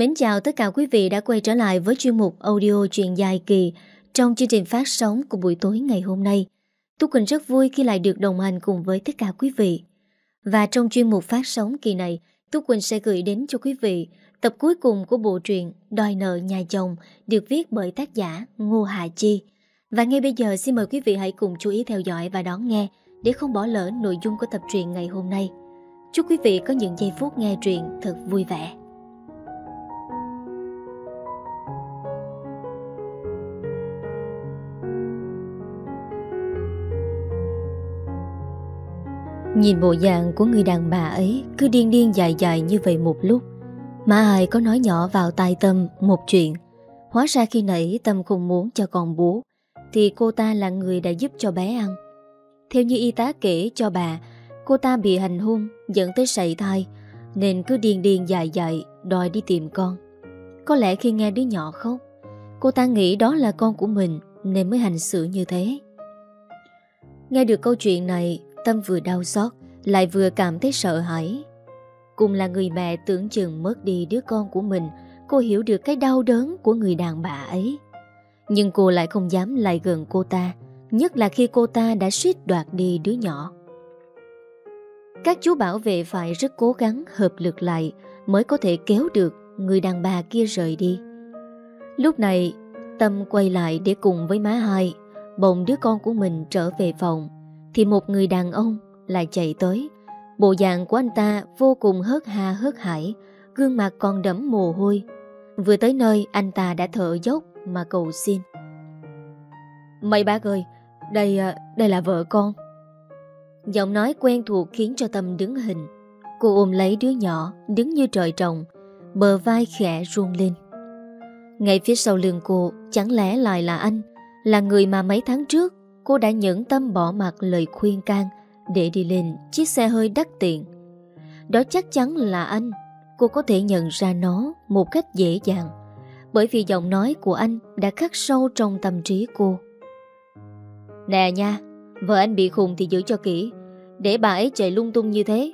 Mến chào tất cả quý vị đã quay trở lại với chuyên mục audio truyện dài kỳ trong chương trình phát sóng của buổi tối ngày hôm nay. Tú Quỳnh rất vui khi lại được đồng hành cùng với tất cả quý vị. Và trong chuyên mục phát sóng kỳ này, Tú Quỳnh sẽ gửi đến cho quý vị tập cuối cùng của bộ truyện Đòi nợ nhà chồng được viết bởi tác giả Ngô Hà Chi. Và ngay bây giờ xin mời quý vị hãy cùng chú ý theo dõi và đón nghe để không bỏ lỡ nội dung của tập truyện ngày hôm nay. Chúc quý vị có những giây phút nghe truyện thật vui vẻ. Nhìn bộ dạng của người đàn bà ấy cứ điên điên dài dài như vậy một lúc. Mà Hải có nói nhỏ vào tai Tâm một chuyện. Hóa ra khi nãy Tâm không muốn cho con bú, thì cô ta là người đã giúp cho bé ăn. Theo như y tá kể cho bà, cô ta bị hành hung dẫn tới sảy thai, nên cứ điên điên dài dài đòi đi tìm con. Có lẽ khi nghe đứa nhỏ khóc, cô ta nghĩ đó là con của mình nên mới hành xử như thế. Nghe được câu chuyện này, Tâm vừa đau xót Lại vừa cảm thấy sợ hãi Cùng là người mẹ tưởng chừng mất đi đứa con của mình Cô hiểu được cái đau đớn của người đàn bà ấy Nhưng cô lại không dám lại gần cô ta Nhất là khi cô ta đã suýt đoạt đi đứa nhỏ Các chú bảo vệ phải rất cố gắng hợp lực lại Mới có thể kéo được người đàn bà kia rời đi Lúc này Tâm quay lại để cùng với má hai Bồng đứa con của mình trở về phòng thì một người đàn ông lại chạy tới Bộ dạng của anh ta vô cùng hớt ha hớt hải Gương mặt còn đẫm mồ hôi Vừa tới nơi anh ta đã thở dốc mà cầu xin Mấy bác ơi Đây à, đây là vợ con Giọng nói quen thuộc khiến cho Tâm đứng hình Cô ôm lấy đứa nhỏ Đứng như trời trồng Bờ vai khẽ run lên Ngay phía sau lưng cô Chẳng lẽ lại là anh Là người mà mấy tháng trước cô đã nhẫn tâm bỏ mặc lời khuyên can để đi lên chiếc xe hơi đắt tiền. Đó chắc chắn là anh, cô có thể nhận ra nó một cách dễ dàng, bởi vì giọng nói của anh đã khắc sâu trong tâm trí cô. Nè nha, vợ anh bị khùng thì giữ cho kỹ, để bà ấy chạy lung tung như thế.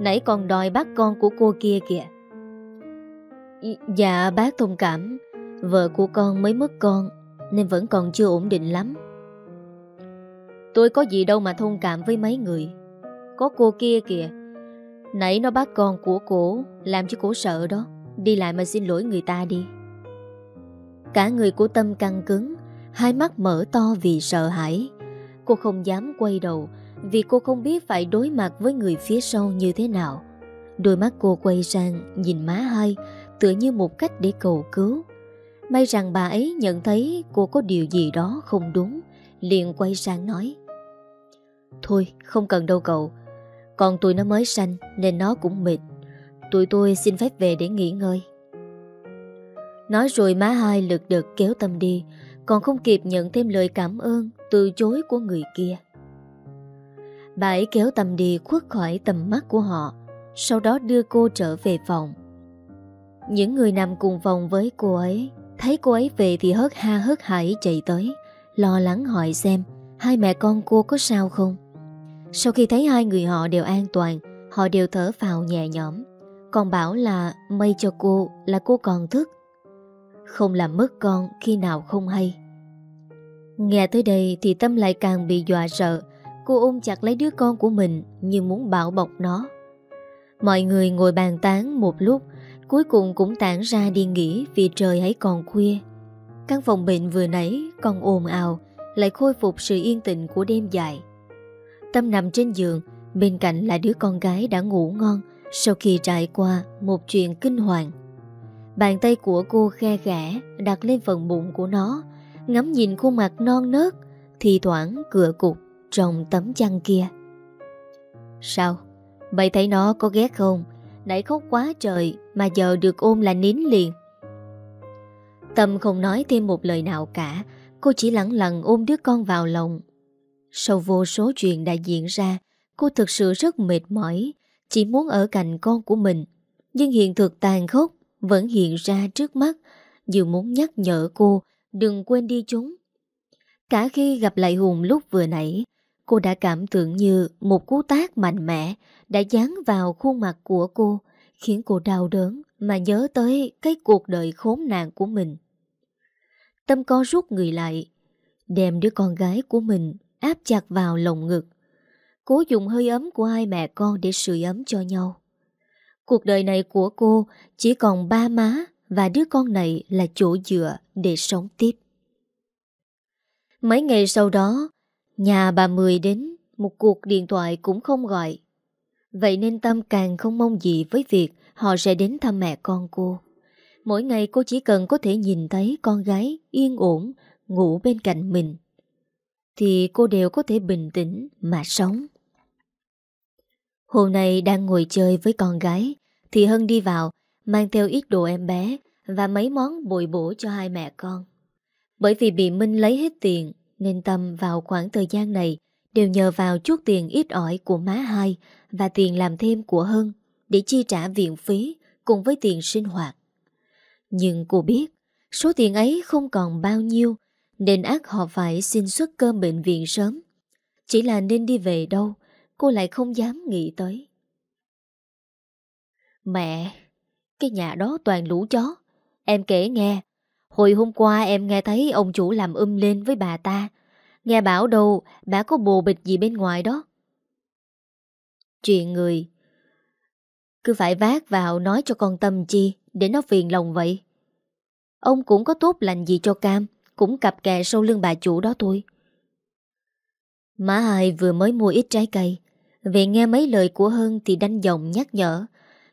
Nãy còn đòi bác con của cô kia kìa. Dạ bác thông cảm, vợ của con mới mất con nên vẫn còn chưa ổn định lắm. Tôi có gì đâu mà thông cảm với mấy người Có cô kia kìa Nãy nó bắt con của cổ Làm cho cổ sợ đó Đi lại mà xin lỗi người ta đi Cả người của Tâm căng cứng Hai mắt mở to vì sợ hãi Cô không dám quay đầu Vì cô không biết phải đối mặt với người phía sau như thế nào Đôi mắt cô quay sang Nhìn má hai Tựa như một cách để cầu cứu May rằng bà ấy nhận thấy cô có điều gì đó không đúng liền quay sang nói Thôi không cần đâu cậu Còn tụi nó mới sanh nên nó cũng mệt Tụi tôi xin phép về để nghỉ ngơi Nói rồi má hai lượt đợt kéo tâm đi Còn không kịp nhận thêm lời cảm ơn Từ chối của người kia Bà ấy kéo tâm đi khuất khỏi tầm mắt của họ Sau đó đưa cô trở về phòng Những người nằm cùng phòng với cô ấy Thấy cô ấy về thì hớt ha hớt hải chạy tới lo lắng hỏi xem hai mẹ con cô có sao không. Sau khi thấy hai người họ đều an toàn, họ đều thở phào nhẹ nhõm. Còn bảo là mây cho cô là cô còn thức. Không làm mất con khi nào không hay. Nghe tới đây thì Tâm lại càng bị dọa sợ. Cô ôm chặt lấy đứa con của mình như muốn bảo bọc nó. Mọi người ngồi bàn tán một lúc, cuối cùng cũng tản ra đi nghỉ vì trời hãy còn khuya. Căn phòng bệnh vừa nãy còn ồn ào Lại khôi phục sự yên tĩnh của đêm dài Tâm nằm trên giường Bên cạnh là đứa con gái đã ngủ ngon Sau khi trải qua một chuyện kinh hoàng Bàn tay của cô khe khẽ đặt lên phần bụng của nó, ngắm nhìn khuôn mặt non nớt, thì thoảng cửa cục trong tấm chăn kia. Sao? Bày thấy nó có ghét không? Nãy khóc quá trời mà giờ được ôm là nín liền. Tâm không nói thêm một lời nào cả Cô chỉ lặng lặng ôm đứa con vào lòng Sau vô số chuyện đã diễn ra Cô thực sự rất mệt mỏi Chỉ muốn ở cạnh con của mình Nhưng hiện thực tàn khốc Vẫn hiện ra trước mắt Dù muốn nhắc nhở cô Đừng quên đi chúng Cả khi gặp lại Hùng lúc vừa nãy Cô đã cảm tưởng như Một cú tác mạnh mẽ Đã dán vào khuôn mặt của cô Khiến cô đau đớn Mà nhớ tới cái cuộc đời khốn nạn của mình Tâm co rút người lại, đem đứa con gái của mình áp chặt vào lồng ngực. Cố dùng hơi ấm của hai mẹ con để sưởi ấm cho nhau. Cuộc đời này của cô chỉ còn ba má và đứa con này là chỗ dựa để sống tiếp. Mấy ngày sau đó, nhà bà Mười đến, một cuộc điện thoại cũng không gọi. Vậy nên Tâm càng không mong gì với việc họ sẽ đến thăm mẹ con cô. Mỗi ngày cô chỉ cần có thể nhìn thấy con gái yên ổn ngủ bên cạnh mình thì cô đều có thể bình tĩnh mà sống. Hôm nay đang ngồi chơi với con gái thì Hân đi vào mang theo ít đồ em bé và mấy món bồi bổ cho hai mẹ con. Bởi vì bị Minh lấy hết tiền nên Tâm vào khoảng thời gian này đều nhờ vào chút tiền ít ỏi của má hai và tiền làm thêm của Hân để chi trả viện phí cùng với tiền sinh hoạt. Nhưng cô biết Số tiền ấy không còn bao nhiêu Nên ác họ phải xin xuất cơm bệnh viện sớm Chỉ là nên đi về đâu Cô lại không dám nghĩ tới Mẹ Cái nhà đó toàn lũ chó Em kể nghe Hồi hôm qua em nghe thấy ông chủ làm um lên với bà ta Nghe bảo đâu Bà có bồ bịch gì bên ngoài đó Chuyện người Cứ phải vác vào nói cho con tâm chi để nó phiền lòng vậy? Ông cũng có tốt lành gì cho Cam, cũng cặp kè sau lưng bà chủ đó thôi. Má hai vừa mới mua ít trái cây, về nghe mấy lời của Hân thì đanh giọng nhắc nhở.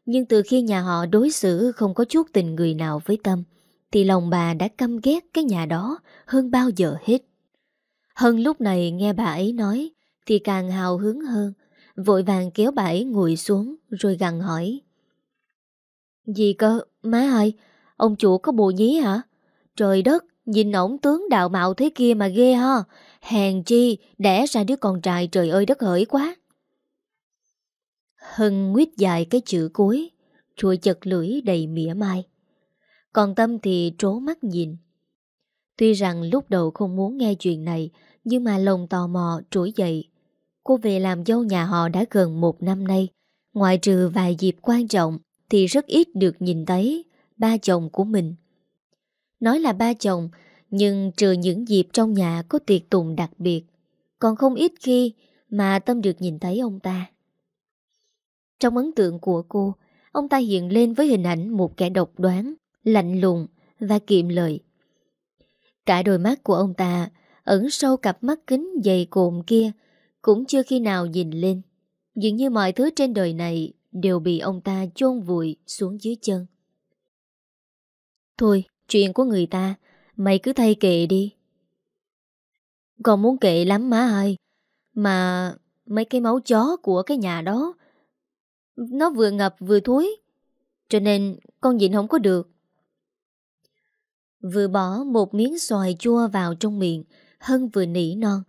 Nhưng từ khi nhà họ đối xử không có chút tình người nào với Tâm, thì lòng bà đã căm ghét cái nhà đó hơn bao giờ hết. Hân lúc này nghe bà ấy nói thì càng hào hứng hơn, vội vàng kéo bà ấy ngồi xuống rồi gằn hỏi. Gì cơ, má ơi, ông chủ có bồ nhí hả? Trời đất, nhìn ổng tướng đạo mạo thế kia mà ghê ha. Hèn chi, đẻ ra đứa con trai trời ơi đất hỡi quá. hân nguyết dài cái chữ cuối, chua chật lưỡi đầy mỉa mai. Còn Tâm thì trố mắt nhìn. Tuy rằng lúc đầu không muốn nghe chuyện này, nhưng mà lòng tò mò trỗi dậy. Cô về làm dâu nhà họ đã gần một năm nay, ngoại trừ vài dịp quan trọng thì rất ít được nhìn thấy ba chồng của mình. Nói là ba chồng, nhưng trừ những dịp trong nhà có tiệc tùng đặc biệt, còn không ít khi mà Tâm được nhìn thấy ông ta. Trong ấn tượng của cô, ông ta hiện lên với hình ảnh một kẻ độc đoán, lạnh lùng và kiệm lợi. Cả đôi mắt của ông ta ẩn sâu cặp mắt kính dày cộm kia cũng chưa khi nào nhìn lên. Dường như mọi thứ trên đời này đều bị ông ta chôn vùi xuống dưới chân. Thôi, chuyện của người ta, mày cứ thay kệ đi. Còn muốn kệ lắm má ơi, mà mấy cái máu chó của cái nhà đó, nó vừa ngập vừa thối, cho nên con nhịn không có được. Vừa bỏ một miếng xoài chua vào trong miệng, Hân vừa nỉ non,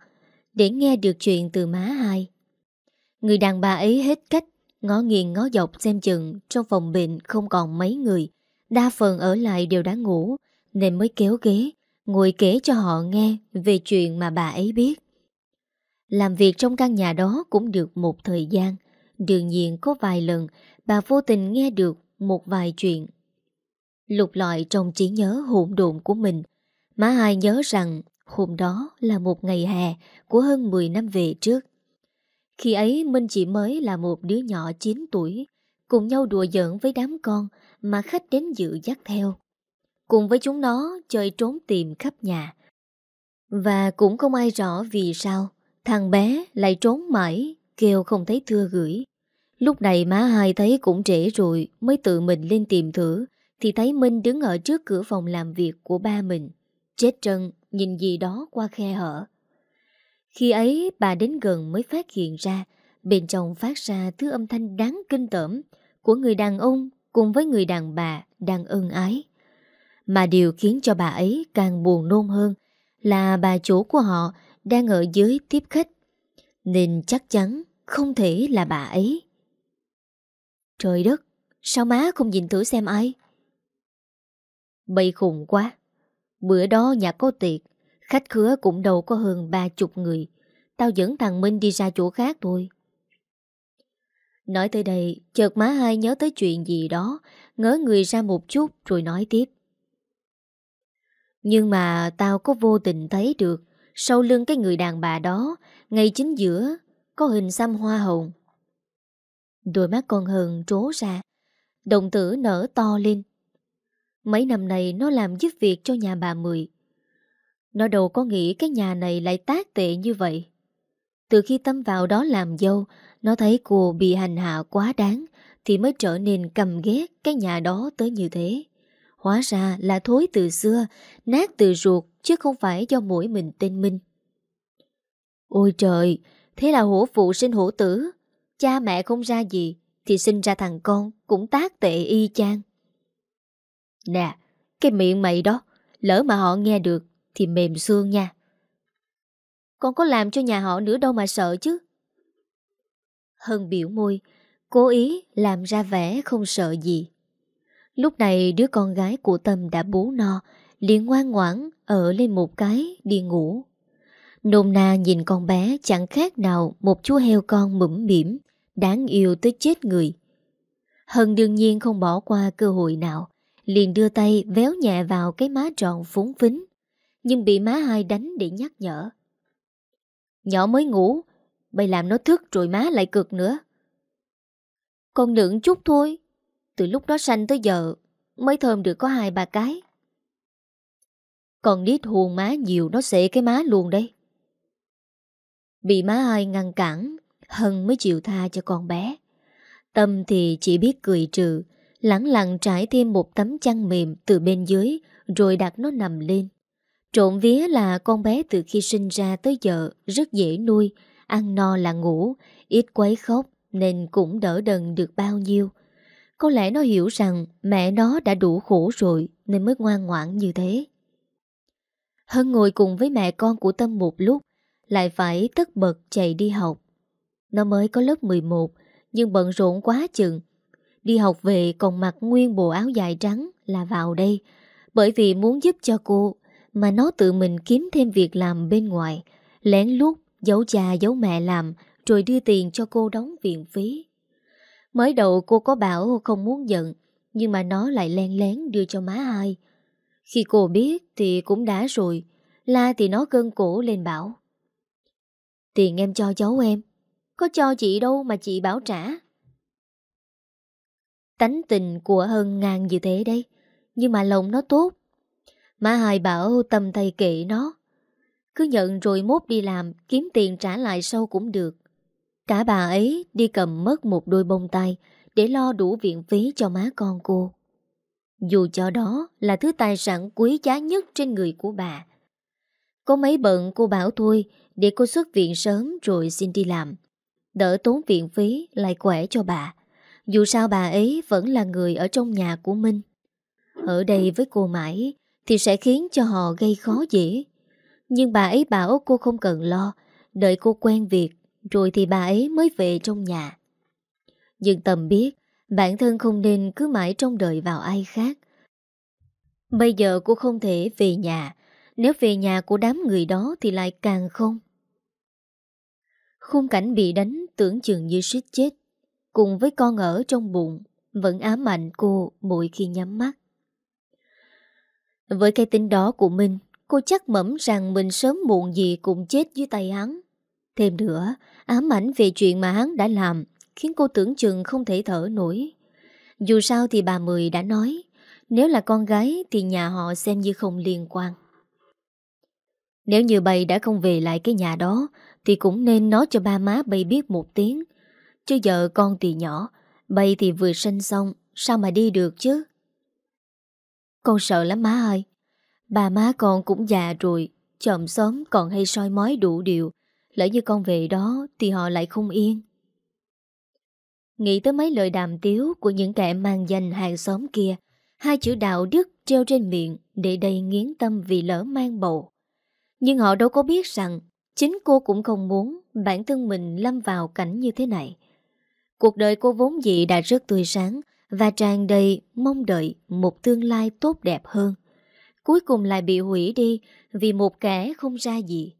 để nghe được chuyện từ má hai. Người đàn bà ấy hết cách ngó nghiêng ngó dọc xem chừng trong phòng bệnh không còn mấy người, đa phần ở lại đều đã ngủ, nên mới kéo ghế, ngồi kể cho họ nghe về chuyện mà bà ấy biết. Làm việc trong căn nhà đó cũng được một thời gian, đương nhiên có vài lần bà vô tình nghe được một vài chuyện. Lục lọi trong trí nhớ hỗn độn của mình, má ai nhớ rằng hôm đó là một ngày hè của hơn 10 năm về trước. Khi ấy Minh chỉ mới là một đứa nhỏ 9 tuổi, cùng nhau đùa giỡn với đám con mà khách đến dự dắt theo. Cùng với chúng nó chơi trốn tìm khắp nhà. Và cũng không ai rõ vì sao thằng bé lại trốn mãi, kêu không thấy thưa gửi. Lúc này má hai thấy cũng trễ rồi mới tự mình lên tìm thử thì thấy Minh đứng ở trước cửa phòng làm việc của ba mình. Chết trân nhìn gì đó qua khe hở. Khi ấy bà đến gần mới phát hiện ra bên trong phát ra thứ âm thanh đáng kinh tởm của người đàn ông cùng với người đàn bà đang ân ái. Mà điều khiến cho bà ấy càng buồn nôn hơn là bà chủ của họ đang ở dưới tiếp khách. Nên chắc chắn không thể là bà ấy. Trời đất, sao má không nhìn thử xem ai? Bậy khùng quá. Bữa đó nhà có tiệc Khách khứa cũng đâu có hơn ba chục người Tao dẫn thằng Minh đi ra chỗ khác thôi Nói tới đây Chợt má hai nhớ tới chuyện gì đó Ngớ người ra một chút rồi nói tiếp Nhưng mà tao có vô tình thấy được Sau lưng cái người đàn bà đó Ngay chính giữa Có hình xăm hoa hồng Đôi mắt con hờn trố ra Đồng tử nở to lên Mấy năm này nó làm giúp việc cho nhà bà Mười nó đâu có nghĩ cái nhà này lại tác tệ như vậy. Từ khi Tâm vào đó làm dâu, nó thấy cô bị hành hạ quá đáng, thì mới trở nên cầm ghét cái nhà đó tới như thế. Hóa ra là thối từ xưa, nát từ ruột, chứ không phải do mỗi mình tên Minh. Ôi trời, thế là hổ phụ sinh hổ tử. Cha mẹ không ra gì, thì sinh ra thằng con cũng tác tệ y chang. Nè, cái miệng mày đó, lỡ mà họ nghe được thì mềm xương nha. Con có làm cho nhà họ nữa đâu mà sợ chứ. Hân biểu môi, cố ý làm ra vẻ không sợ gì. Lúc này đứa con gái của Tâm đã bú no, liền ngoan ngoãn ở lên một cái đi ngủ. Nôm na nhìn con bé chẳng khác nào một chú heo con mẫm mỉm, đáng yêu tới chết người. Hân đương nhiên không bỏ qua cơ hội nào, liền đưa tay véo nhẹ vào cái má tròn phúng phính nhưng bị má hai đánh để nhắc nhở. Nhỏ mới ngủ, bày làm nó thức rồi má lại cực nữa. Con nượng chút thôi, từ lúc đó sanh tới giờ mới thơm được có hai ba cái. Còn nít huồn má nhiều nó sẽ cái má luôn đấy. Bị má hai ngăn cản, Hân mới chịu tha cho con bé. Tâm thì chỉ biết cười trừ, lẳng lặng trải thêm một tấm chăn mềm từ bên dưới rồi đặt nó nằm lên trộn vía là con bé từ khi sinh ra tới giờ rất dễ nuôi, ăn no là ngủ, ít quấy khóc nên cũng đỡ đần được bao nhiêu. Có lẽ nó hiểu rằng mẹ nó đã đủ khổ rồi nên mới ngoan ngoãn như thế. Hân ngồi cùng với mẹ con của Tâm một lúc, lại phải tất bật chạy đi học. Nó mới có lớp 11 nhưng bận rộn quá chừng. Đi học về còn mặc nguyên bộ áo dài trắng là vào đây, bởi vì muốn giúp cho cô mà nó tự mình kiếm thêm việc làm bên ngoài Lén lút giấu cha giấu mẹ làm Rồi đưa tiền cho cô đóng viện phí Mới đầu cô có bảo không muốn giận Nhưng mà nó lại len lén đưa cho má hai Khi cô biết thì cũng đã rồi La thì nó cơn cổ lên bảo Tiền em cho cháu em Có cho chị đâu mà chị bảo trả Tánh tình của Hân ngang như thế đấy Nhưng mà lòng nó tốt Má hai bảo tâm tay kệ nó. Cứ nhận rồi mốt đi làm, kiếm tiền trả lại sau cũng được. Cả bà ấy đi cầm mất một đôi bông tai để lo đủ viện phí cho má con cô. Dù cho đó là thứ tài sản quý giá nhất trên người của bà. Có mấy bận cô bảo thôi để cô xuất viện sớm rồi xin đi làm. Đỡ tốn viện phí lại khỏe cho bà. Dù sao bà ấy vẫn là người ở trong nhà của Minh. Ở đây với cô mãi, thì sẽ khiến cho họ gây khó dễ. Nhưng bà ấy bảo cô không cần lo, đợi cô quen việc, rồi thì bà ấy mới về trong nhà. Nhưng Tâm biết, bản thân không nên cứ mãi trông đợi vào ai khác. Bây giờ cô không thể về nhà, nếu về nhà của đám người đó thì lại càng không. Khung cảnh bị đánh tưởng chừng như suýt chết, cùng với con ở trong bụng, vẫn ám ảnh cô mỗi khi nhắm mắt. Với cái tính đó của mình, cô chắc mẩm rằng mình sớm muộn gì cũng chết dưới tay hắn. Thêm nữa, ám ảnh về chuyện mà hắn đã làm khiến cô tưởng chừng không thể thở nổi. Dù sao thì bà Mười đã nói, nếu là con gái thì nhà họ xem như không liên quan. Nếu như bầy đã không về lại cái nhà đó thì cũng nên nói cho ba má bầy biết một tiếng. Chứ giờ con thì nhỏ, bầy thì vừa sinh xong, sao mà đi được chứ? Con sợ lắm má ơi Bà má con cũng già rồi Chồng xóm còn hay soi mói đủ điều Lỡ như con về đó Thì họ lại không yên Nghĩ tới mấy lời đàm tiếu Của những kẻ mang danh hàng xóm kia Hai chữ đạo đức treo trên miệng Để đầy nghiến tâm vì lỡ mang bầu Nhưng họ đâu có biết rằng Chính cô cũng không muốn Bản thân mình lâm vào cảnh như thế này Cuộc đời cô vốn dị đã rất tươi sáng và tràn đầy mong đợi một tương lai tốt đẹp hơn. Cuối cùng lại bị hủy đi vì một kẻ không ra gì.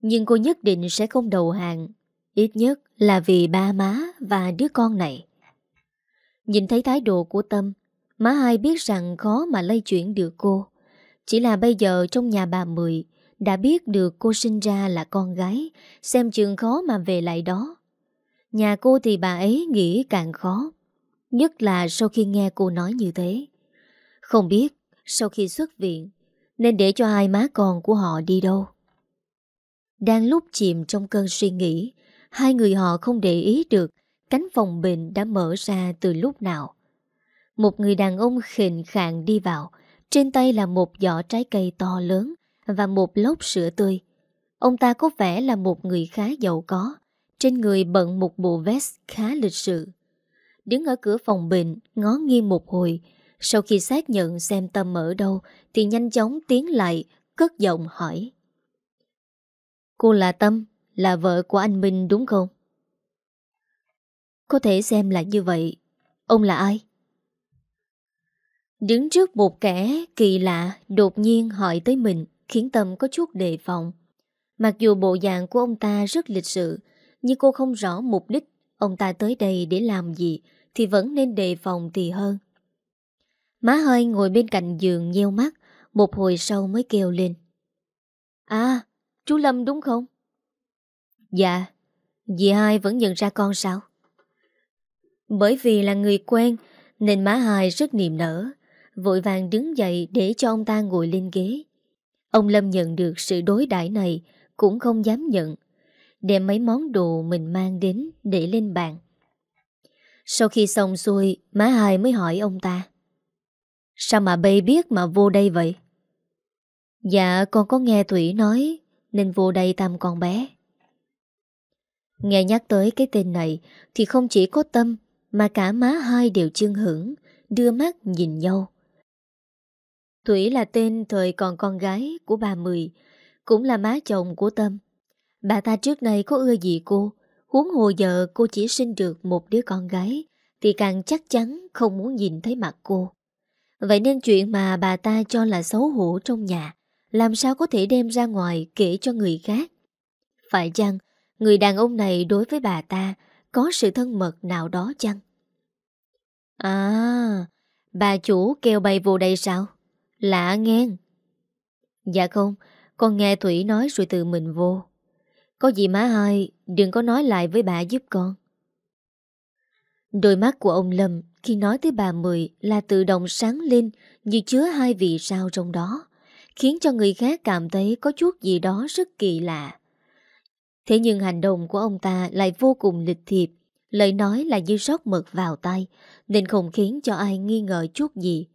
Nhưng cô nhất định sẽ không đầu hàng, ít nhất là vì ba má và đứa con này. Nhìn thấy thái độ của Tâm, má hai biết rằng khó mà lây chuyển được cô. Chỉ là bây giờ trong nhà bà Mười đã biết được cô sinh ra là con gái, xem chừng khó mà về lại đó. Nhà cô thì bà ấy nghĩ càng khó. Nhất là sau khi nghe cô nói như thế Không biết Sau khi xuất viện Nên để cho hai má con của họ đi đâu Đang lúc chìm trong cơn suy nghĩ Hai người họ không để ý được Cánh phòng bệnh đã mở ra từ lúc nào Một người đàn ông khỉnh khạng đi vào Trên tay là một giỏ trái cây to lớn Và một lốc sữa tươi Ông ta có vẻ là một người khá giàu có Trên người bận một bộ vest khá lịch sự đứng ở cửa phòng bệnh, ngó nghiêng một hồi. Sau khi xác nhận xem Tâm ở đâu, thì nhanh chóng tiến lại, cất giọng hỏi. Cô là Tâm, là vợ của anh Minh đúng không? Có thể xem là như vậy. Ông là ai? Đứng trước một kẻ kỳ lạ đột nhiên hỏi tới mình khiến Tâm có chút đề phòng. Mặc dù bộ dạng của ông ta rất lịch sự, nhưng cô không rõ mục đích Ông ta tới đây để làm gì Thì vẫn nên đề phòng thì hơn Má hơi ngồi bên cạnh giường nheo mắt Một hồi sau mới kêu lên À chú Lâm đúng không Dạ Dì hai vẫn nhận ra con sao Bởi vì là người quen Nên má hai rất niềm nở Vội vàng đứng dậy để cho ông ta ngồi lên ghế Ông Lâm nhận được sự đối đãi này Cũng không dám nhận đem mấy món đồ mình mang đến để lên bàn. Sau khi xong xuôi, má hai mới hỏi ông ta. Sao mà bay biết mà vô đây vậy? Dạ con có nghe Thủy nói Nên vô đây tăm con bé Nghe nhắc tới cái tên này Thì không chỉ có tâm Mà cả má hai đều chưng hưởng Đưa mắt nhìn nhau Thủy là tên thời còn con gái của bà Mười Cũng là má chồng của Tâm Bà ta trước nay có ưa gì cô Huống hồ giờ cô chỉ sinh được một đứa con gái Thì càng chắc chắn không muốn nhìn thấy mặt cô Vậy nên chuyện mà bà ta cho là xấu hổ trong nhà Làm sao có thể đem ra ngoài kể cho người khác Phải chăng Người đàn ông này đối với bà ta Có sự thân mật nào đó chăng À Bà chủ kêu bay vô đây sao Lạ nghe Dạ không Con nghe Thủy nói rồi tự mình vô có gì má hai Đừng có nói lại với bà giúp con Đôi mắt của ông Lâm Khi nói tới bà Mười Là tự động sáng lên Như chứa hai vị sao trong đó Khiến cho người khác cảm thấy có chút gì đó rất kỳ lạ Thế nhưng hành động của ông ta Lại vô cùng lịch thiệp Lời nói là như rót mực vào tay Nên không khiến cho ai nghi ngờ chút gì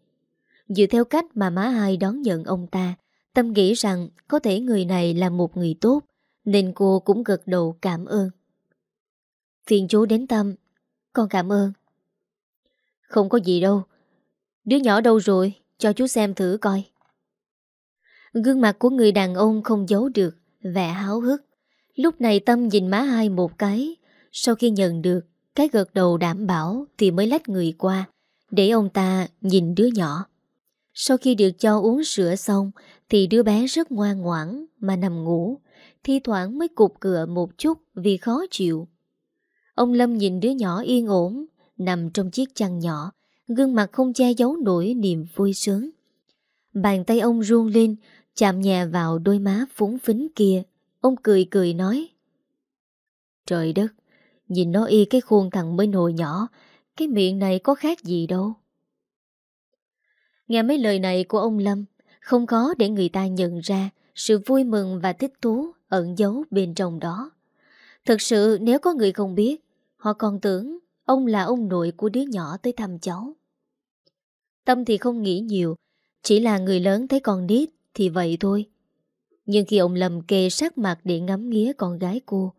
Dựa theo cách mà má hai đón nhận ông ta Tâm nghĩ rằng có thể người này là một người tốt nên cô cũng gật đầu cảm ơn Phiền chú đến tâm Con cảm ơn Không có gì đâu Đứa nhỏ đâu rồi Cho chú xem thử coi Gương mặt của người đàn ông không giấu được Vẻ háo hức Lúc này Tâm nhìn má hai một cái Sau khi nhận được Cái gật đầu đảm bảo Thì mới lách người qua Để ông ta nhìn đứa nhỏ Sau khi được cho uống sữa xong Thì đứa bé rất ngoan ngoãn Mà nằm ngủ thi thoảng mới cụp cửa một chút vì khó chịu. Ông Lâm nhìn đứa nhỏ yên ổn, nằm trong chiếc chăn nhỏ, gương mặt không che giấu nổi niềm vui sướng. Bàn tay ông run lên, chạm nhẹ vào đôi má phúng phính kia. Ông cười cười nói. Trời đất, nhìn nó y cái khuôn thằng mới nồi nhỏ, cái miệng này có khác gì đâu. Nghe mấy lời này của ông Lâm, không khó để người ta nhận ra sự vui mừng và thích thú ẩn giấu bên trong đó. Thật sự nếu có người không biết, họ còn tưởng ông là ông nội của đứa nhỏ tới thăm cháu. Tâm thì không nghĩ nhiều, chỉ là người lớn thấy con nít thì vậy thôi. Nhưng khi ông lầm kề sát mặt để ngắm nghía con gái cô,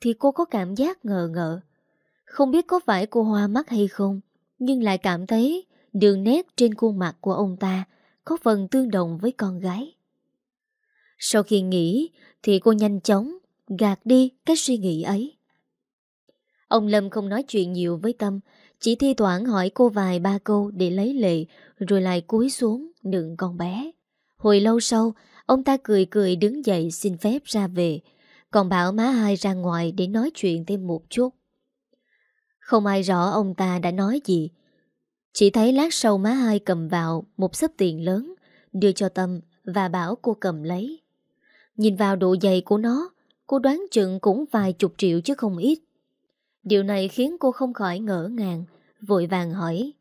thì cô có cảm giác ngờ ngợ. Không biết có phải cô hoa mắt hay không, nhưng lại cảm thấy đường nét trên khuôn mặt của ông ta có phần tương đồng với con gái. Sau khi nghĩ thì cô nhanh chóng gạt đi cái suy nghĩ ấy. Ông Lâm không nói chuyện nhiều với Tâm, chỉ thi thoảng hỏi cô vài ba câu để lấy lệ rồi lại cúi xuống đựng con bé. Hồi lâu sau, ông ta cười cười đứng dậy xin phép ra về, còn bảo má hai ra ngoài để nói chuyện thêm một chút. Không ai rõ ông ta đã nói gì, chỉ thấy lát sau má hai cầm vào một sấp tiền lớn, đưa cho Tâm và bảo cô cầm lấy. Nhìn vào độ dày của nó, cô đoán chừng cũng vài chục triệu chứ không ít. Điều này khiến cô không khỏi ngỡ ngàng, vội vàng hỏi.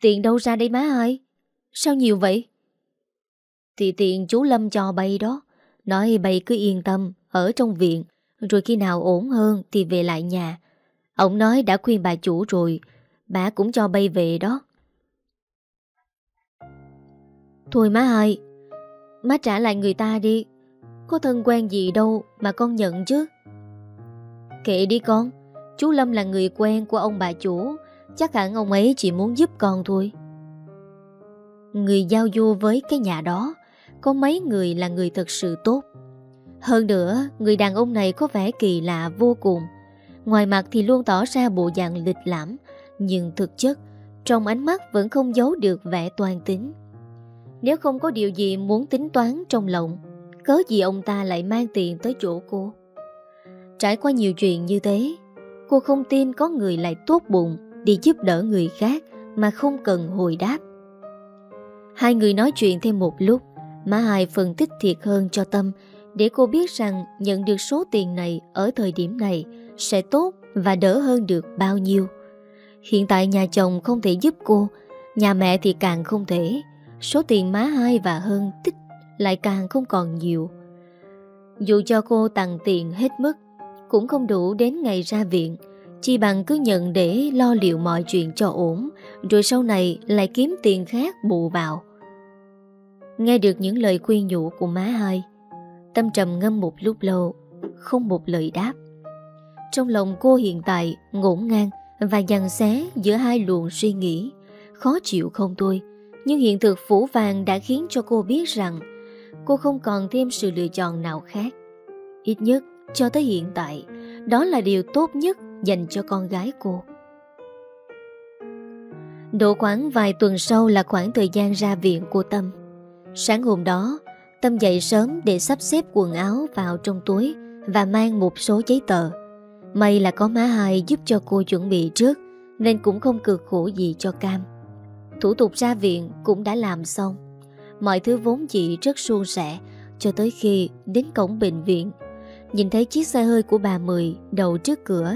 Tiền đâu ra đây má ơi? Sao nhiều vậy? Thì tiền chú Lâm cho bay đó. Nói bay cứ yên tâm, ở trong viện, rồi khi nào ổn hơn thì về lại nhà. Ông nói đã khuyên bà chủ rồi, bà cũng cho bay về đó. Thôi má ơi, Má trả lại người ta đi Có thân quen gì đâu mà con nhận chứ Kệ đi con Chú Lâm là người quen của ông bà chủ Chắc hẳn ông ấy chỉ muốn giúp con thôi Người giao du với cái nhà đó Có mấy người là người thật sự tốt Hơn nữa Người đàn ông này có vẻ kỳ lạ vô cùng Ngoài mặt thì luôn tỏ ra bộ dạng lịch lãm Nhưng thực chất Trong ánh mắt vẫn không giấu được vẻ toàn tính nếu không có điều gì muốn tính toán trong lòng Cớ gì ông ta lại mang tiền tới chỗ cô Trải qua nhiều chuyện như thế Cô không tin có người lại tốt bụng Đi giúp đỡ người khác Mà không cần hồi đáp Hai người nói chuyện thêm một lúc Má Hai phân tích thiệt hơn cho Tâm Để cô biết rằng nhận được số tiền này Ở thời điểm này Sẽ tốt và đỡ hơn được bao nhiêu Hiện tại nhà chồng không thể giúp cô Nhà mẹ thì càng không thể Số tiền má hai và hơn tích lại càng không còn nhiều. Dù cho cô tặng tiền hết mức, cũng không đủ đến ngày ra viện. Chi bằng cứ nhận để lo liệu mọi chuyện cho ổn, rồi sau này lại kiếm tiền khác bù vào. Nghe được những lời khuyên nhủ của má hai, tâm trầm ngâm một lúc lâu, không một lời đáp. Trong lòng cô hiện tại ngổn ngang và dằn xé giữa hai luồng suy nghĩ, khó chịu không thôi. Nhưng hiện thực phủ vàng đã khiến cho cô biết rằng cô không còn thêm sự lựa chọn nào khác. Ít nhất cho tới hiện tại, đó là điều tốt nhất dành cho con gái cô. Độ khoảng vài tuần sau là khoảng thời gian ra viện của Tâm. Sáng hôm đó, Tâm dậy sớm để sắp xếp quần áo vào trong túi và mang một số giấy tờ. May là có má hai giúp cho cô chuẩn bị trước nên cũng không cực khổ gì cho Cam. Thủ tục ra viện cũng đã làm xong Mọi thứ vốn dị rất suôn sẻ Cho tới khi đến cổng bệnh viện Nhìn thấy chiếc xe hơi của bà Mười Đầu trước cửa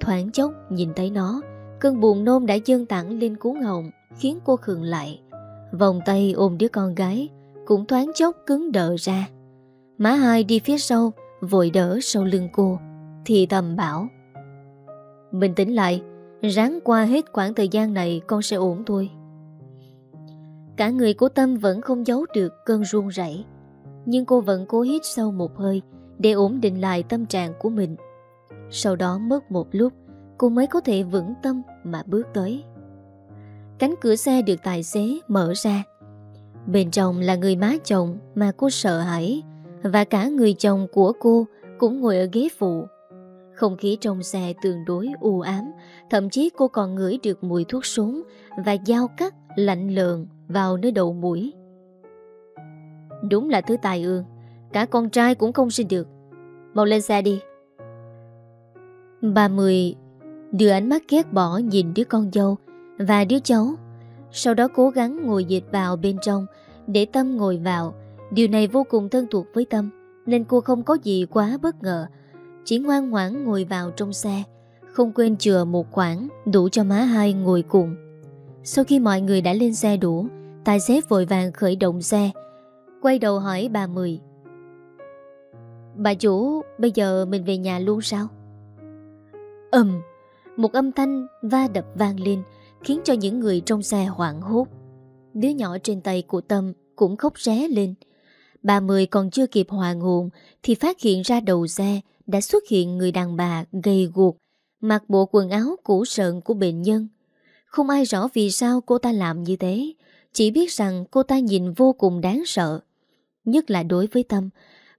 Thoáng chốc nhìn thấy nó Cơn buồn nôn đã dâng tặng lên cuốn hồng Khiến cô khừng lại Vòng tay ôm đứa con gái Cũng thoáng chốc cứng đờ ra Má hai đi phía sau Vội đỡ sau lưng cô Thì thầm bảo Bình tĩnh lại Ráng qua hết khoảng thời gian này con sẽ ổn thôi Cả người của Tâm vẫn không giấu được cơn run rẩy, nhưng cô vẫn cố hít sâu một hơi để ổn định lại tâm trạng của mình. Sau đó mất một lúc, cô mới có thể vững tâm mà bước tới. Cánh cửa xe được tài xế mở ra. Bên trong là người má chồng mà cô sợ hãi và cả người chồng của cô cũng ngồi ở ghế phụ. Không khí trong xe tương đối u ám, thậm chí cô còn ngửi được mùi thuốc súng và dao cắt lạnh lợn vào nơi đầu mũi. Đúng là thứ tài ương, cả con trai cũng không sinh được. Mau lên xe đi. Bà Mười đưa ánh mắt ghét bỏ nhìn đứa con dâu và đứa cháu, sau đó cố gắng ngồi dịch vào bên trong để Tâm ngồi vào. Điều này vô cùng thân thuộc với Tâm, nên cô không có gì quá bất ngờ. Chỉ ngoan ngoãn ngồi vào trong xe, không quên chừa một khoảng đủ cho má hai ngồi cùng. Sau khi mọi người đã lên xe đủ, Tài xế vội vàng khởi động xe Quay đầu hỏi bà Mười Bà chủ Bây giờ mình về nhà luôn sao Ẩm Một âm thanh va đập vang lên Khiến cho những người trong xe hoảng hốt Đứa nhỏ trên tay của Tâm Cũng khóc ré lên Bà Mười còn chưa kịp hòa hồn Thì phát hiện ra đầu xe Đã xuất hiện người đàn bà gầy guộc Mặc bộ quần áo cũ sợn của bệnh nhân Không ai rõ vì sao cô ta làm như thế chỉ biết rằng cô ta nhìn vô cùng đáng sợ Nhất là đối với Tâm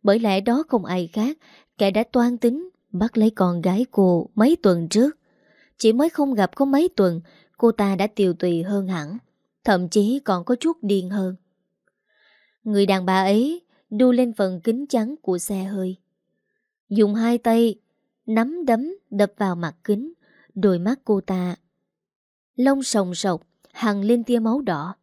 Bởi lẽ đó không ai khác Kẻ đã toan tính Bắt lấy con gái cô mấy tuần trước Chỉ mới không gặp có mấy tuần Cô ta đã tiều tùy hơn hẳn Thậm chí còn có chút điên hơn Người đàn bà ấy Đu lên phần kính trắng của xe hơi Dùng hai tay Nắm đấm đập vào mặt kính Đôi mắt cô ta Lông sồng sọc Hằng lên tia máu đỏ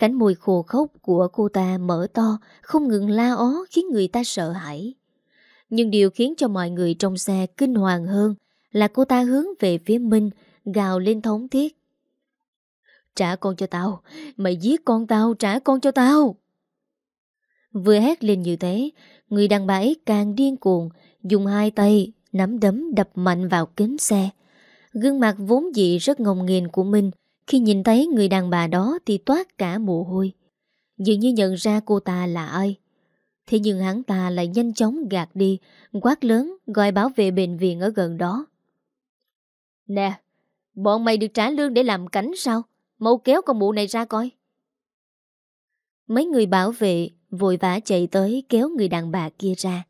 Cánh môi khô khốc của cô ta mở to, không ngừng la ó khiến người ta sợ hãi. Nhưng điều khiến cho mọi người trong xe kinh hoàng hơn là cô ta hướng về phía Minh, gào lên thống thiết. Trả con cho tao, mày giết con tao, trả con cho tao. Vừa hét lên như thế, người đàn bà ấy càng điên cuồng, dùng hai tay, nắm đấm đập mạnh vào kính xe. Gương mặt vốn dị rất ngồng nghiền của Minh khi nhìn thấy người đàn bà đó thì toát cả mồ hôi. Dường như nhận ra cô ta là ai. Thế nhưng hắn ta lại nhanh chóng gạt đi, quát lớn gọi bảo vệ bệnh viện ở gần đó. Nè, bọn mày được trả lương để làm cảnh sao? Mau kéo con mụ này ra coi. Mấy người bảo vệ vội vã chạy tới kéo người đàn bà kia ra.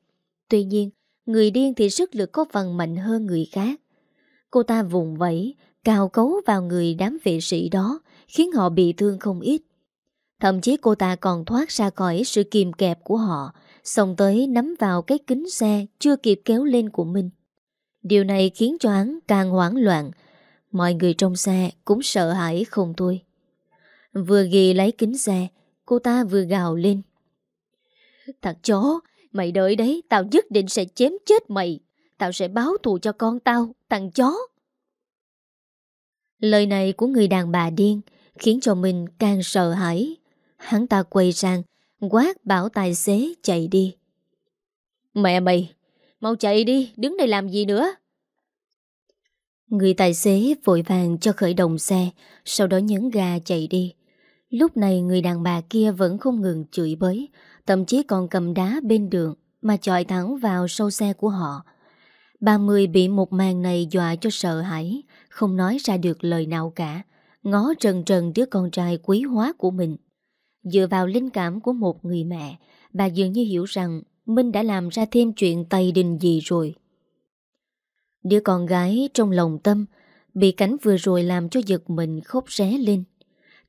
Tuy nhiên, người điên thì sức lực có phần mạnh hơn người khác. Cô ta vùng vẫy, cào cấu vào người đám vệ sĩ đó, khiến họ bị thương không ít. Thậm chí cô ta còn thoát ra khỏi sự kìm kẹp của họ, xong tới nắm vào cái kính xe chưa kịp kéo lên của mình. Điều này khiến cho hắn càng hoảng loạn, mọi người trong xe cũng sợ hãi không thôi. Vừa ghi lấy kính xe, cô ta vừa gào lên. Thằng chó, mày đợi đấy, tao nhất định sẽ chém chết mày. Tao sẽ báo thù cho con tao, thằng chó. Lời này của người đàn bà điên khiến cho mình càng sợ hãi. Hắn ta quay sang, quát bảo tài xế chạy đi. Mẹ mày, mau chạy đi, đứng đây làm gì nữa? Người tài xế vội vàng cho khởi động xe, sau đó nhấn ga chạy đi. Lúc này người đàn bà kia vẫn không ngừng chửi bới, thậm chí còn cầm đá bên đường mà chọi thẳng vào sâu xe của họ. Bà Mười bị một màn này dọa cho sợ hãi, không nói ra được lời nào cả, ngó trần trần đứa con trai quý hóa của mình. Dựa vào linh cảm của một người mẹ, bà dường như hiểu rằng Minh đã làm ra thêm chuyện tày đình gì rồi. Đứa con gái trong lòng tâm bị cảnh vừa rồi làm cho giật mình khóc ré lên.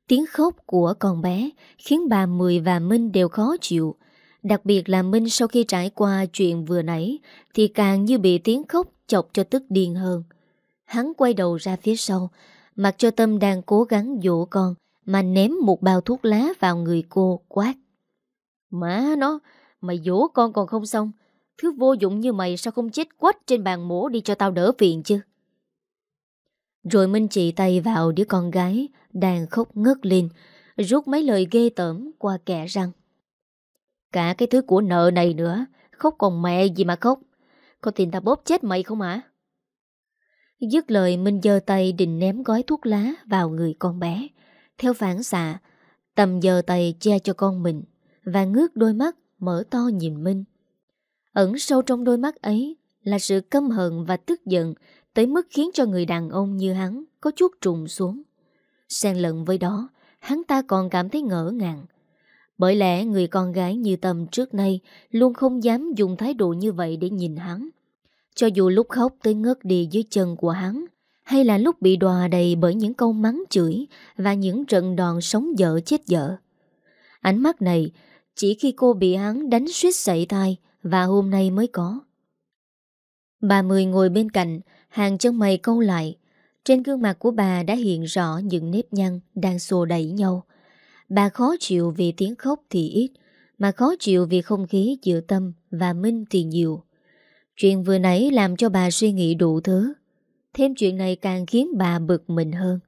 Tiếng khóc của con bé khiến bà Mười và Minh đều khó chịu. Đặc biệt là Minh sau khi trải qua chuyện vừa nãy thì càng như bị tiếng khóc chọc cho tức điên hơn hắn quay đầu ra phía sau, mặc cho Tâm đang cố gắng dỗ con mà ném một bao thuốc lá vào người cô quát. Má nó, mày dỗ con còn không xong, thứ vô dụng như mày sao không chết quách trên bàn mổ đi cho tao đỡ phiền chứ. Rồi Minh chỉ tay vào đứa con gái đang khóc ngất lên, rút mấy lời ghê tởm qua kẻ răng. Cả cái thứ của nợ này nữa, khóc còn mẹ gì mà khóc. có tiền ta bóp chết mày không hả? Dứt lời Minh giơ tay định ném gói thuốc lá vào người con bé. Theo phản xạ, Tầm giơ tay che cho con mình và ngước đôi mắt mở to nhìn Minh. Ẩn sâu trong đôi mắt ấy là sự căm hận và tức giận tới mức khiến cho người đàn ông như hắn có chút trùng xuống. Xen lẫn với đó, hắn ta còn cảm thấy ngỡ ngàng. Bởi lẽ người con gái như Tâm trước nay luôn không dám dùng thái độ như vậy để nhìn hắn. Cho dù lúc khóc tới ngất đi dưới chân của hắn Hay là lúc bị đòa đầy bởi những câu mắng chửi Và những trận đòn sống dở chết dở, Ánh mắt này Chỉ khi cô bị hắn đánh suýt sậy tai Và hôm nay mới có Bà Mười ngồi bên cạnh Hàng chân mày câu lại Trên gương mặt của bà đã hiện rõ những nếp nhăn đang xô đẩy nhau. Bà khó chịu vì tiếng khóc thì ít, mà khó chịu vì không khí giữa Tâm và Minh thì nhiều. Chuyện vừa nãy làm cho bà suy nghĩ đủ thứ. Thêm chuyện này càng khiến bà bực mình hơn.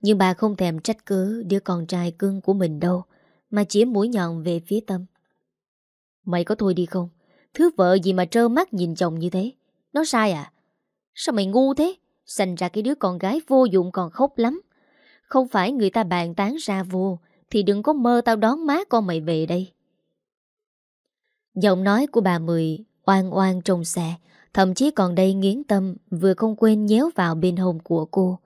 Nhưng bà không thèm trách cứ đứa con trai cưng của mình đâu, mà chỉ mũi nhọn về phía Tâm. Mày có thôi đi không? Thứ vợ gì mà trơ mắt nhìn chồng như thế? Nó sai à? Sao mày ngu thế? Sành ra cái đứa con gái vô dụng còn khóc lắm. Không phải người ta bàn tán ra vô, thì đừng có mơ tao đón má con mày về đây. Giọng nói của bà Mười oan oan trông xe, thậm chí còn đây nghiến tâm vừa không quên nhéo vào bên hông của cô.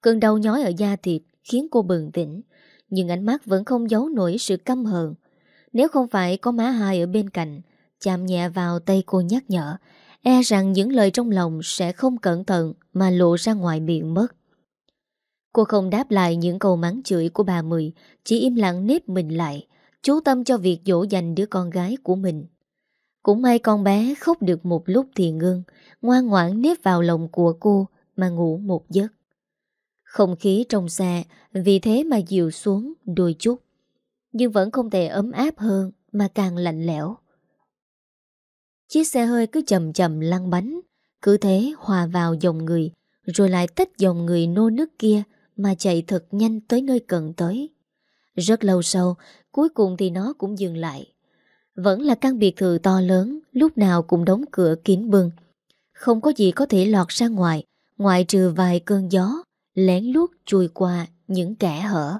Cơn đau nhói ở da thịt khiến cô bừng tỉnh, nhưng ánh mắt vẫn không giấu nổi sự căm hờn. Nếu không phải có má hai ở bên cạnh, chạm nhẹ vào tay cô nhắc nhở, e rằng những lời trong lòng sẽ không cẩn thận mà lộ ra ngoài miệng mất. Cô không đáp lại những câu mắng chửi của bà Mười, chỉ im lặng nếp mình lại, chú tâm cho việc dỗ dành đứa con gái của mình. Cũng may con bé khóc được một lúc thì ngưng, ngoan ngoãn nếp vào lòng của cô mà ngủ một giấc. Không khí trong xe vì thế mà dịu xuống đôi chút, nhưng vẫn không thể ấm áp hơn mà càng lạnh lẽo. Chiếc xe hơi cứ chậm chậm lăn bánh, cứ thế hòa vào dòng người, rồi lại tách dòng người nô nước kia mà chạy thật nhanh tới nơi cần tới. Rất lâu sau, cuối cùng thì nó cũng dừng lại. Vẫn là căn biệt thự to lớn Lúc nào cũng đóng cửa kín bưng Không có gì có thể lọt ra ngoài Ngoại trừ vài cơn gió Lén lút chui qua những kẻ hở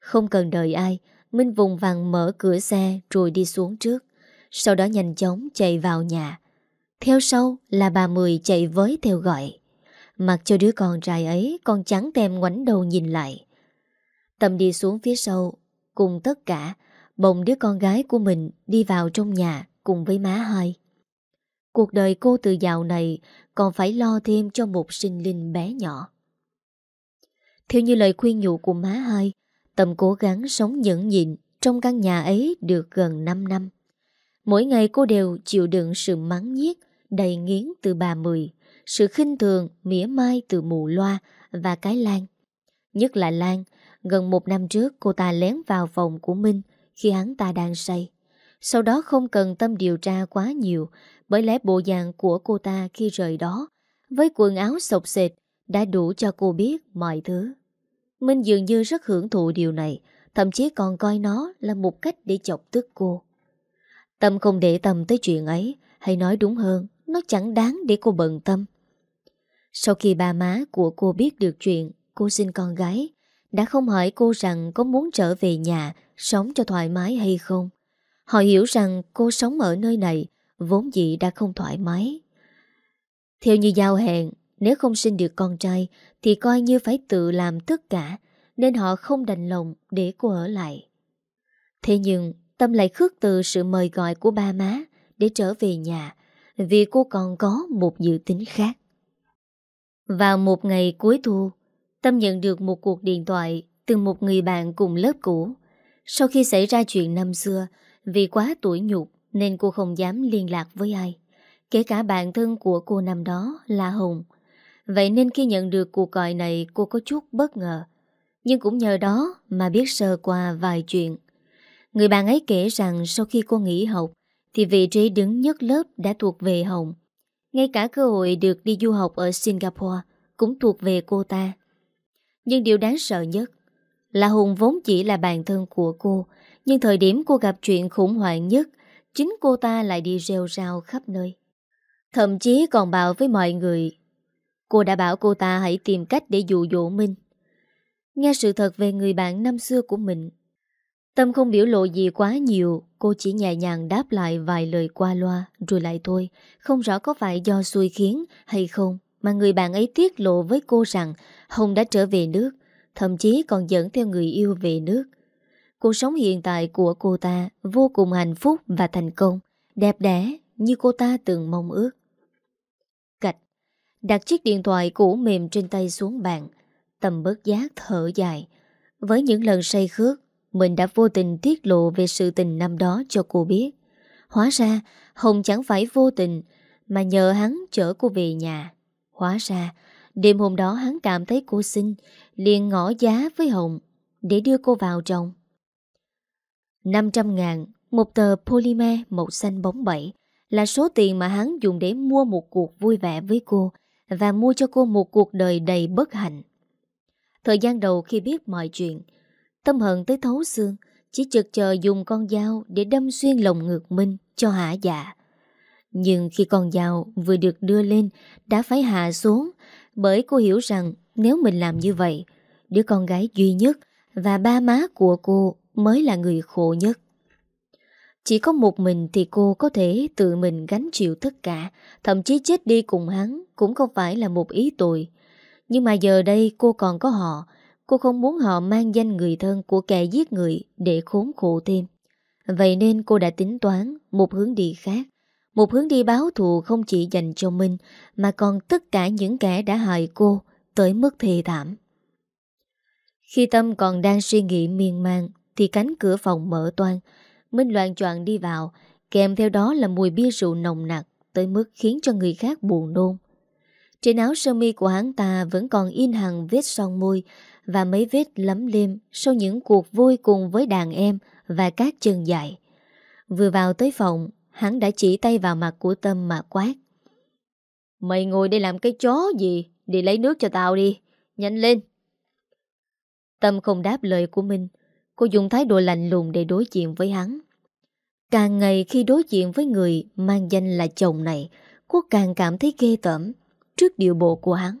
Không cần đợi ai Minh vùng vàng mở cửa xe Rồi đi xuống trước Sau đó nhanh chóng chạy vào nhà Theo sau là bà Mười chạy với theo gọi Mặc cho đứa con trai ấy Con trắng tem ngoảnh đầu nhìn lại Tâm đi xuống phía sau Cùng tất cả bồng đứa con gái của mình đi vào trong nhà cùng với má hai. Cuộc đời cô từ dạo này còn phải lo thêm cho một sinh linh bé nhỏ. Theo như lời khuyên nhủ của má hai, tầm cố gắng sống nhẫn nhịn trong căn nhà ấy được gần 5 năm. Mỗi ngày cô đều chịu đựng sự mắng nhiếc, đầy nghiến từ bà Mười, sự khinh thường, mỉa mai từ mù loa và cái Lan. Nhất là Lan, gần một năm trước cô ta lén vào phòng của Minh khi hắn ta đang say. Sau đó không cần tâm điều tra quá nhiều bởi lẽ bộ dạng của cô ta khi rời đó với quần áo sộc sệt đã đủ cho cô biết mọi thứ. Minh dường như rất hưởng thụ điều này thậm chí còn coi nó là một cách để chọc tức cô. Tâm không để tâm tới chuyện ấy hay nói đúng hơn nó chẳng đáng để cô bận tâm. Sau khi ba má của cô biết được chuyện cô xin con gái đã không hỏi cô rằng có muốn trở về nhà sống cho thoải mái hay không. Họ hiểu rằng cô sống ở nơi này vốn dĩ đã không thoải mái. Theo như giao hẹn, nếu không sinh được con trai thì coi như phải tự làm tất cả nên họ không đành lòng để cô ở lại. Thế nhưng Tâm lại khước từ sự mời gọi của ba má để trở về nhà vì cô còn có một dự tính khác. Vào một ngày cuối thu, Tâm nhận được một cuộc điện thoại từ một người bạn cùng lớp cũ sau khi xảy ra chuyện năm xưa, vì quá tuổi nhục nên cô không dám liên lạc với ai, kể cả bạn thân của cô năm đó là Hồng. Vậy nên khi nhận được cuộc gọi này cô có chút bất ngờ, nhưng cũng nhờ đó mà biết sơ qua vài chuyện. Người bạn ấy kể rằng sau khi cô nghỉ học thì vị trí đứng nhất lớp đã thuộc về Hồng. Ngay cả cơ hội được đi du học ở Singapore cũng thuộc về cô ta. Nhưng điều đáng sợ nhất là Hùng vốn chỉ là bạn thân của cô, nhưng thời điểm cô gặp chuyện khủng hoảng nhất, chính cô ta lại đi rêu rao khắp nơi. Thậm chí còn bảo với mọi người, cô đã bảo cô ta hãy tìm cách để dụ dỗ Minh. Nghe sự thật về người bạn năm xưa của mình, Tâm không biểu lộ gì quá nhiều, cô chỉ nhẹ nhàng đáp lại vài lời qua loa rồi lại thôi, không rõ có phải do xui khiến hay không mà người bạn ấy tiết lộ với cô rằng hùng đã trở về nước thậm chí còn dẫn theo người yêu về nước. Cuộc sống hiện tại của cô ta vô cùng hạnh phúc và thành công, đẹp đẽ như cô ta từng mong ước. Cạch, đặt chiếc điện thoại cũ mềm trên tay xuống bàn, tầm bớt giác thở dài. Với những lần say khước, mình đã vô tình tiết lộ về sự tình năm đó cho cô biết. Hóa ra, Hồng chẳng phải vô tình, mà nhờ hắn chở cô về nhà. Hóa ra, đêm hôm đó hắn cảm thấy cô xinh, liền ngỏ giá với Hồng để đưa cô vào trong. 500 ngàn, một tờ polymer màu xanh bóng bẩy là số tiền mà hắn dùng để mua một cuộc vui vẻ với cô và mua cho cô một cuộc đời đầy bất hạnh. Thời gian đầu khi biết mọi chuyện, tâm hận tới thấu xương, chỉ trực chờ dùng con dao để đâm xuyên lồng ngực Minh cho hạ dạ. Nhưng khi con dao vừa được đưa lên đã phải hạ xuống bởi cô hiểu rằng nếu mình làm như vậy, đứa con gái duy nhất và ba má của cô mới là người khổ nhất. Chỉ có một mình thì cô có thể tự mình gánh chịu tất cả, thậm chí chết đi cùng hắn cũng không phải là một ý tội. Nhưng mà giờ đây cô còn có họ, cô không muốn họ mang danh người thân của kẻ giết người để khốn khổ thêm. Vậy nên cô đã tính toán một hướng đi khác. Một hướng đi báo thù không chỉ dành cho Minh mà còn tất cả những kẻ đã hại cô tới mức thề thảm. Khi Tâm còn đang suy nghĩ miên man thì cánh cửa phòng mở toan. Minh loạn choạng đi vào, kèm theo đó là mùi bia rượu nồng nặc tới mức khiến cho người khác buồn nôn. Trên áo sơ mi của hắn ta vẫn còn in hằng vết son môi và mấy vết lấm lem sau những cuộc vui cùng với đàn em và các chân dạy. Vừa vào tới phòng, Hắn đã chỉ tay vào mặt của Tâm mà quát Mày ngồi đây làm cái chó gì Đi lấy nước cho tao đi Nhanh lên Tâm không đáp lời của mình Cô dùng thái độ lạnh lùng để đối diện với hắn Càng ngày khi đối diện với người Mang danh là chồng này Cô càng cảm thấy ghê tởm Trước điều bộ của hắn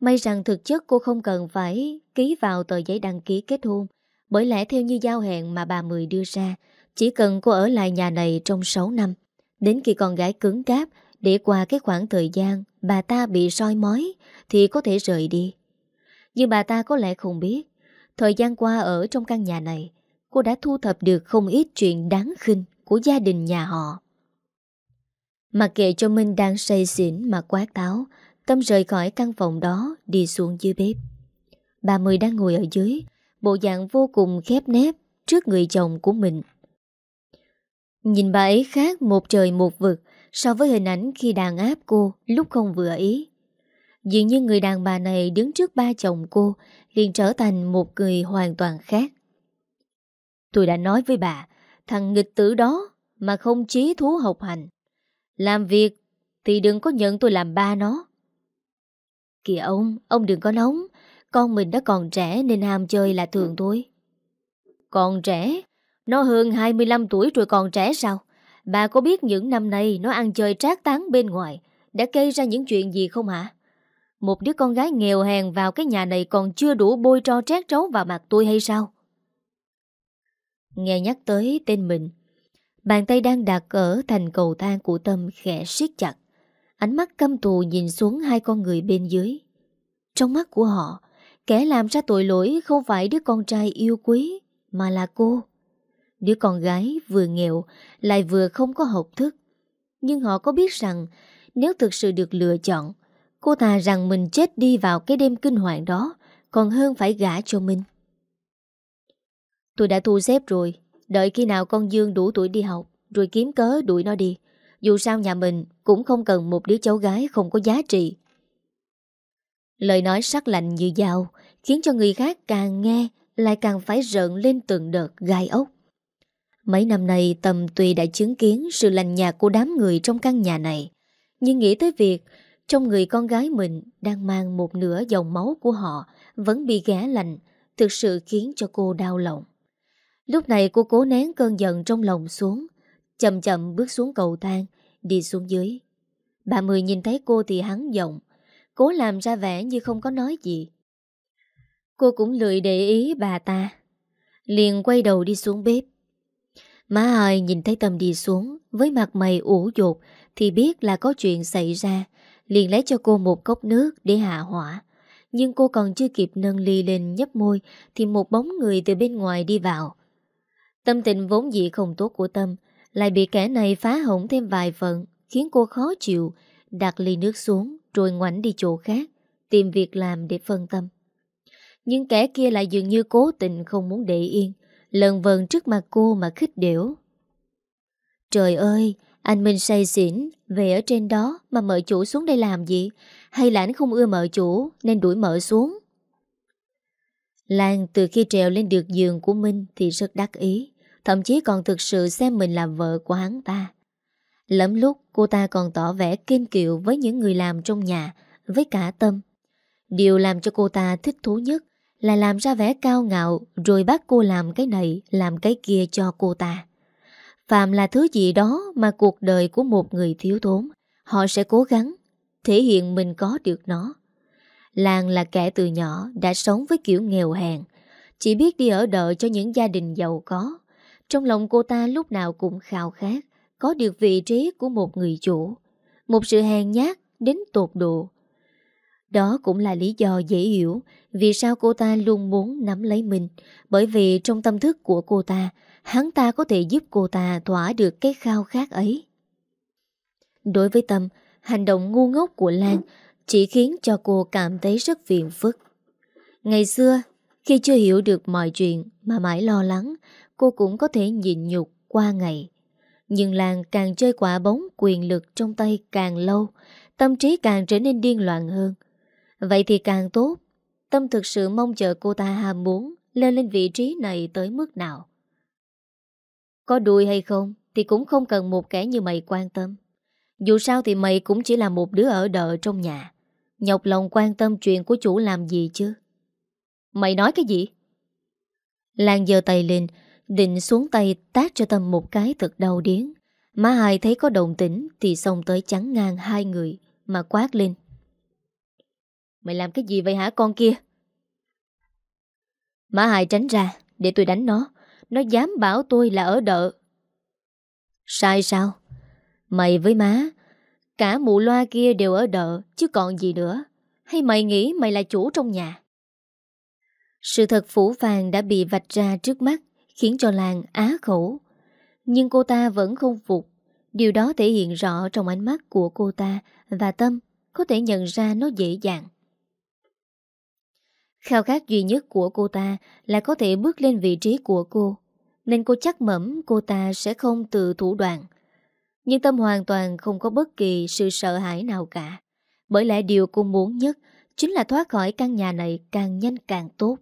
May rằng thực chất cô không cần phải ký vào tờ giấy đăng ký kết hôn, bởi lẽ theo như giao hẹn mà bà Mười đưa ra, chỉ cần cô ở lại nhà này trong 6 năm Đến khi con gái cứng cáp Để qua cái khoảng thời gian Bà ta bị soi mói Thì có thể rời đi Nhưng bà ta có lẽ không biết Thời gian qua ở trong căn nhà này Cô đã thu thập được không ít chuyện đáng khinh Của gia đình nhà họ Mặc kệ cho Minh đang say xỉn mà quát táo Tâm rời khỏi căn phòng đó Đi xuống dưới bếp Bà Mười đang ngồi ở dưới Bộ dạng vô cùng khép nép Trước người chồng của mình Nhìn bà ấy khác một trời một vực so với hình ảnh khi đàn áp cô lúc không vừa ý. Dường như người đàn bà này đứng trước ba chồng cô liền trở thành một người hoàn toàn khác. Tôi đã nói với bà, thằng nghịch tử đó mà không chí thú học hành. Làm việc thì đừng có nhận tôi làm ba nó. Kìa ông, ông đừng có nóng, con mình đã còn trẻ nên ham chơi là thường thôi. Còn trẻ, nó hơn 25 tuổi rồi còn trẻ sao? Bà có biết những năm nay nó ăn chơi trác tán bên ngoài đã gây ra những chuyện gì không hả? Một đứa con gái nghèo hèn vào cái nhà này còn chưa đủ bôi tro trét trấu vào mặt tôi hay sao? Nghe nhắc tới tên mình, bàn tay đang đặt ở thành cầu thang của Tâm khẽ siết chặt. Ánh mắt căm thù nhìn xuống hai con người bên dưới. Trong mắt của họ, kẻ làm ra tội lỗi không phải đứa con trai yêu quý, mà là cô đứa con gái vừa nghèo lại vừa không có học thức. Nhưng họ có biết rằng nếu thực sự được lựa chọn, cô ta rằng mình chết đi vào cái đêm kinh hoàng đó còn hơn phải gả cho mình. Tôi đã thu xếp rồi, đợi khi nào con Dương đủ tuổi đi học rồi kiếm cớ đuổi nó đi. Dù sao nhà mình cũng không cần một đứa cháu gái không có giá trị. Lời nói sắc lạnh như dao khiến cho người khác càng nghe lại càng phải rợn lên từng đợt gai ốc. Mấy năm nay Tâm tuy đã chứng kiến sự lành nhạt của đám người trong căn nhà này, nhưng nghĩ tới việc trong người con gái mình đang mang một nửa dòng máu của họ vẫn bị ghẻ lành, thực sự khiến cho cô đau lòng. Lúc này cô cố nén cơn giận trong lòng xuống, chậm chậm bước xuống cầu thang, đi xuống dưới. Bà Mười nhìn thấy cô thì hắn giọng, cố làm ra vẻ như không có nói gì. Cô cũng lười để ý bà ta, liền quay đầu đi xuống bếp. Má ai nhìn thấy Tâm đi xuống Với mặt mày ủ dột Thì biết là có chuyện xảy ra Liền lấy cho cô một cốc nước để hạ hỏa Nhưng cô còn chưa kịp nâng ly lên nhấp môi Thì một bóng người từ bên ngoài đi vào Tâm tình vốn dĩ không tốt của Tâm Lại bị kẻ này phá hỏng thêm vài phần Khiến cô khó chịu Đặt ly nước xuống Rồi ngoảnh đi chỗ khác Tìm việc làm để phân tâm Nhưng kẻ kia lại dường như cố tình không muốn để yên Lần vần trước mặt cô mà khích điểu Trời ơi Anh Minh say xỉn Về ở trên đó mà mợ chủ xuống đây làm gì Hay là anh không ưa mợ chủ Nên đuổi mợ xuống Lan từ khi trèo lên được giường của Minh Thì rất đắc ý Thậm chí còn thực sự xem mình là vợ của hắn ta Lắm lúc cô ta còn tỏ vẻ kinh kiệu với những người làm trong nhà Với cả tâm Điều làm cho cô ta thích thú nhất lại làm ra vẻ cao ngạo Rồi bắt cô làm cái này Làm cái kia cho cô ta Phạm là thứ gì đó Mà cuộc đời của một người thiếu thốn Họ sẽ cố gắng Thể hiện mình có được nó Lan là kẻ từ nhỏ Đã sống với kiểu nghèo hèn Chỉ biết đi ở đợi cho những gia đình giàu có Trong lòng cô ta lúc nào cũng khao khát Có được vị trí của một người chủ Một sự hèn nhát đến tột độ Đó cũng là lý do dễ hiểu vì sao cô ta luôn muốn nắm lấy mình, bởi vì trong tâm thức của cô ta, hắn ta có thể giúp cô ta thỏa được cái khao khát ấy. Đối với Tâm, hành động ngu ngốc của Lan chỉ khiến cho cô cảm thấy rất phiền phức. Ngày xưa, khi chưa hiểu được mọi chuyện mà mãi lo lắng, cô cũng có thể nhịn nhục qua ngày. Nhưng Lan càng chơi quả bóng quyền lực trong tay càng lâu, tâm trí càng trở nên điên loạn hơn. Vậy thì càng tốt, Tâm thực sự mong chờ cô ta ham muốn lên lên vị trí này tới mức nào. Có đuôi hay không thì cũng không cần một kẻ như mày quan tâm. Dù sao thì mày cũng chỉ là một đứa ở đợi trong nhà. Nhọc lòng quan tâm chuyện của chủ làm gì chứ? Mày nói cái gì? Lan giơ tay lên, định xuống tay tát cho Tâm một cái thật đau điếng. Má hai thấy có động tĩnh thì xông tới chắn ngang hai người mà quát lên. Mày làm cái gì vậy hả con kia? má Hải tránh ra, để tôi đánh nó. Nó dám bảo tôi là ở đợ. Sai sao? Mày với má, cả mụ loa kia đều ở đợ, chứ còn gì nữa. Hay mày nghĩ mày là chủ trong nhà? Sự thật phủ vàng đã bị vạch ra trước mắt, khiến cho làng á khẩu. Nhưng cô ta vẫn không phục. Điều đó thể hiện rõ trong ánh mắt của cô ta và Tâm có thể nhận ra nó dễ dàng. Khao khát duy nhất của cô ta là có thể bước lên vị trí của cô, nên cô chắc mẩm cô ta sẽ không tự thủ đoạn. Nhưng Tâm hoàn toàn không có bất kỳ sự sợ hãi nào cả, bởi lẽ điều cô muốn nhất chính là thoát khỏi căn nhà này càng nhanh càng tốt.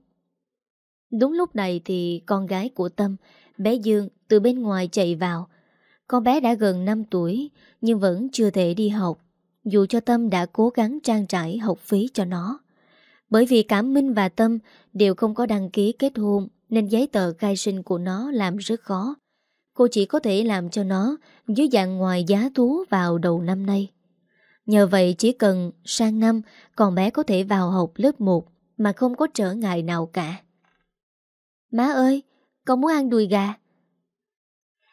Đúng lúc này thì con gái của Tâm, bé Dương từ bên ngoài chạy vào. Con bé đã gần 5 tuổi nhưng vẫn chưa thể đi học, dù cho Tâm đã cố gắng trang trải học phí cho nó. Bởi vì cả Minh và Tâm đều không có đăng ký kết hôn nên giấy tờ khai sinh của nó làm rất khó. Cô chỉ có thể làm cho nó dưới dạng ngoài giá thú vào đầu năm nay. Nhờ vậy chỉ cần sang năm con bé có thể vào học lớp 1 mà không có trở ngại nào cả. Má ơi, con muốn ăn đùi gà.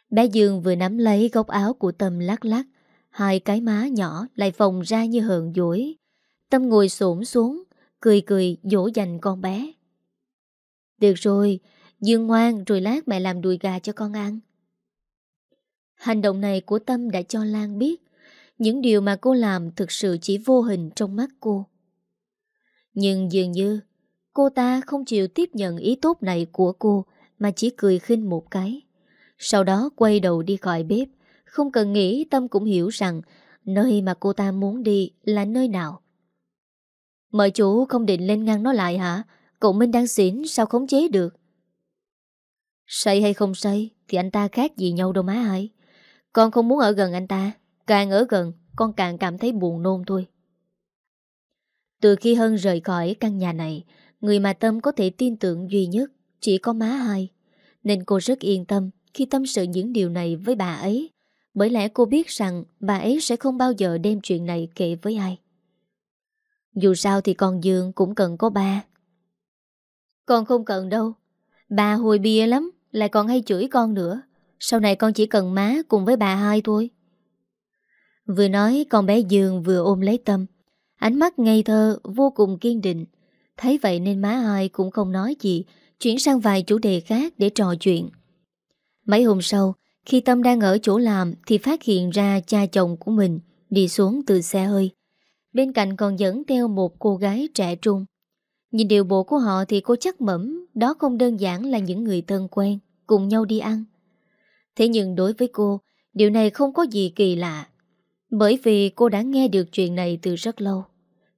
Bé Dương vừa nắm lấy góc áo của Tâm lắc lắc, hai cái má nhỏ lại phồng ra như hờn dỗi. Tâm ngồi xổm xuống, Cười cười dỗ dành con bé Được rồi Dương ngoan rồi lát mẹ làm đùi gà cho con ăn Hành động này của Tâm đã cho Lan biết Những điều mà cô làm thực sự chỉ vô hình trong mắt cô Nhưng dường như Cô ta không chịu tiếp nhận ý tốt này của cô Mà chỉ cười khinh một cái Sau đó quay đầu đi khỏi bếp Không cần nghĩ Tâm cũng hiểu rằng Nơi mà cô ta muốn đi là nơi nào Mời chủ không định lên ngăn nó lại hả Cậu Minh đang xỉn sao khống chế được Say hay không say Thì anh ta khác gì nhau đâu má ơi Con không muốn ở gần anh ta Càng ở gần con càng cảm thấy buồn nôn thôi Từ khi Hân rời khỏi căn nhà này Người mà Tâm có thể tin tưởng duy nhất Chỉ có má hai Nên cô rất yên tâm Khi tâm sự những điều này với bà ấy Bởi lẽ cô biết rằng Bà ấy sẽ không bao giờ đem chuyện này kể với ai dù sao thì con Dương cũng cần có ba Con không cần đâu Bà hồi bia lắm Lại còn hay chửi con nữa Sau này con chỉ cần má cùng với bà hai thôi Vừa nói con bé Dương vừa ôm lấy tâm Ánh mắt ngây thơ vô cùng kiên định Thấy vậy nên má hai cũng không nói gì Chuyển sang vài chủ đề khác để trò chuyện Mấy hôm sau Khi Tâm đang ở chỗ làm Thì phát hiện ra cha chồng của mình Đi xuống từ xe hơi Bên cạnh còn dẫn theo một cô gái trẻ trung Nhìn điều bộ của họ thì cô chắc mẩm Đó không đơn giản là những người thân quen Cùng nhau đi ăn Thế nhưng đối với cô Điều này không có gì kỳ lạ Bởi vì cô đã nghe được chuyện này từ rất lâu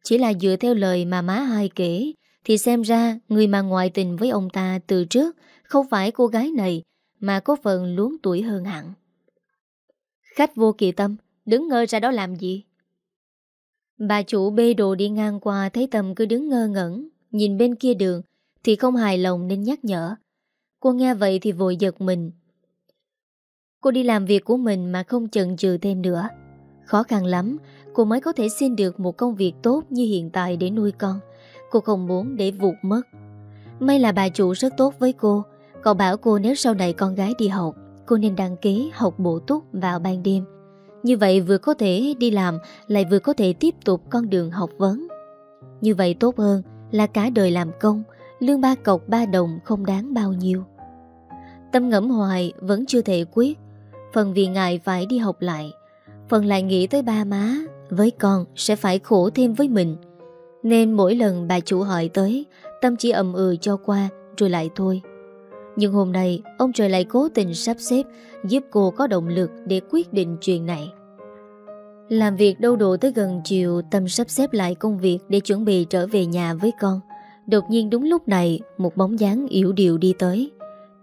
Chỉ là dựa theo lời mà má hai kể Thì xem ra người mà ngoại tình với ông ta từ trước Không phải cô gái này Mà có phần luống tuổi hơn hẳn Khách vô kỳ tâm Đứng ngơ ra đó làm gì Bà chủ bê đồ đi ngang qua thấy Tâm cứ đứng ngơ ngẩn, nhìn bên kia đường, thì không hài lòng nên nhắc nhở. Cô nghe vậy thì vội giật mình. Cô đi làm việc của mình mà không chần chừ thêm nữa. Khó khăn lắm, cô mới có thể xin được một công việc tốt như hiện tại để nuôi con. Cô không muốn để vụt mất. May là bà chủ rất tốt với cô. Cậu bảo cô nếu sau này con gái đi học, cô nên đăng ký học bổ túc vào ban đêm như vậy vừa có thể đi làm Lại vừa có thể tiếp tục con đường học vấn Như vậy tốt hơn là cả đời làm công Lương ba cọc ba đồng không đáng bao nhiêu Tâm ngẫm hoài vẫn chưa thể quyết Phần vì ngài phải đi học lại Phần lại nghĩ tới ba má Với con sẽ phải khổ thêm với mình Nên mỗi lần bà chủ hỏi tới Tâm chỉ ầm ừ cho qua Rồi lại thôi nhưng hôm nay ông trời lại cố tình sắp xếp giúp cô có động lực để quyết định chuyện này. Làm việc đâu độ tới gần chiều Tâm sắp xếp lại công việc để chuẩn bị trở về nhà với con. Đột nhiên đúng lúc này một bóng dáng yếu điệu đi tới.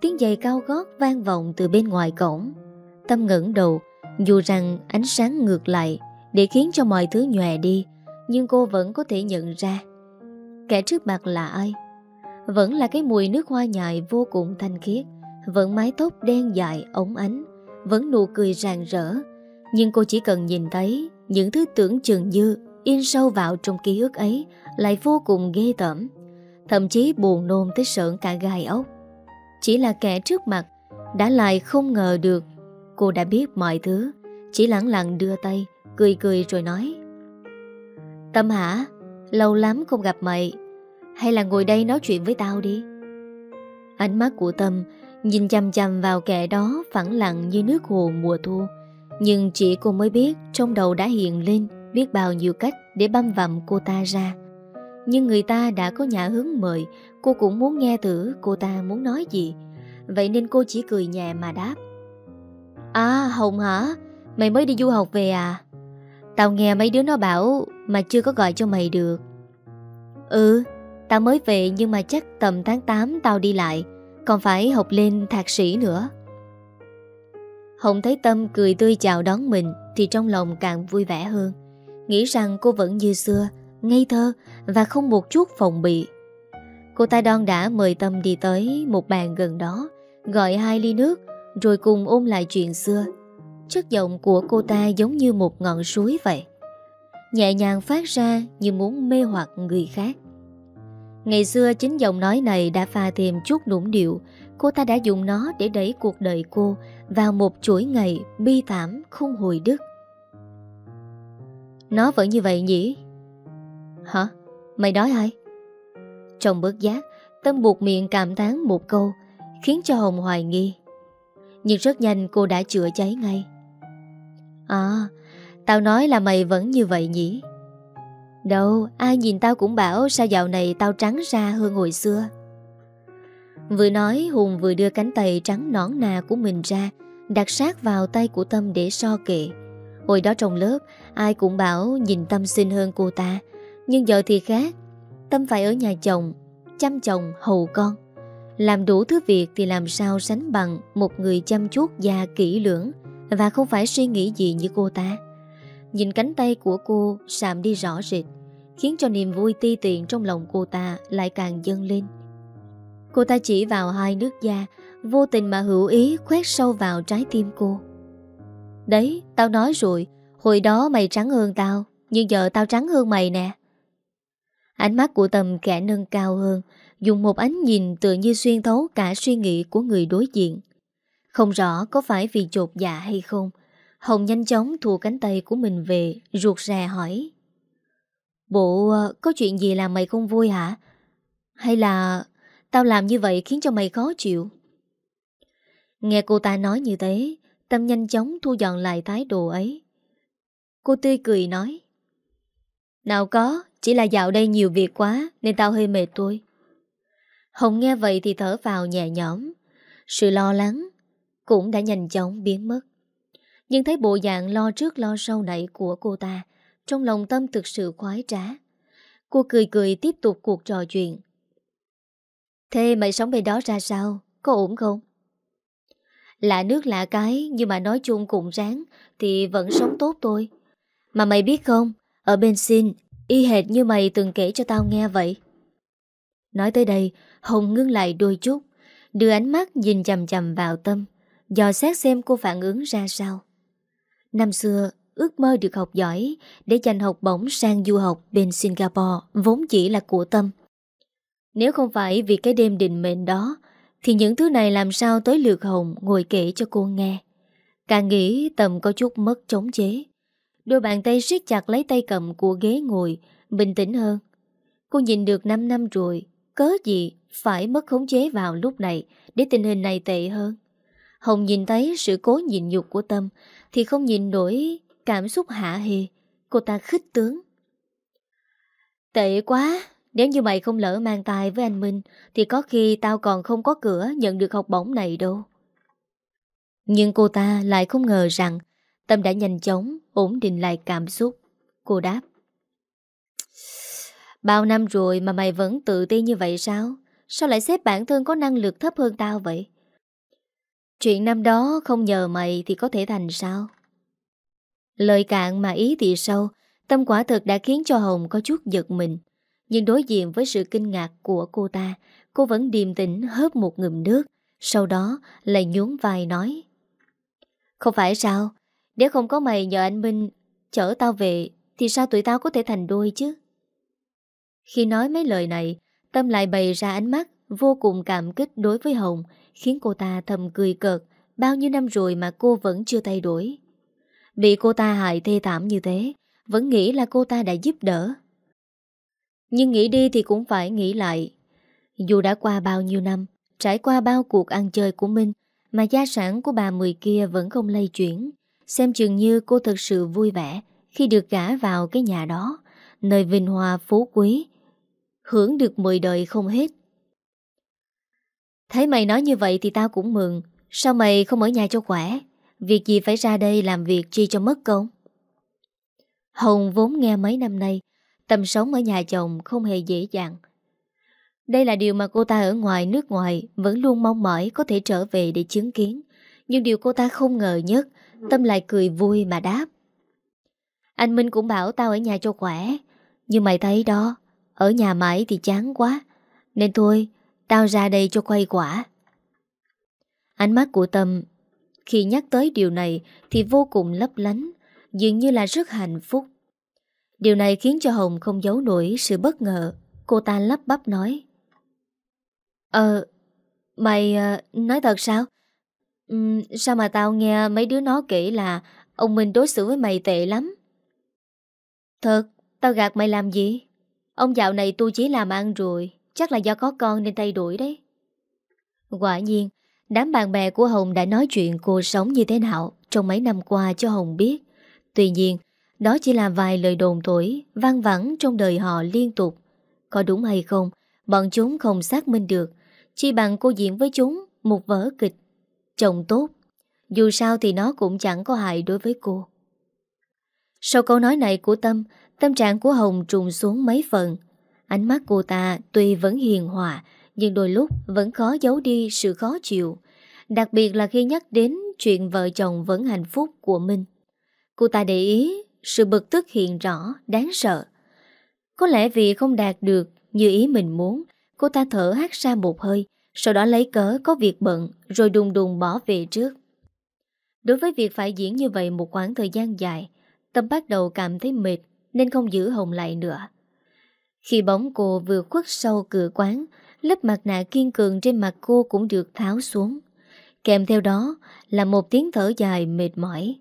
Tiếng giày cao gót vang vọng từ bên ngoài cổng. Tâm ngẩng đầu, dù rằng ánh sáng ngược lại để khiến cho mọi thứ nhòe đi, nhưng cô vẫn có thể nhận ra. Kẻ trước mặt là ai? Vẫn là cái mùi nước hoa nhài vô cùng thanh khiết Vẫn mái tóc đen dài ống ánh Vẫn nụ cười rạng rỡ Nhưng cô chỉ cần nhìn thấy Những thứ tưởng chừng như In sâu vào trong ký ức ấy Lại vô cùng ghê tởm Thậm chí buồn nôn tới sợn cả gai ốc Chỉ là kẻ trước mặt Đã lại không ngờ được Cô đã biết mọi thứ Chỉ lặng lặng đưa tay Cười cười rồi nói Tâm hả Lâu lắm không gặp mày hay là ngồi đây nói chuyện với tao đi Ánh mắt của Tâm Nhìn chăm chăm vào kẻ đó Phẳng lặng như nước hồ mùa thu Nhưng chỉ cô mới biết Trong đầu đã hiện lên Biết bao nhiêu cách để băm vặm cô ta ra Nhưng người ta đã có nhà hướng mời Cô cũng muốn nghe thử cô ta muốn nói gì Vậy nên cô chỉ cười nhẹ mà đáp À Hồng hả Mày mới đi du học về à Tao nghe mấy đứa nó bảo Mà chưa có gọi cho mày được Ừ Tao mới về nhưng mà chắc tầm tháng 8 tao đi lại Còn phải học lên thạc sĩ nữa Hồng thấy Tâm cười tươi chào đón mình Thì trong lòng càng vui vẻ hơn Nghĩ rằng cô vẫn như xưa Ngây thơ và không một chút phòng bị Cô ta đon đã mời Tâm đi tới một bàn gần đó Gọi hai ly nước Rồi cùng ôm lại chuyện xưa Chất giọng của cô ta giống như một ngọn suối vậy Nhẹ nhàng phát ra như muốn mê hoặc người khác Ngày xưa chính dòng nói này đã pha thêm chút nũng điệu Cô ta đã dùng nó để đẩy cuộc đời cô Vào một chuỗi ngày bi thảm không hồi đức Nó vẫn như vậy nhỉ? Hả? Mày nói ai? Trong bước giác Tâm buộc miệng cảm thán một câu Khiến cho Hồng hoài nghi Nhưng rất nhanh cô đã chữa cháy ngay À Tao nói là mày vẫn như vậy nhỉ? Đâu, ai nhìn tao cũng bảo sao dạo này tao trắng ra hơn hồi xưa. Vừa nói Hùng vừa đưa cánh tay trắng nõn nà của mình ra, đặt sát vào tay của Tâm để so kệ. Hồi đó trong lớp, ai cũng bảo nhìn Tâm xinh hơn cô ta. Nhưng giờ thì khác, Tâm phải ở nhà chồng, chăm chồng, hầu con. Làm đủ thứ việc thì làm sao sánh bằng một người chăm chút già kỹ lưỡng và không phải suy nghĩ gì như cô ta. Nhìn cánh tay của cô sạm đi rõ rệt Khiến cho niềm vui ti tiện trong lòng cô ta lại càng dâng lên Cô ta chỉ vào hai nước da Vô tình mà hữu ý khoét sâu vào trái tim cô Đấy, tao nói rồi Hồi đó mày trắng hơn tao Nhưng giờ tao trắng hơn mày nè Ánh mắt của tầm kẻ nâng cao hơn Dùng một ánh nhìn tự như xuyên thấu cả suy nghĩ của người đối diện Không rõ có phải vì chột dạ hay không Hồng nhanh chóng thu cánh tay của mình về Ruột rè hỏi Bộ ờ, có chuyện gì làm mày không vui hả Hay là Tao làm như vậy khiến cho mày khó chịu Nghe cô ta nói như thế Tâm nhanh chóng thu dọn lại thái độ ấy Cô tươi cười nói Nào có Chỉ là dạo đây nhiều việc quá Nên tao hơi mệt thôi." Hồng nghe vậy thì thở vào nhẹ nhõm Sự lo lắng Cũng đã nhanh chóng biến mất nhưng thấy bộ dạng lo trước lo sau này của cô ta Trong lòng Tâm thực sự khoái trá Cô cười cười tiếp tục cuộc trò chuyện Thế mày sống bên đó ra sao? Có ổn không? Lạ nước lạ cái Nhưng mà nói chung cũng ráng Thì vẫn sống tốt thôi Mà mày biết không? Ở bên xin Y hệt như mày từng kể cho tao nghe vậy Nói tới đây Hồng ngưng lại đôi chút Đưa ánh mắt nhìn chầm chầm vào Tâm Dò xét xem cô phản ứng ra sao Năm xưa, ước mơ được học giỏi để giành học bổng sang du học bên Singapore vốn chỉ là của Tâm. Nếu không phải vì cái đêm định mệnh đó, thì những thứ này làm sao tới lượt Hồng ngồi kể cho cô nghe. Càng nghĩ Tâm có chút mất chống chế. Đôi bàn tay siết chặt lấy tay cầm của ghế ngồi, bình tĩnh hơn. Cô nhìn được 5 năm rồi, cớ gì phải mất khống chế vào lúc này để tình hình này tệ hơn. Hồng nhìn thấy sự cố nhịn nhục của Tâm thì không nhìn nổi cảm xúc hạ hề. Cô ta khích tướng. Tệ quá, nếu như mày không lỡ mang tài với anh Minh thì có khi tao còn không có cửa nhận được học bổng này đâu. Nhưng cô ta lại không ngờ rằng Tâm đã nhanh chóng ổn định lại cảm xúc. Cô đáp. Bao năm rồi mà mày vẫn tự ti như vậy sao? Sao lại xếp bản thân có năng lực thấp hơn tao vậy? Chuyện năm đó không nhờ mày thì có thể thành sao? Lời cạn mà ý thì sâu, tâm quả thật đã khiến cho Hồng có chút giật mình. Nhưng đối diện với sự kinh ngạc của cô ta, cô vẫn điềm tĩnh hớp một ngụm nước, sau đó lại nhún vai nói. Không phải sao, nếu không có mày nhờ anh Minh chở tao về thì sao tụi tao có thể thành đôi chứ? Khi nói mấy lời này, Tâm lại bày ra ánh mắt vô cùng cảm kích đối với Hồng, khiến cô ta thầm cười cợt, bao nhiêu năm rồi mà cô vẫn chưa thay đổi. Bị cô ta hại thê thảm như thế, vẫn nghĩ là cô ta đã giúp đỡ. Nhưng nghĩ đi thì cũng phải nghĩ lại. Dù đã qua bao nhiêu năm, trải qua bao cuộc ăn chơi của mình, mà gia sản của bà Mười kia vẫn không lây chuyển. Xem chừng như cô thật sự vui vẻ khi được gả vào cái nhà đó, nơi vinh hoa phú quý. Hưởng được mười đời không hết, Thấy mày nói như vậy thì tao cũng mừng Sao mày không ở nhà cho khỏe Việc gì phải ra đây làm việc chi cho mất công Hồng vốn nghe mấy năm nay Tầm sống ở nhà chồng không hề dễ dàng Đây là điều mà cô ta ở ngoài nước ngoài Vẫn luôn mong mỏi có thể trở về để chứng kiến Nhưng điều cô ta không ngờ nhất Tâm lại cười vui mà đáp Anh Minh cũng bảo tao ở nhà cho khỏe Nhưng mày thấy đó Ở nhà mãi thì chán quá Nên thôi Tao ra đây cho quay quả Ánh mắt của Tâm Khi nhắc tới điều này Thì vô cùng lấp lánh Dường như là rất hạnh phúc Điều này khiến cho Hồng không giấu nổi sự bất ngờ Cô ta lắp bắp nói Ờ Mày ờ, nói thật sao ừ, Sao mà tao nghe mấy đứa nó kể là Ông Minh đối xử với mày tệ lắm Thật Tao gạt mày làm gì Ông dạo này tu chỉ làm ăn rồi Chắc là do có con nên thay đổi đấy Quả nhiên Đám bạn bè của Hồng đã nói chuyện cô sống như thế nào Trong mấy năm qua cho Hồng biết Tuy nhiên Đó chỉ là vài lời đồn thổi Vang vẳng trong đời họ liên tục Có đúng hay không Bọn chúng không xác minh được Chỉ bằng cô diễn với chúng Một vở kịch Chồng tốt Dù sao thì nó cũng chẳng có hại đối với cô Sau câu nói này của Tâm Tâm trạng của Hồng trùng xuống mấy phần Ánh mắt cô ta tuy vẫn hiền hòa, nhưng đôi lúc vẫn khó giấu đi sự khó chịu. Đặc biệt là khi nhắc đến chuyện vợ chồng vẫn hạnh phúc của mình. Cô ta để ý sự bực tức hiện rõ, đáng sợ. Có lẽ vì không đạt được như ý mình muốn, cô ta thở hát ra một hơi, sau đó lấy cớ có việc bận rồi đùng đùng bỏ về trước. Đối với việc phải diễn như vậy một khoảng thời gian dài, Tâm bắt đầu cảm thấy mệt nên không giữ Hồng lại nữa. Khi bóng cô vừa khuất sau cửa quán, lớp mặt nạ kiên cường trên mặt cô cũng được tháo xuống. Kèm theo đó là một tiếng thở dài mệt mỏi.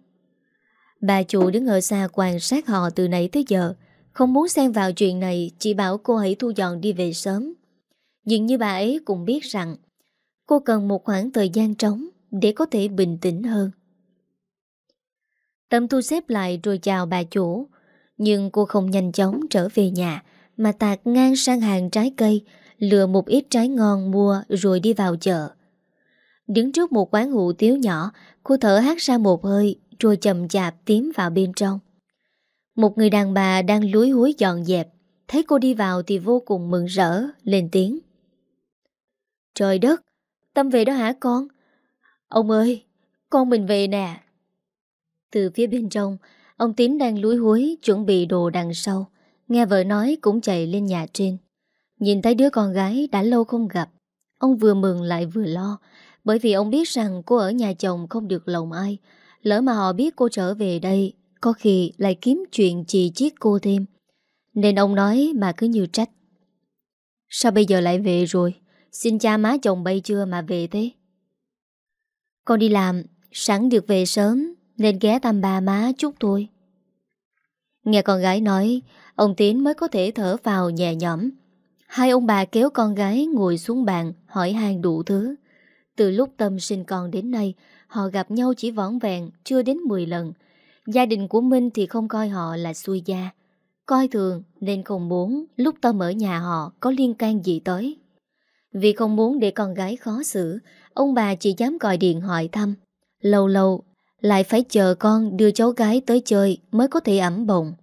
Bà chủ đứng ở xa quan sát họ từ nãy tới giờ, không muốn xen vào chuyện này, chỉ bảo cô hãy thu dọn đi về sớm. Dường như bà ấy cũng biết rằng cô cần một khoảng thời gian trống để có thể bình tĩnh hơn. Tâm thu xếp lại rồi chào bà chủ, nhưng cô không nhanh chóng trở về nhà mà tạt ngang sang hàng trái cây, lừa một ít trái ngon mua rồi đi vào chợ. Đứng trước một quán hủ tiếu nhỏ, cô thở hát ra một hơi rồi chậm chạp tiến vào bên trong. Một người đàn bà đang lúi húi dọn dẹp, thấy cô đi vào thì vô cùng mừng rỡ, lên tiếng. Trời đất, Tâm về đó hả con? Ông ơi, con mình về nè. Từ phía bên trong, ông tím đang lúi húi chuẩn bị đồ đằng sau. Nghe vợ nói cũng chạy lên nhà trên Nhìn thấy đứa con gái đã lâu không gặp Ông vừa mừng lại vừa lo Bởi vì ông biết rằng cô ở nhà chồng không được lòng ai Lỡ mà họ biết cô trở về đây Có khi lại kiếm chuyện chỉ chiết cô thêm Nên ông nói mà cứ như trách Sao bây giờ lại về rồi Xin cha má chồng bay chưa mà về thế Con đi làm Sẵn được về sớm Nên ghé thăm ba má chút thôi Nghe con gái nói Ông Tiến mới có thể thở vào nhẹ nhõm Hai ông bà kéo con gái ngồi xuống bàn hỏi hàng đủ thứ Từ lúc Tâm sinh con đến nay Họ gặp nhau chỉ võn vẹn chưa đến 10 lần Gia đình của Minh thì không coi họ là xuôi gia Coi thường nên không muốn lúc Tâm ở nhà họ có liên can gì tới Vì không muốn để con gái khó xử Ông bà chỉ dám gọi điện hỏi thăm Lâu lâu lại phải chờ con đưa cháu gái tới chơi mới có thể ẩm bồng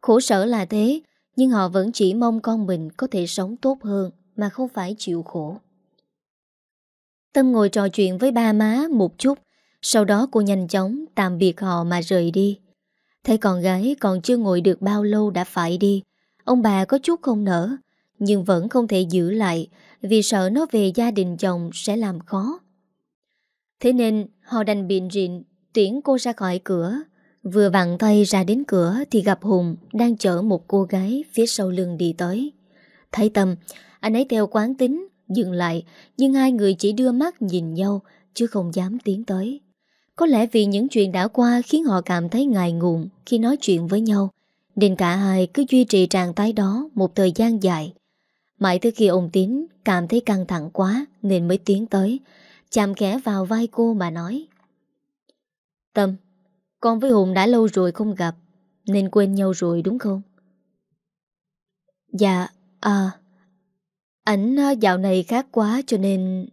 Khổ sở là thế, nhưng họ vẫn chỉ mong con mình có thể sống tốt hơn mà không phải chịu khổ. Tâm ngồi trò chuyện với ba má một chút, sau đó cô nhanh chóng tạm biệt họ mà rời đi. Thấy con gái còn chưa ngồi được bao lâu đã phải đi, ông bà có chút không nở, nhưng vẫn không thể giữ lại vì sợ nó về gia đình chồng sẽ làm khó. Thế nên họ đành biện rịn tuyển cô ra khỏi cửa Vừa vặn tay ra đến cửa thì gặp Hùng đang chở một cô gái phía sau lưng đi tới. Thấy Tâm, anh ấy theo quán tính, dừng lại, nhưng hai người chỉ đưa mắt nhìn nhau, chứ không dám tiến tới. Có lẽ vì những chuyện đã qua khiến họ cảm thấy ngại ngùng khi nói chuyện với nhau, nên cả hai cứ duy trì trạng thái đó một thời gian dài. Mãi tới khi ông Tín cảm thấy căng thẳng quá nên mới tiến tới, chạm khẽ vào vai cô mà nói. Tâm, con với Hùng đã lâu rồi không gặp Nên quên nhau rồi đúng không Dạ À Ảnh à, dạo này khác quá cho nên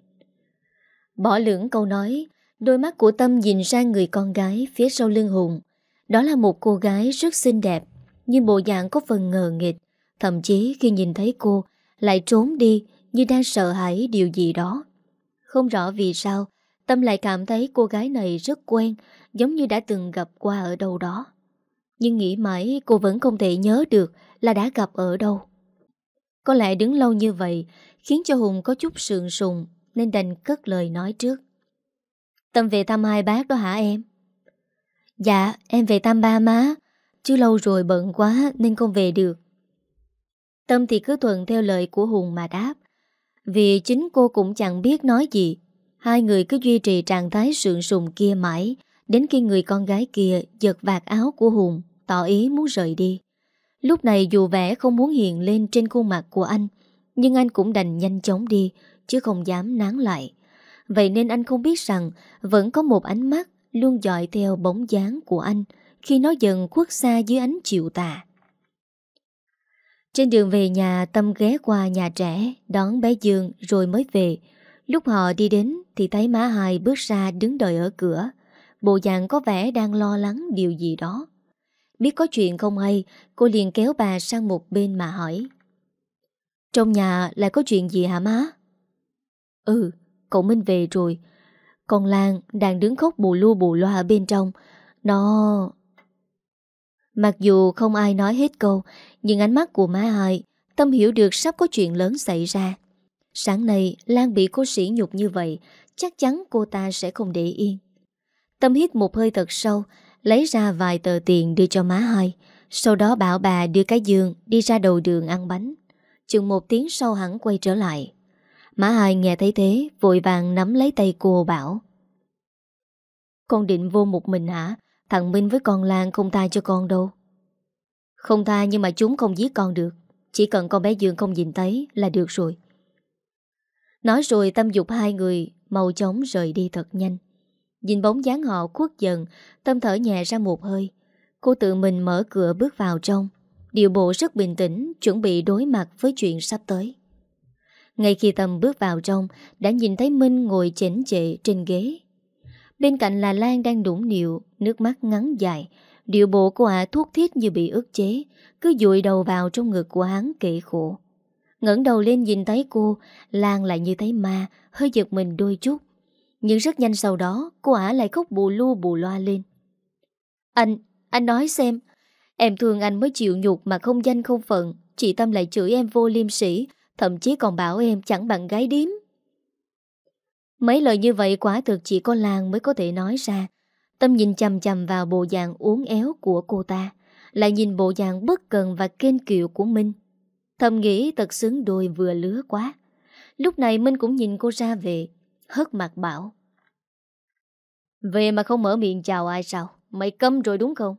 Bỏ lưỡng câu nói Đôi mắt của Tâm nhìn sang người con gái Phía sau lưng Hùng Đó là một cô gái rất xinh đẹp Nhưng bộ dạng có phần ngờ nghịch Thậm chí khi nhìn thấy cô Lại trốn đi như đang sợ hãi điều gì đó Không rõ vì sao Tâm lại cảm thấy cô gái này rất quen, giống như đã từng gặp qua ở đâu đó. Nhưng nghĩ mãi cô vẫn không thể nhớ được là đã gặp ở đâu. Có lẽ đứng lâu như vậy khiến cho Hùng có chút sườn sùng nên đành cất lời nói trước. Tâm về thăm hai bác đó hả em? Dạ, em về thăm ba má, chứ lâu rồi bận quá nên không về được. Tâm thì cứ thuận theo lời của Hùng mà đáp, vì chính cô cũng chẳng biết nói gì. Hai người cứ duy trì trạng thái sượng sùng kia mãi Đến khi người con gái kia giật vạt áo của Hùng Tỏ ý muốn rời đi Lúc này dù vẻ không muốn hiện lên trên khuôn mặt của anh Nhưng anh cũng đành nhanh chóng đi Chứ không dám nán lại Vậy nên anh không biết rằng Vẫn có một ánh mắt Luôn dọi theo bóng dáng của anh Khi nó dần khuất xa dưới ánh chiều tà Trên đường về nhà Tâm ghé qua nhà trẻ Đón bé Dương rồi mới về Lúc họ đi đến thì thấy má hai bước ra đứng đợi ở cửa. Bộ dạng có vẻ đang lo lắng điều gì đó. Biết có chuyện không hay, cô liền kéo bà sang một bên mà hỏi. Trong nhà lại có chuyện gì hả má? Ừ, cậu Minh về rồi. Còn Lan đang đứng khóc bù lu bù loa ở bên trong. Nó... Mặc dù không ai nói hết câu, nhưng ánh mắt của má hai, Tâm hiểu được sắp có chuyện lớn xảy ra. Sáng nay, Lan bị cô sĩ nhục như vậy, chắc chắn cô ta sẽ không để yên. Tâm hít một hơi thật sâu, lấy ra vài tờ tiền đưa cho má hai, sau đó bảo bà đưa cái giường đi ra đầu đường ăn bánh. Chừng một tiếng sau hẳn quay trở lại. Má hai nghe thấy thế, vội vàng nắm lấy tay cô bảo. Con định vô một mình hả? Thằng Minh với con Lan không tha cho con đâu. Không tha nhưng mà chúng không giết con được. Chỉ cần con bé Dương không nhìn thấy là được rồi. Nói rồi tâm dục hai người mau chóng rời đi thật nhanh. Nhìn bóng dáng họ khuất dần, tâm thở nhẹ ra một hơi. Cô tự mình mở cửa bước vào trong. Điều bộ rất bình tĩnh, chuẩn bị đối mặt với chuyện sắp tới. Ngay khi Tâm bước vào trong, đã nhìn thấy Minh ngồi chỉnh chệ trên ghế. Bên cạnh là Lan đang đũng niệu, nước mắt ngắn dài. Điều bộ của ả thuốc thiết như bị ức chế, cứ dụi đầu vào trong ngực của hắn kệ khổ ngẩng đầu lên nhìn thấy cô, Lan lại như thấy ma, hơi giật mình đôi chút. Nhưng rất nhanh sau đó, cô ả lại khóc bù lu bù loa lên. Anh, anh nói xem, em thương anh mới chịu nhục mà không danh không phận, chị Tâm lại chửi em vô liêm sỉ, thậm chí còn bảo em chẳng bằng gái điếm. Mấy lời như vậy quả thực chỉ có Lan mới có thể nói ra. Tâm nhìn chầm chầm vào bộ dạng uốn éo của cô ta, lại nhìn bộ dạng bất cần và kênh kiệu của Minh. Thầm nghĩ thật xứng đôi vừa lứa quá. Lúc này Minh cũng nhìn cô ra về, hớt mặt bảo. Về mà không mở miệng chào ai sao? Mày câm rồi đúng không?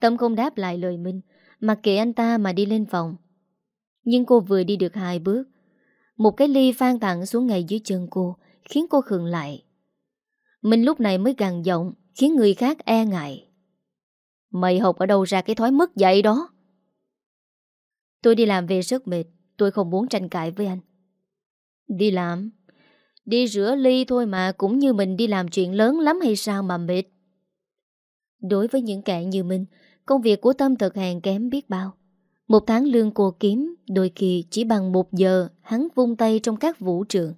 Tâm không đáp lại lời Minh, mặc kệ anh ta mà đi lên phòng. Nhưng cô vừa đi được hai bước, một cái ly phan thẳng xuống ngay dưới chân cô, khiến cô khựng lại. Minh lúc này mới gằn giọng, khiến người khác e ngại. Mày học ở đâu ra cái thói mất dạy đó? Tôi đi làm về rất mệt Tôi không muốn tranh cãi với anh Đi làm Đi rửa ly thôi mà Cũng như mình đi làm chuyện lớn lắm hay sao mà mệt Đối với những kẻ như mình Công việc của Tâm thật hàng kém biết bao Một tháng lương cô kiếm Đôi khi chỉ bằng một giờ Hắn vung tay trong các vũ trường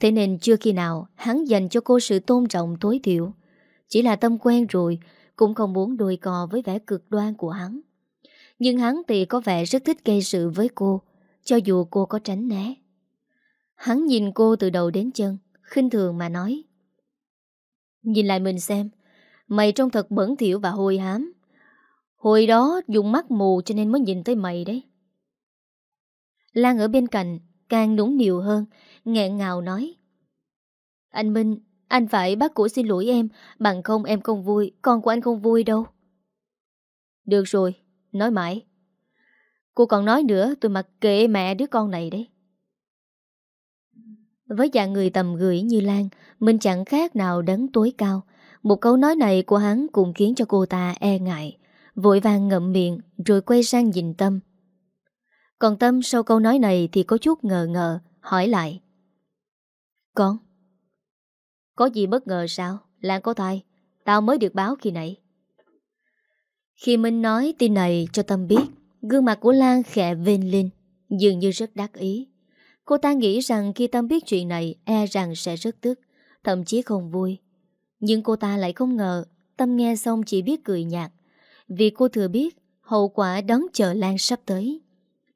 Thế nên chưa khi nào Hắn dành cho cô sự tôn trọng tối thiểu Chỉ là Tâm quen rồi Cũng không muốn đùi cò với vẻ cực đoan của hắn nhưng hắn thì có vẻ rất thích gây sự với cô Cho dù cô có tránh né Hắn nhìn cô từ đầu đến chân khinh thường mà nói Nhìn lại mình xem Mày trông thật bẩn thỉu và hôi hám Hồi đó dùng mắt mù cho nên mới nhìn tới mày đấy Lan ở bên cạnh Càng nũng nịu hơn nghẹn ngào nói Anh Minh Anh phải bác cổ xin lỗi em Bằng không em không vui Con của anh không vui đâu Được rồi Nói mãi Cô còn nói nữa tôi mặc kệ mẹ đứa con này đấy Với dạng người tầm gửi như Lan Mình chẳng khác nào đấng tối cao Một câu nói này của hắn cũng khiến cho cô ta e ngại Vội vàng ngậm miệng Rồi quay sang nhìn Tâm Còn Tâm sau câu nói này Thì có chút ngờ ngờ Hỏi lại Con Có gì bất ngờ sao Lan có thai Tao mới được báo khi nãy khi Minh nói tin này cho Tâm biết, gương mặt của Lan khẽ vên lên, dường như rất đắc ý. Cô ta nghĩ rằng khi Tâm biết chuyện này e rằng sẽ rất tức, thậm chí không vui. Nhưng cô ta lại không ngờ Tâm nghe xong chỉ biết cười nhạt, vì cô thừa biết hậu quả đón chờ Lan sắp tới.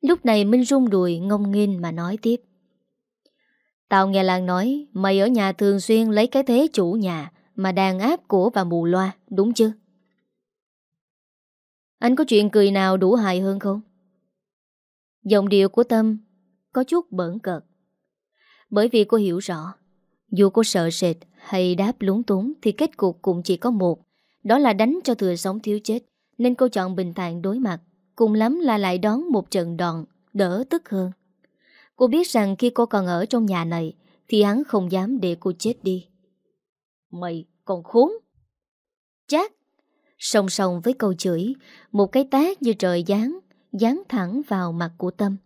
Lúc này Minh rung đùi ngông nghênh mà nói tiếp. Tao nghe Lan nói mày ở nhà thường xuyên lấy cái thế chủ nhà mà đàn áp của và mù loa, đúng chứ? Anh có chuyện cười nào đủ hài hơn không? Giọng điệu của Tâm có chút bẩn cợt. Bởi vì cô hiểu rõ, dù cô sợ sệt hay đáp lúng túng thì kết cục cũng chỉ có một, đó là đánh cho thừa sống thiếu chết, nên cô chọn bình thản đối mặt, cùng lắm là lại đón một trận đòn, đỡ tức hơn. Cô biết rằng khi cô còn ở trong nhà này, thì hắn không dám để cô chết đi. Mày còn khốn! Chát! Song song với câu chửi Một cái tát như trời giáng Giáng thẳng vào mặt của Tâm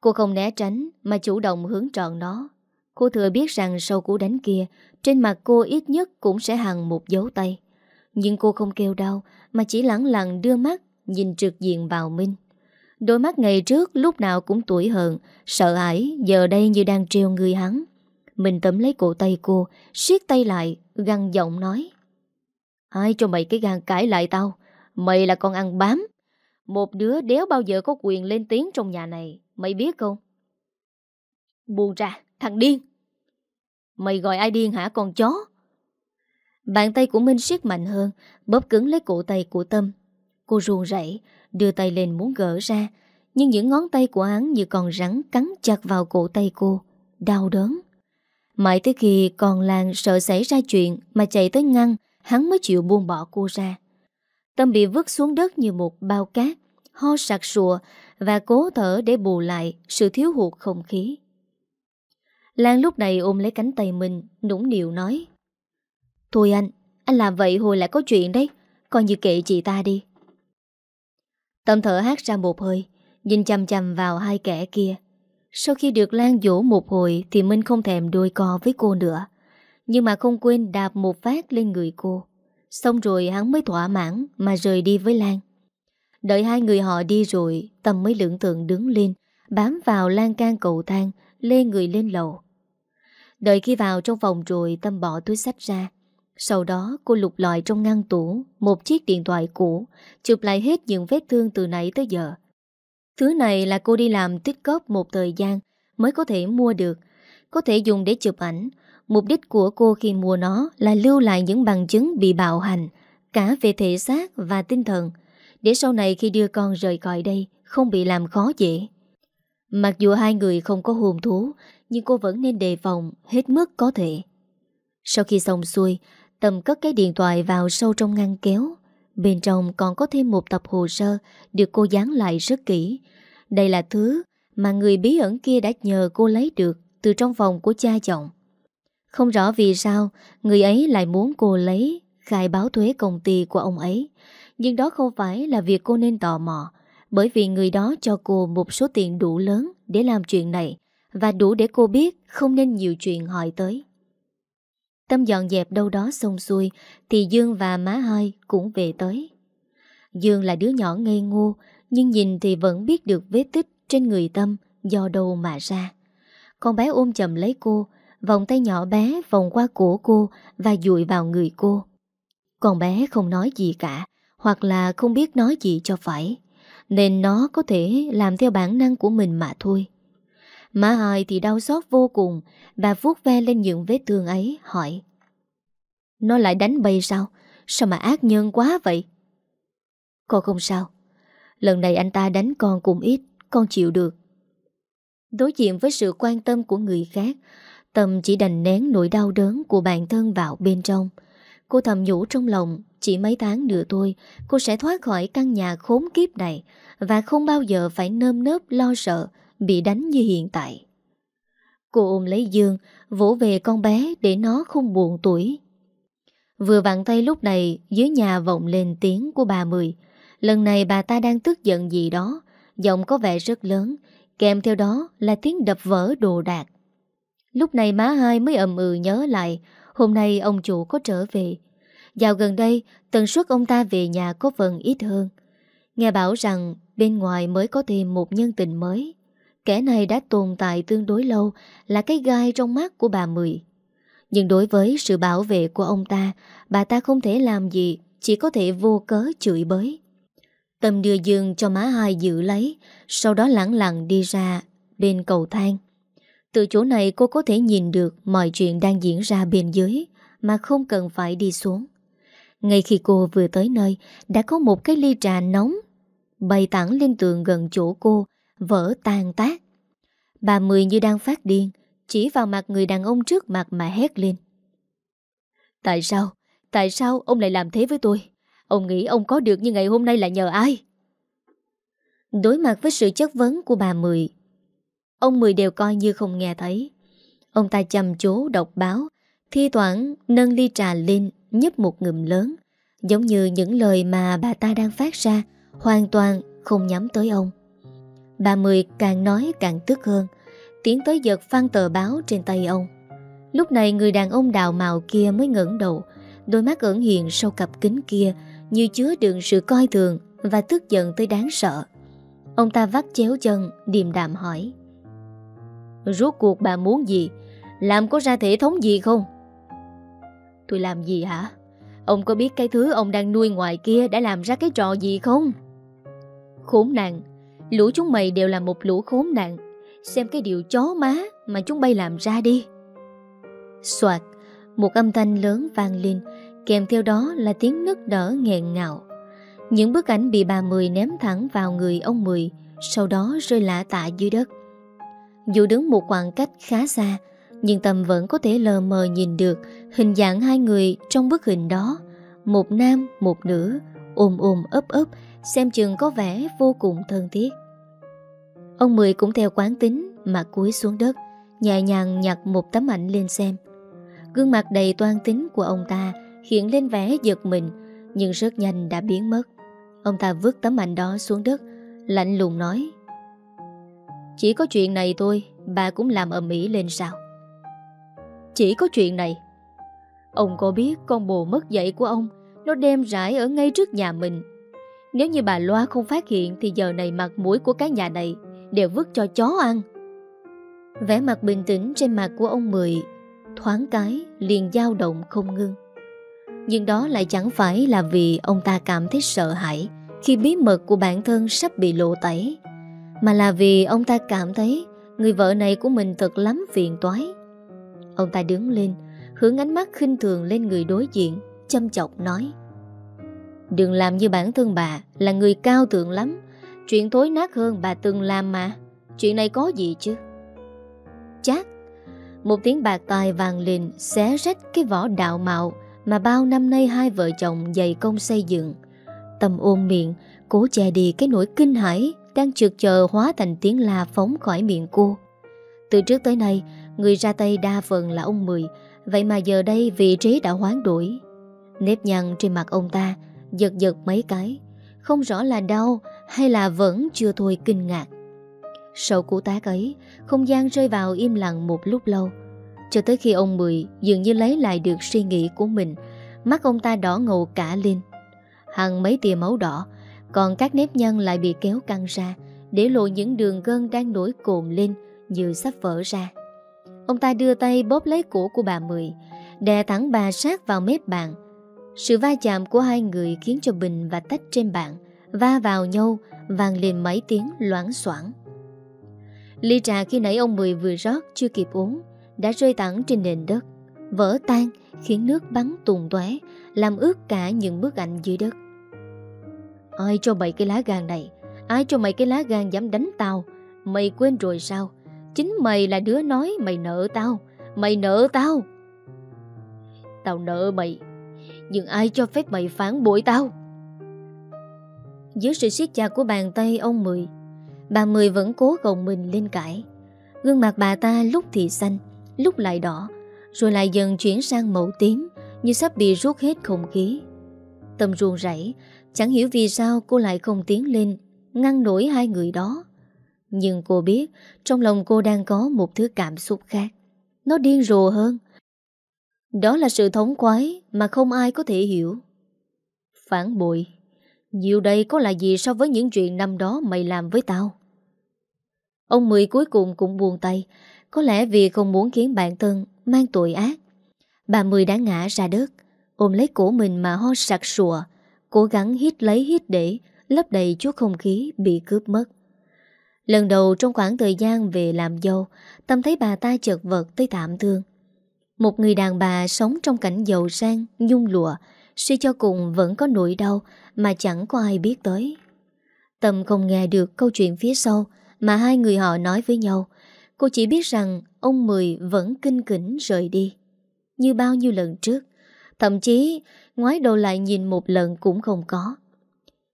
Cô không né tránh Mà chủ động hướng trọn nó Cô thừa biết rằng sau cú đánh kia Trên mặt cô ít nhất cũng sẽ hằng một dấu tay Nhưng cô không kêu đau Mà chỉ lặng lặng đưa mắt Nhìn trực diện vào Minh Đôi mắt ngày trước lúc nào cũng tuổi hờn Sợ hãi giờ đây như đang treo người hắn Mình tấm lấy cổ tay cô siết tay lại găng giọng nói Ai cho mày cái gan cãi lại tao Mày là con ăn bám Một đứa đéo bao giờ có quyền lên tiếng trong nhà này Mày biết không Buồn ra thằng điên Mày gọi ai điên hả con chó Bàn tay của Minh siết mạnh hơn Bóp cứng lấy cổ tay của Tâm Cô ruồn rẩy Đưa tay lên muốn gỡ ra Nhưng những ngón tay của hắn như con rắn Cắn chặt vào cổ tay cô Đau đớn Mãi tới khi còn làng sợ xảy ra chuyện Mà chạy tới ngăn hắn mới chịu buông bỏ cô ra. Tâm bị vứt xuống đất như một bao cát, ho sặc sụa và cố thở để bù lại sự thiếu hụt không khí. Lan lúc này ôm lấy cánh tay mình, nũng điệu nói. Thôi anh, anh làm vậy hồi lại có chuyện đấy, coi như kệ chị ta đi. Tâm thở hát ra một hơi, nhìn chầm chầm vào hai kẻ kia. Sau khi được Lan dỗ một hồi thì Minh không thèm đôi co với cô nữa. Nhưng mà không quên đạp một phát lên người cô Xong rồi hắn mới thỏa mãn Mà rời đi với Lan Đợi hai người họ đi rồi Tâm mới lưỡng tượng đứng lên Bám vào lan can cầu thang Lê người lên lầu Đợi khi vào trong phòng rồi Tâm bỏ túi sách ra Sau đó cô lục lọi trong ngăn tủ Một chiếc điện thoại cũ Chụp lại hết những vết thương từ nãy tới giờ Thứ này là cô đi làm tích góp một thời gian Mới có thể mua được Có thể dùng để chụp ảnh mục đích của cô khi mua nó là lưu lại những bằng chứng bị bạo hành, cả về thể xác và tinh thần, để sau này khi đưa con rời khỏi đây không bị làm khó dễ. Mặc dù hai người không có hồn thú, nhưng cô vẫn nên đề phòng hết mức có thể. Sau khi xong xuôi, Tâm cất cái điện thoại vào sâu trong ngăn kéo. Bên trong còn có thêm một tập hồ sơ được cô dán lại rất kỹ. Đây là thứ mà người bí ẩn kia đã nhờ cô lấy được từ trong phòng của cha chồng. Không rõ vì sao Người ấy lại muốn cô lấy Khai báo thuế công ty của ông ấy Nhưng đó không phải là việc cô nên tò mò Bởi vì người đó cho cô Một số tiền đủ lớn để làm chuyện này Và đủ để cô biết Không nên nhiều chuyện hỏi tới Tâm dọn dẹp đâu đó xong xuôi Thì Dương và má hai cũng về tới Dương là đứa nhỏ ngây ngô Nhưng nhìn thì vẫn biết được vết tích Trên người Tâm do đâu mà ra Con bé ôm chầm lấy cô Vòng tay nhỏ bé vòng qua cổ cô Và dụi vào người cô Con bé không nói gì cả Hoặc là không biết nói gì cho phải Nên nó có thể làm theo bản năng của mình mà thôi Má hai thì đau xót vô cùng Bà vuốt ve lên những vết thương ấy Hỏi Nó lại đánh bay sao Sao mà ác nhân quá vậy Con không sao Lần này anh ta đánh con cũng ít Con chịu được Đối diện với sự quan tâm của người khác Tâm chỉ đành nén nỗi đau đớn của bản thân vào bên trong. Cô thầm nhủ trong lòng, chỉ mấy tháng nữa thôi, cô sẽ thoát khỏi căn nhà khốn kiếp này và không bao giờ phải nơm nớp lo sợ bị đánh như hiện tại. Cô ôm lấy Dương, vỗ về con bé để nó không buồn tuổi. Vừa vặn tay lúc này, dưới nhà vọng lên tiếng của bà Mười. Lần này bà ta đang tức giận gì đó, giọng có vẻ rất lớn, kèm theo đó là tiếng đập vỡ đồ đạc. Lúc này má hai mới ầm ừ nhớ lại Hôm nay ông chủ có trở về Dạo gần đây Tần suất ông ta về nhà có phần ít hơn Nghe bảo rằng Bên ngoài mới có thêm một nhân tình mới Kẻ này đã tồn tại tương đối lâu Là cái gai trong mắt của bà Mười Nhưng đối với sự bảo vệ của ông ta Bà ta không thể làm gì Chỉ có thể vô cớ chửi bới Tâm đưa dương cho má hai giữ lấy Sau đó lặng lặng đi ra Bên cầu thang từ chỗ này cô có thể nhìn được mọi chuyện đang diễn ra bên dưới mà không cần phải đi xuống. Ngay khi cô vừa tới nơi, đã có một cái ly trà nóng bay thẳng lên tường gần chỗ cô, vỡ tan tác. Bà Mười như đang phát điên, chỉ vào mặt người đàn ông trước mặt mà hét lên. Tại sao? Tại sao ông lại làm thế với tôi? Ông nghĩ ông có được như ngày hôm nay là nhờ ai? Đối mặt với sự chất vấn của bà Mười, Ông Mười đều coi như không nghe thấy Ông ta chăm chú đọc báo Thi thoảng nâng ly trà lên Nhấp một ngụm lớn Giống như những lời mà bà ta đang phát ra Hoàn toàn không nhắm tới ông Bà Mười càng nói càng tức hơn Tiến tới giật phang tờ báo trên tay ông Lúc này người đàn ông đào màu kia mới ngẩng đầu Đôi mắt ẩn hiện sau cặp kính kia Như chứa đựng sự coi thường Và tức giận tới đáng sợ Ông ta vắt chéo chân Điềm đạm hỏi Rốt cuộc bà muốn gì Làm có ra thể thống gì không Tôi làm gì hả Ông có biết cái thứ ông đang nuôi ngoài kia Đã làm ra cái trò gì không Khốn nạn Lũ chúng mày đều là một lũ khốn nạn Xem cái điều chó má Mà chúng bay làm ra đi Xoạt Một âm thanh lớn vang lên Kèm theo đó là tiếng nức đỡ nghẹn ngào Những bức ảnh bị bà Mười ném thẳng vào người ông Mười Sau đó rơi lạ tạ dưới đất dù đứng một khoảng cách khá xa Nhưng Tâm vẫn có thể lờ mờ nhìn được Hình dạng hai người trong bức hình đó Một nam, một nữ Ôm ôm ấp ấp Xem chừng có vẻ vô cùng thân thiết Ông Mười cũng theo quán tính Mà cúi xuống đất Nhẹ nhàng nhặt một tấm ảnh lên xem Gương mặt đầy toan tính của ông ta Hiện lên vẻ giật mình Nhưng rất nhanh đã biến mất Ông ta vứt tấm ảnh đó xuống đất Lạnh lùng nói chỉ có chuyện này thôi Bà cũng làm ở Mỹ lên sao Chỉ có chuyện này Ông có biết con bồ mất dạy của ông Nó đem rải ở ngay trước nhà mình Nếu như bà Loa không phát hiện Thì giờ này mặt mũi của cái nhà này Đều vứt cho chó ăn Vẻ mặt bình tĩnh trên mặt của ông Mười Thoáng cái liền dao động không ngưng Nhưng đó lại chẳng phải là vì ông ta cảm thấy sợ hãi Khi bí mật của bản thân sắp bị lộ tẩy mà là vì ông ta cảm thấy Người vợ này của mình thật lắm phiền toái Ông ta đứng lên Hướng ánh mắt khinh thường lên người đối diện Châm chọc nói Đừng làm như bản thân bà Là người cao thượng lắm Chuyện tối nát hơn bà từng làm mà Chuyện này có gì chứ Chát Một tiếng bạc tài vàng lên Xé rách cái vỏ đạo mạo Mà bao năm nay hai vợ chồng dày công xây dựng tầm ôm miệng Cố che đi cái nỗi kinh hãi đang trượt chờ hóa thành tiếng la phóng khỏi miệng cô. Từ trước tới nay, người ra tay đa phần là ông Mười, vậy mà giờ đây vị trí đã hoán đổi. Nếp nhăn trên mặt ông ta giật giật mấy cái, không rõ là đau hay là vẫn chưa thôi kinh ngạc. Sau cú tác ấy, không gian rơi vào im lặng một lúc lâu. Cho tới khi ông Mười dường như lấy lại được suy nghĩ của mình, mắt ông ta đỏ ngầu cả lên. hằng mấy tia máu đỏ còn các nếp nhân lại bị kéo căng ra Để lộ những đường gân đang nổi cồn lên Như sắp vỡ ra Ông ta đưa tay bóp lấy cổ của bà Mười Đè thẳng bà sát vào mép bàn Sự va chạm của hai người Khiến cho Bình và Tách trên bàn Va vào nhau vang lên mấy tiếng loãng xoảng Ly trà khi nãy ông Mười vừa rót Chưa kịp uống Đã rơi thẳng trên nền đất Vỡ tan khiến nước bắn tùng tóe Làm ướt cả những bức ảnh dưới đất Ai cho mày cái lá gan này Ai cho mày cái lá gan dám đánh tao Mày quên rồi sao Chính mày là đứa nói mày nợ tao Mày nợ tao Tao nợ mày Nhưng ai cho phép mày phản bội tao Dưới sự siết chặt của bàn tay ông Mười Bà Mười vẫn cố gồng mình lên cãi Gương mặt bà ta lúc thì xanh Lúc lại đỏ Rồi lại dần chuyển sang màu tím Như sắp bị rút hết không khí Tâm ruồn rảy Chẳng hiểu vì sao cô lại không tiến lên Ngăn nổi hai người đó Nhưng cô biết Trong lòng cô đang có một thứ cảm xúc khác Nó điên rồ hơn Đó là sự thống quái Mà không ai có thể hiểu Phản bội Nhiều đây có là gì so với những chuyện năm đó Mày làm với tao Ông Mười cuối cùng cũng buông tay Có lẽ vì không muốn khiến bản thân Mang tội ác Bà Mười đã ngã ra đất Ôm lấy cổ mình mà ho sặc sụa cố gắng hít lấy hít để lấp đầy chút không khí bị cướp mất. Lần đầu trong khoảng thời gian về làm dâu, Tâm thấy bà ta chật vật tới tạm thương. Một người đàn bà sống trong cảnh giàu sang, nhung lụa, suy cho cùng vẫn có nỗi đau mà chẳng có ai biết tới. Tâm không nghe được câu chuyện phía sau mà hai người họ nói với nhau. Cô chỉ biết rằng ông Mười vẫn kinh kỉnh rời đi. Như bao nhiêu lần trước. Thậm chí ngoái đầu lại nhìn một lần cũng không có.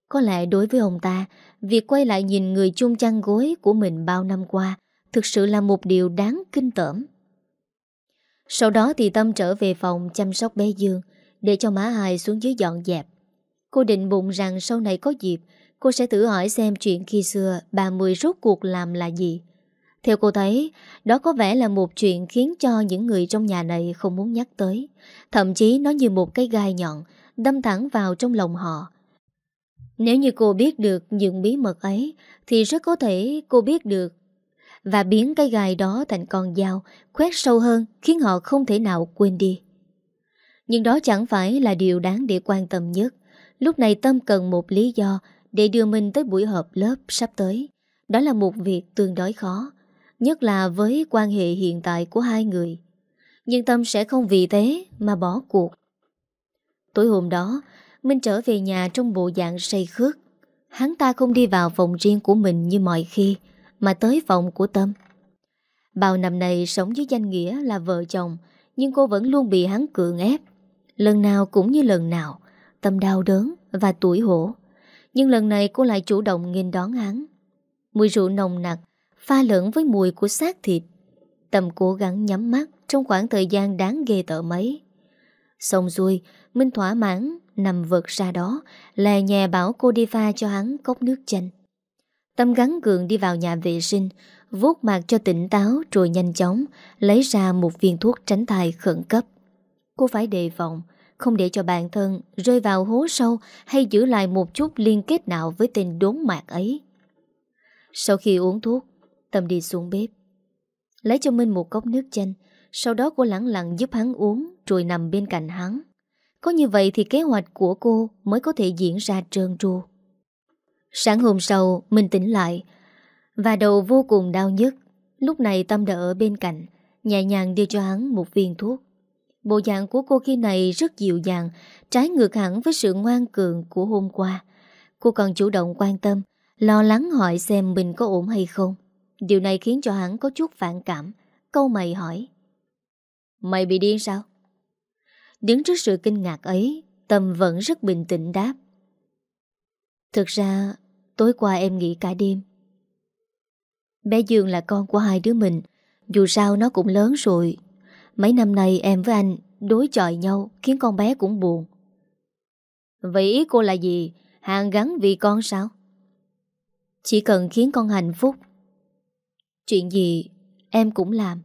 Có lẽ đối với ông ta, việc quay lại nhìn người chung chăn gối của mình bao năm qua thực sự là một điều đáng kinh tởm. Sau đó thì Tâm trở về phòng chăm sóc bé Dương để cho má hài xuống dưới dọn dẹp. Cô định bụng rằng sau này có dịp cô sẽ thử hỏi xem chuyện khi xưa bà Mười rốt cuộc làm là gì. Theo cô thấy, đó có vẻ là một chuyện khiến cho những người trong nhà này không muốn nhắc tới. Thậm chí nó như một cái gai nhọn, đâm thẳng vào trong lòng họ. Nếu như cô biết được những bí mật ấy, thì rất có thể cô biết được và biến cái gai đó thành con dao, khoét sâu hơn khiến họ không thể nào quên đi. Nhưng đó chẳng phải là điều đáng để quan tâm nhất. Lúc này Tâm cần một lý do để đưa mình tới buổi họp lớp sắp tới. Đó là một việc tương đối khó. Nhất là với quan hệ hiện tại của hai người Nhưng Tâm sẽ không vì thế mà bỏ cuộc Tối hôm đó Minh trở về nhà trong bộ dạng say khước Hắn ta không đi vào phòng riêng của mình như mọi khi Mà tới phòng của Tâm Bao năm này sống dưới danh nghĩa là vợ chồng Nhưng cô vẫn luôn bị hắn cưỡng ép Lần nào cũng như lần nào Tâm đau đớn và tủi hổ Nhưng lần này cô lại chủ động nghênh đón hắn Mùi rượu nồng nặc pha lẫn với mùi của xác thịt. Tâm cố gắng nhắm mắt trong khoảng thời gian đáng ghê tởm ấy. Xong rồi, Minh thỏa mãn nằm vật ra đó, lè nhẹ bảo cô đi pha cho hắn cốc nước chanh. Tâm gắn gượng đi vào nhà vệ sinh, vuốt mặt cho tỉnh táo rồi nhanh chóng lấy ra một viên thuốc tránh thai khẩn cấp. Cô phải đề phòng, không để cho bản thân rơi vào hố sâu hay giữ lại một chút liên kết nào với tên đốn mạc ấy. Sau khi uống thuốc, Tâm đi xuống bếp Lấy cho Minh một cốc nước chanh Sau đó cô lặng lặng giúp hắn uống Rồi nằm bên cạnh hắn Có như vậy thì kế hoạch của cô Mới có thể diễn ra trơn tru Sáng hôm sau Minh tỉnh lại Và đầu vô cùng đau nhức Lúc này Tâm đã ở bên cạnh Nhẹ nhàng đưa cho hắn một viên thuốc Bộ dạng của cô khi này rất dịu dàng Trái ngược hẳn với sự ngoan cường của hôm qua Cô còn chủ động quan tâm Lo lắng hỏi xem mình có ổn hay không Điều này khiến cho hắn có chút phản cảm Câu mày hỏi Mày bị điên sao? Đứng trước sự kinh ngạc ấy Tâm vẫn rất bình tĩnh đáp Thực ra Tối qua em nghĩ cả đêm Bé Dương là con của hai đứa mình Dù sao nó cũng lớn rồi Mấy năm nay em với anh Đối chọi nhau khiến con bé cũng buồn Vậy ý cô là gì? Hàng gắn vì con sao? Chỉ cần khiến con hạnh phúc Chuyện gì em cũng làm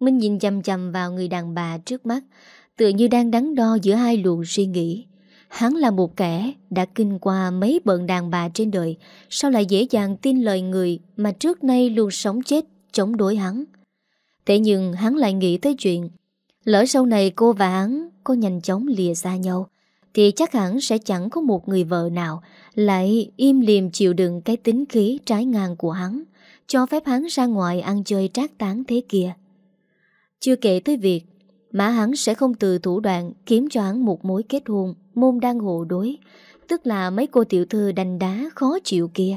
Minh nhìn chầm chầm vào người đàn bà trước mắt Tựa như đang đắn đo giữa hai luồng suy nghĩ Hắn là một kẻ đã kinh qua mấy bận đàn bà trên đời Sao lại dễ dàng tin lời người Mà trước nay luôn sống chết chống đối hắn Thế nhưng hắn lại nghĩ tới chuyện Lỡ sau này cô và hắn có nhanh chóng lìa xa nhau Thì chắc hẳn sẽ chẳng có một người vợ nào Lại im liềm chịu đựng cái tính khí trái ngang của hắn cho phép hắn ra ngoài ăn chơi trác tán thế kia. Chưa kể tới việc, mà hắn sẽ không từ thủ đoạn kiếm cho hắn một mối kết hôn, môn đang hộ đối, tức là mấy cô tiểu thư đành đá khó chịu kia.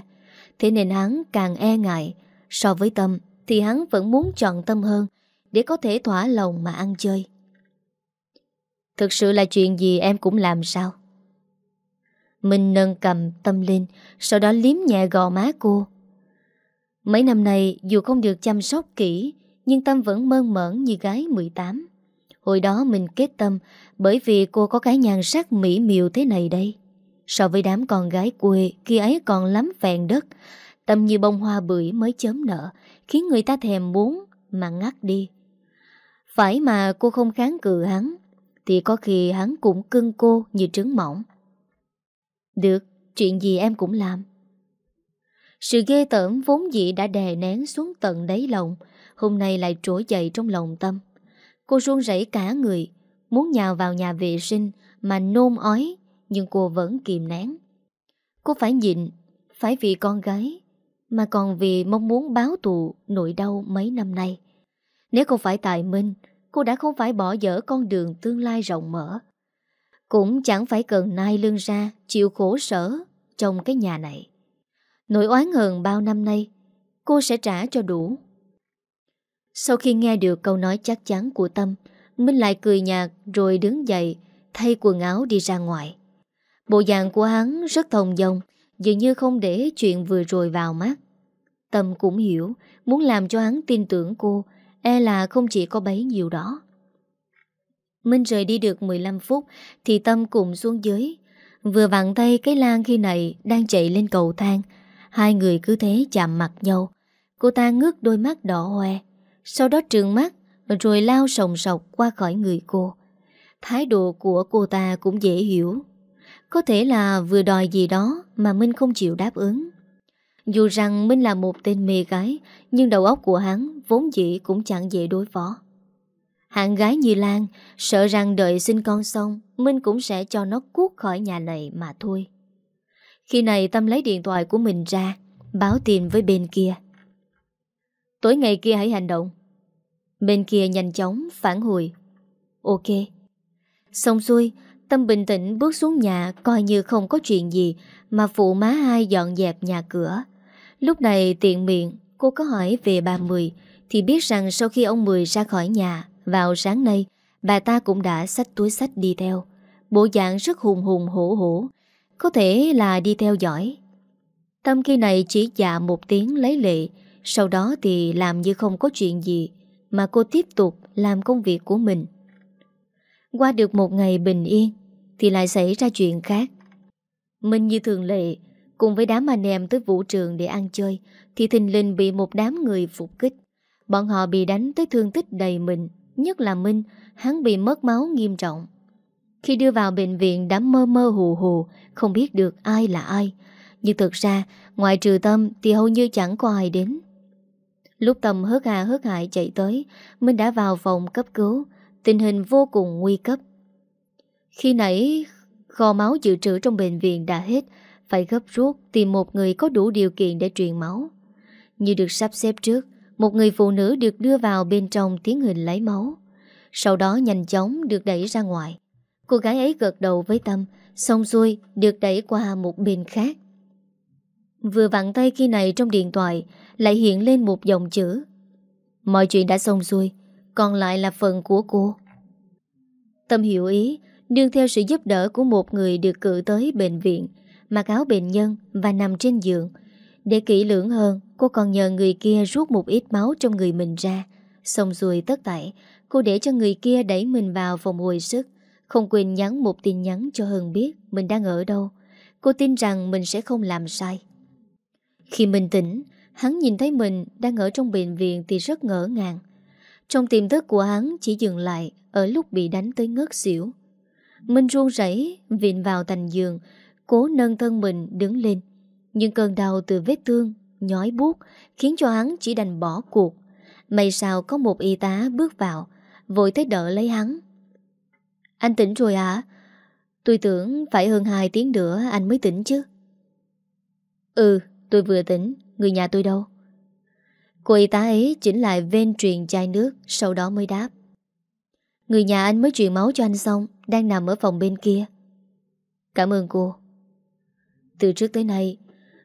Thế nên hắn càng e ngại, so với tâm thì hắn vẫn muốn chọn tâm hơn để có thể thỏa lòng mà ăn chơi. Thực sự là chuyện gì em cũng làm sao? Mình nâng cầm tâm linh, sau đó liếm nhẹ gò má cô, Mấy năm nay dù không được chăm sóc kỹ Nhưng Tâm vẫn mơn mởn như gái 18 Hồi đó mình kết Tâm Bởi vì cô có cái nhan sắc mỹ miều thế này đây So với đám con gái quê Khi ấy còn lắm phèn đất Tâm như bông hoa bưởi mới chớm nở Khiến người ta thèm muốn Mà ngắt đi Phải mà cô không kháng cự hắn Thì có khi hắn cũng cưng cô như trứng mỏng Được, chuyện gì em cũng làm sự ghê tởm vốn dĩ đã đè nén xuống tận đáy lòng, hôm nay lại trỗi dậy trong lòng tâm. Cô run rẩy cả người, muốn nhào vào nhà vệ sinh mà nôn ói, nhưng cô vẫn kìm nén. Cô phải nhịn, phải vì con gái, mà còn vì mong muốn báo thù nỗi đau mấy năm nay. Nếu cô phải tại Minh, cô đã không phải bỏ dở con đường tương lai rộng mở. Cũng chẳng phải cần nai lưng ra, chịu khổ sở trong cái nhà này. Nỗi oán hờn bao năm nay Cô sẽ trả cho đủ Sau khi nghe được câu nói chắc chắn của Tâm Minh lại cười nhạt Rồi đứng dậy Thay quần áo đi ra ngoài Bộ dạng của hắn rất thông dông, Dường như không để chuyện vừa rồi vào mắt Tâm cũng hiểu Muốn làm cho hắn tin tưởng cô E là không chỉ có bấy nhiêu đó Minh rời đi được 15 phút Thì Tâm cùng xuống dưới Vừa vặn tay cái lan khi này Đang chạy lên cầu thang Hai người cứ thế chạm mặt nhau Cô ta ngước đôi mắt đỏ hoe Sau đó trường mắt Rồi lao sòng sọc qua khỏi người cô Thái độ của cô ta cũng dễ hiểu Có thể là vừa đòi gì đó Mà Minh không chịu đáp ứng Dù rằng Minh là một tên mê gái Nhưng đầu óc của hắn Vốn dĩ cũng chẳng dễ đối phó Hạng gái như Lan Sợ rằng đợi sinh con xong Minh cũng sẽ cho nó cuốc khỏi nhà này mà thôi khi này Tâm lấy điện thoại của mình ra Báo tin với bên kia Tối ngày kia hãy hành động Bên kia nhanh chóng phản hồi Ok Xong xuôi Tâm bình tĩnh bước xuống nhà Coi như không có chuyện gì Mà phụ má hai dọn dẹp nhà cửa Lúc này tiện miệng Cô có hỏi về bà Mười Thì biết rằng sau khi ông Mười ra khỏi nhà Vào sáng nay Bà ta cũng đã xách túi sách đi theo Bộ dạng rất hùng hùng hổ hổ có thể là đi theo dõi Tâm khi này chỉ dạ một tiếng lấy lệ Sau đó thì làm như không có chuyện gì Mà cô tiếp tục làm công việc của mình Qua được một ngày bình yên Thì lại xảy ra chuyện khác Mình như thường lệ Cùng với đám anh em tới vũ trường để ăn chơi Thì thình linh bị một đám người phục kích Bọn họ bị đánh tới thương tích đầy mình Nhất là Minh Hắn bị mất máu nghiêm trọng khi đưa vào bệnh viện đã mơ mơ hồ hồ, không biết được ai là ai. Nhưng thực ra, ngoài trừ Tâm thì hầu như chẳng có ai đến. Lúc Tâm hớt hà hớt hại chạy tới, mình đã vào phòng cấp cứu, tình hình vô cùng nguy cấp. Khi nãy, kho máu dự trữ trong bệnh viện đã hết, phải gấp rút tìm một người có đủ điều kiện để truyền máu. Như được sắp xếp trước, một người phụ nữ được đưa vào bên trong tiến hình lấy máu. Sau đó nhanh chóng được đẩy ra ngoài. Cô gái ấy gật đầu với Tâm Xong xuôi được đẩy qua một bên khác Vừa vặn tay khi này trong điện thoại Lại hiện lên một dòng chữ Mọi chuyện đã xong xuôi Còn lại là phần của cô Tâm hiểu ý Đương theo sự giúp đỡ của một người được cử tới bệnh viện Mặc áo bệnh nhân Và nằm trên giường Để kỹ lưỡng hơn Cô còn nhờ người kia rút một ít máu trong người mình ra Xong xuôi tất tẩy Cô để cho người kia đẩy mình vào phòng hồi sức không quên nhắn một tin nhắn cho Hân biết Mình đang ở đâu Cô tin rằng mình sẽ không làm sai Khi mình tỉnh Hắn nhìn thấy mình đang ở trong bệnh viện Thì rất ngỡ ngàng Trong tiềm thức của hắn chỉ dừng lại Ở lúc bị đánh tới ngất xỉu Mình ruông rẫy viện vào thành giường Cố nâng thân mình đứng lên Nhưng cơn đau từ vết thương Nhói buốt Khiến cho hắn chỉ đành bỏ cuộc May sao có một y tá bước vào Vội tới đỡ lấy hắn anh tỉnh rồi à? Tôi tưởng phải hơn 2 tiếng nữa anh mới tỉnh chứ. Ừ, tôi vừa tỉnh, người nhà tôi đâu? Cô y tá ấy chỉnh lại ven truyền chai nước, sau đó mới đáp. Người nhà anh mới truyền máu cho anh xong, đang nằm ở phòng bên kia. Cảm ơn cô. Từ trước tới nay,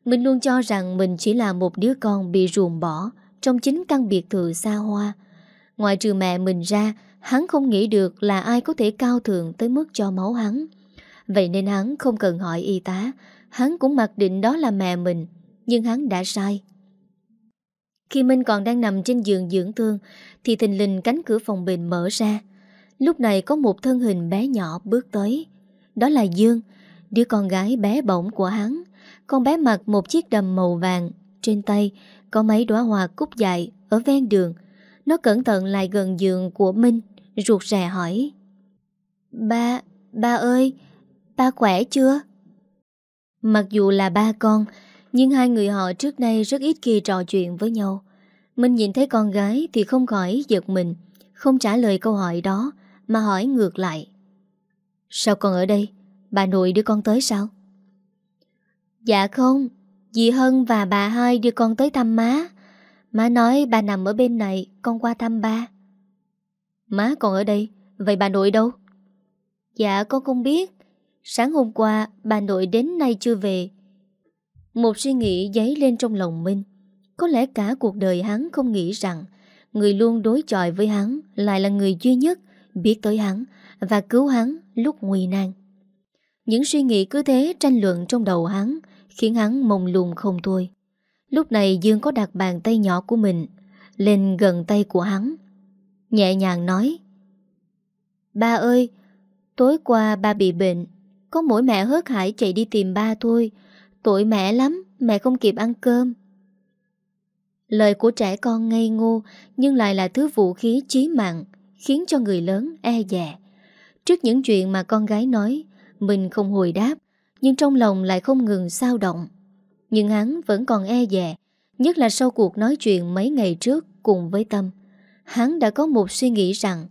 mình luôn cho rằng mình chỉ là một đứa con bị ruồng bỏ trong chính căn biệt thự xa hoa. Ngoài trừ mẹ mình ra, Hắn không nghĩ được là ai có thể cao thượng tới mức cho máu hắn. Vậy nên hắn không cần hỏi y tá, hắn cũng mặc định đó là mẹ mình, nhưng hắn đã sai. Khi Minh còn đang nằm trên giường dưỡng thương, thì thình lình cánh cửa phòng bệnh mở ra. Lúc này có một thân hình bé nhỏ bước tới. Đó là Dương, đứa con gái bé bỏng của hắn. Con bé mặc một chiếc đầm màu vàng, trên tay có mấy đóa hoa cúc dài ở ven đường. Nó cẩn thận lại gần giường của Minh ruột rè hỏi Ba, ba ơi, ba khỏe chưa? Mặc dù là ba con, nhưng hai người họ trước nay rất ít kỳ trò chuyện với nhau. Mình nhìn thấy con gái thì không khỏi giật mình, không trả lời câu hỏi đó mà hỏi ngược lại. Sao con ở đây? Bà nội đưa con tới sao? Dạ không, dì Hân và bà hai đưa con tới thăm má. Má nói bà nằm ở bên này, con qua thăm ba. Má còn ở đây Vậy bà nội đâu Dạ con không biết Sáng hôm qua bà nội đến nay chưa về Một suy nghĩ dấy lên trong lòng Minh Có lẽ cả cuộc đời hắn không nghĩ rằng Người luôn đối chọi với hắn Lại là người duy nhất Biết tới hắn Và cứu hắn lúc nguy nan Những suy nghĩ cứ thế tranh luận trong đầu hắn Khiến hắn mông lùng không thôi Lúc này Dương có đặt bàn tay nhỏ của mình Lên gần tay của hắn Nhẹ nhàng nói Ba ơi Tối qua ba bị bệnh Có mỗi mẹ hớt hải chạy đi tìm ba thôi Tội mẹ lắm Mẹ không kịp ăn cơm Lời của trẻ con ngây ngô Nhưng lại là thứ vũ khí chí mạng Khiến cho người lớn e dè Trước những chuyện mà con gái nói Mình không hồi đáp Nhưng trong lòng lại không ngừng sao động Nhưng hắn vẫn còn e dè Nhất là sau cuộc nói chuyện mấy ngày trước cùng với Tâm hắn đã có một suy nghĩ rằng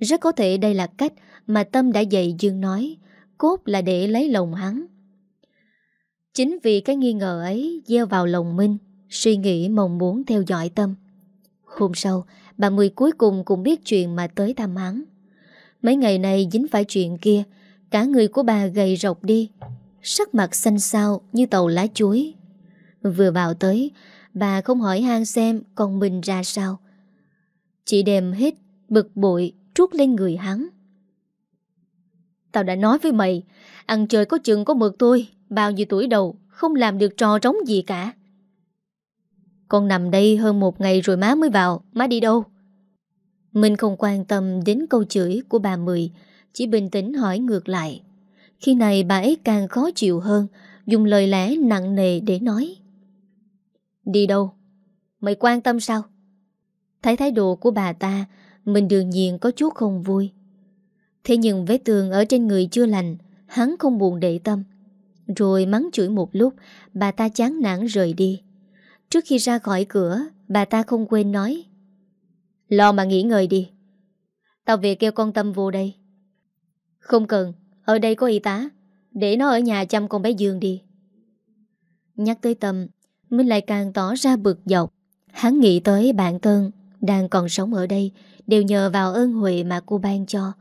rất có thể đây là cách mà Tâm đã dạy Dương nói, cốt là để lấy lòng hắn. Chính vì cái nghi ngờ ấy gieo vào lòng Minh, suy nghĩ mong muốn theo dõi Tâm. Hôm sau, bà Mười cuối cùng cũng biết chuyện mà tới thăm hắn. Mấy ngày này dính phải chuyện kia, cả người của bà gầy rộc đi, sắc mặt xanh xao như tàu lá chuối. Vừa vào tới, bà không hỏi han xem con mình ra sao, Chị đem hết bực bội trút lên người hắn. Tao đã nói với mày, ăn chơi có chừng có mực tôi, bao nhiêu tuổi đầu, không làm được trò trống gì cả. Con nằm đây hơn một ngày rồi má mới vào, má đi đâu? Mình không quan tâm đến câu chửi của bà Mười, chỉ bình tĩnh hỏi ngược lại. Khi này bà ấy càng khó chịu hơn, dùng lời lẽ nặng nề để nói. Đi đâu? Mày quan tâm sao? Thấy thái độ của bà ta Mình đương nhiên có chút không vui Thế nhưng vết tường ở trên người chưa lành Hắn không buồn để tâm Rồi mắng chửi một lúc Bà ta chán nản rời đi Trước khi ra khỏi cửa Bà ta không quên nói Lo mà nghỉ ngơi đi Tao về kêu con Tâm vô đây Không cần Ở đây có y tá Để nó ở nhà chăm con bé Dương đi Nhắc tới Tâm mình lại càng tỏ ra bực dọc Hắn nghĩ tới bạn thân đang còn sống ở đây đều nhờ vào ơn huệ mà cô ban cho.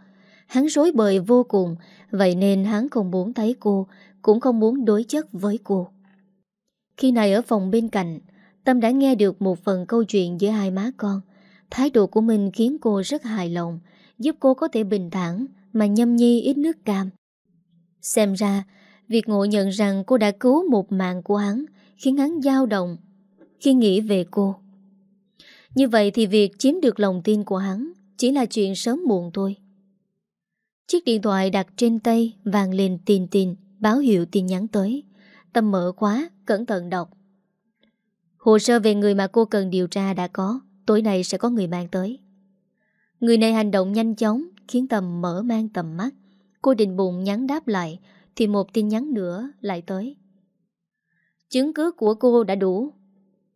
Hắn rối bời vô cùng, vậy nên hắn không muốn thấy cô, cũng không muốn đối chất với cô. Khi này ở phòng bên cạnh, Tâm đã nghe được một phần câu chuyện giữa hai má con. Thái độ của mình khiến cô rất hài lòng, giúp cô có thể bình thản mà nhâm nhi ít nước cam. Xem ra, việc ngộ nhận rằng cô đã cứu một mạng của hắn khiến hắn dao động khi nghĩ về cô. Như vậy thì việc chiếm được lòng tin của hắn chỉ là chuyện sớm muộn thôi. Chiếc điện thoại đặt trên tay vàng lên tin tin, báo hiệu tin nhắn tới. Tâm mở khóa, cẩn thận đọc. Hồ sơ về người mà cô cần điều tra đã có, tối nay sẽ có người mang tới. Người này hành động nhanh chóng, khiến Tâm mở mang tầm mắt. Cô định bụng nhắn đáp lại, thì một tin nhắn nữa lại tới. Chứng cứ của cô đã đủ,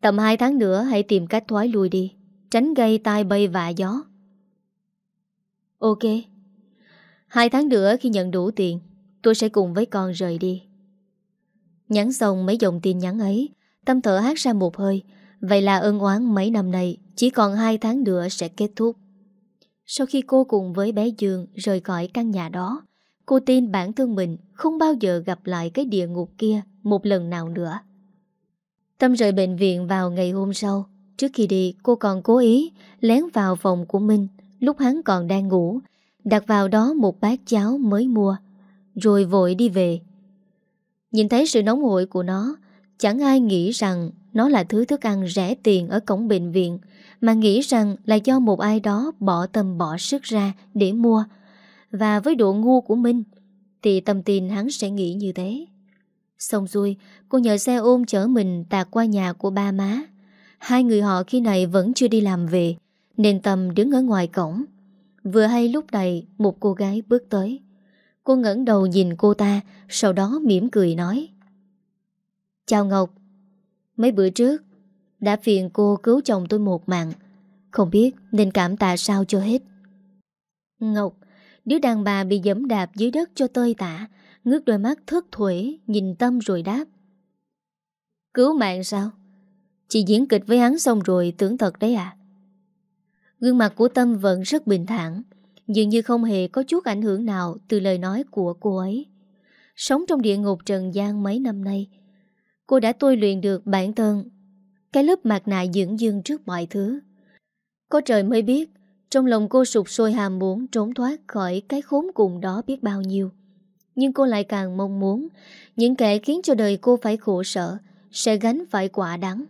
Tầm 2 tháng nữa hãy tìm cách thoái lui đi Tránh gây tai bay vạ gió Ok Hai tháng nữa khi nhận đủ tiền Tôi sẽ cùng với con rời đi Nhắn xong mấy dòng tin nhắn ấy Tâm thở hát ra một hơi Vậy là ơn oán mấy năm nay Chỉ còn hai tháng nữa sẽ kết thúc Sau khi cô cùng với bé Dương Rời khỏi căn nhà đó Cô tin bản thân mình Không bao giờ gặp lại cái địa ngục kia Một lần nào nữa Tâm rời bệnh viện vào ngày hôm sau. Trước khi đi, cô còn cố ý lén vào phòng của Minh lúc hắn còn đang ngủ, đặt vào đó một bát cháo mới mua, rồi vội đi về. Nhìn thấy sự nóng hổi của nó, chẳng ai nghĩ rằng nó là thứ thức ăn rẻ tiền ở cổng bệnh viện, mà nghĩ rằng là do một ai đó bỏ tâm bỏ sức ra để mua. Và với độ ngu của Minh, thì tâm tin hắn sẽ nghĩ như thế. Xong rồi, cô nhờ xe ôm chở mình tạt qua nhà của ba má. Hai người họ khi này vẫn chưa đi làm về, nên tầm đứng ở ngoài cổng. Vừa hay lúc này, một cô gái bước tới. Cô ngẩng đầu nhìn cô ta, sau đó mỉm cười nói. Chào Ngọc, mấy bữa trước, đã phiền cô cứu chồng tôi một mạng. Không biết nên cảm tạ sao cho hết. Ngọc, đứa đàn bà bị dẫm đạp dưới đất cho tơi tả, ngước đôi mắt thất thuể nhìn Tâm rồi đáp. Cứu mạng sao? Chị diễn kịch với hắn xong rồi tưởng thật đấy à? Gương mặt của Tâm vẫn rất bình thản, dường như không hề có chút ảnh hưởng nào từ lời nói của cô ấy. Sống trong địa ngục trần gian mấy năm nay, cô đã tôi luyện được bản thân, cái lớp mặt nạ dưỡng dương trước mọi thứ. Có trời mới biết, trong lòng cô sụp sôi hàm muốn trốn thoát khỏi cái khốn cùng đó biết bao nhiêu. Nhưng cô lại càng mong muốn Những kẻ khiến cho đời cô phải khổ sở Sẽ gánh phải quả đắng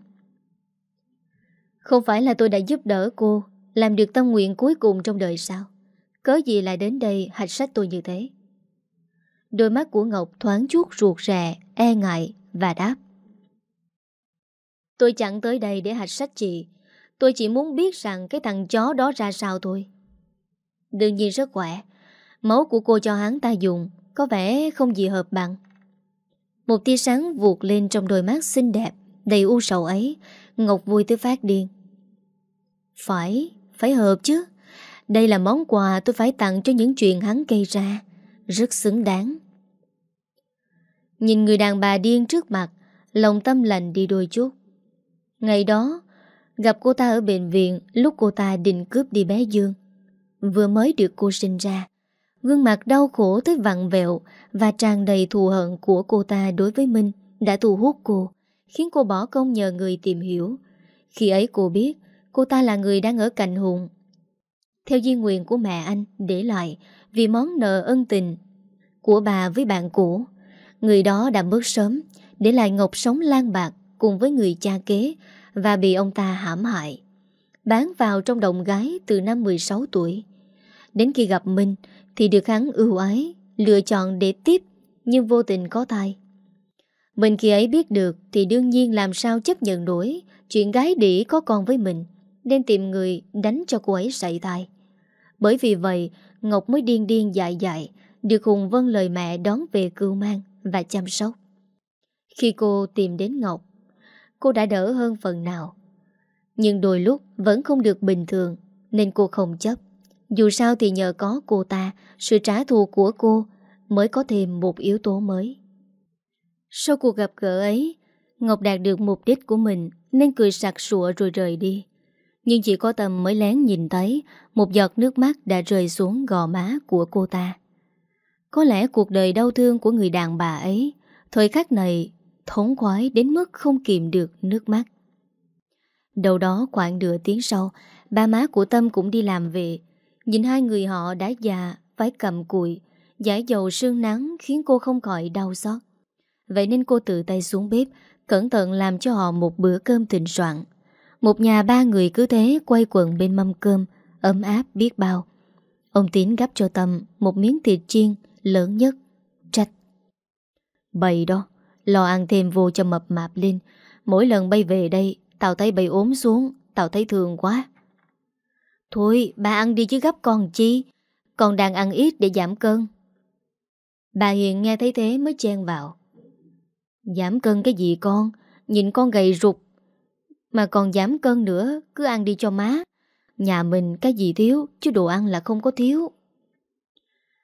Không phải là tôi đã giúp đỡ cô Làm được tâm nguyện cuối cùng trong đời sao Cớ gì lại đến đây hạch sách tôi như thế Đôi mắt của Ngọc thoáng chút ruột rè E ngại và đáp Tôi chẳng tới đây để hạch sách chị Tôi chỉ muốn biết rằng cái thằng chó đó ra sao thôi Đương nhiên rất khỏe Máu của cô cho hắn ta dùng có vẻ không gì hợp bằng Một tia sáng vụt lên trong đôi mắt xinh đẹp Đầy u sầu ấy Ngọc vui tới phát điên Phải, phải hợp chứ Đây là món quà tôi phải tặng cho những chuyện hắn gây ra Rất xứng đáng Nhìn người đàn bà điên trước mặt Lòng tâm lành đi đôi chút Ngày đó Gặp cô ta ở bệnh viện lúc cô ta định cướp đi bé Dương Vừa mới được cô sinh ra Gương mặt đau khổ tới vặn vẹo và tràn đầy thù hận của cô ta đối với Minh đã thu hút cô, khiến cô bỏ công nhờ người tìm hiểu. Khi ấy cô biết cô ta là người đang ở cạnh Hùng. Theo di nguyện của mẹ anh để lại vì món nợ ân tình của bà với bạn cũ. Người đó đã mất sớm để lại Ngọc sống lan bạc cùng với người cha kế và bị ông ta hãm hại. Bán vào trong đồng gái từ năm 16 tuổi. Đến khi gặp Minh, thì được hắn ưu ái, lựa chọn để tiếp, nhưng vô tình có thai Mình khi ấy biết được thì đương nhiên làm sao chấp nhận nổi chuyện gái đỉ có con với mình, nên tìm người đánh cho cô ấy sậy thai Bởi vì vậy, Ngọc mới điên điên dại dại, được Hùng vâng lời mẹ đón về cưu mang và chăm sóc. Khi cô tìm đến Ngọc, cô đã đỡ hơn phần nào. Nhưng đôi lúc vẫn không được bình thường, nên cô không chấp. Dù sao thì nhờ có cô ta, sự trả thù của cô mới có thêm một yếu tố mới. Sau cuộc gặp gỡ ấy, Ngọc đạt được mục đích của mình nên cười sặc sụa rồi rời đi. Nhưng chỉ có tầm mới lén nhìn thấy một giọt nước mắt đã rơi xuống gò má của cô ta. Có lẽ cuộc đời đau thương của người đàn bà ấy, thời khắc này thống khoái đến mức không kìm được nước mắt. Đầu đó khoảng nửa tiếng sau, ba má của Tâm cũng đi làm về, Nhìn hai người họ đã già Phải cầm cụi Giải dầu sương nắng khiến cô không khỏi đau xót Vậy nên cô tự tay xuống bếp Cẩn thận làm cho họ một bữa cơm thịnh soạn Một nhà ba người cứ thế Quay quần bên mâm cơm Ấm áp biết bao Ông Tín gắp cho Tâm một miếng thịt chiên Lớn nhất Trách Bày đó Lo ăn thêm vô cho mập mạp lên Mỗi lần bay về đây Tao thấy bày ốm xuống Tao thấy thương quá Thôi bà ăn đi chứ gấp còn chi Còn đang ăn ít để giảm cân Bà Hiền nghe thấy thế mới chen vào Giảm cân cái gì con Nhìn con gầy rụt Mà còn giảm cân nữa Cứ ăn đi cho má Nhà mình cái gì thiếu Chứ đồ ăn là không có thiếu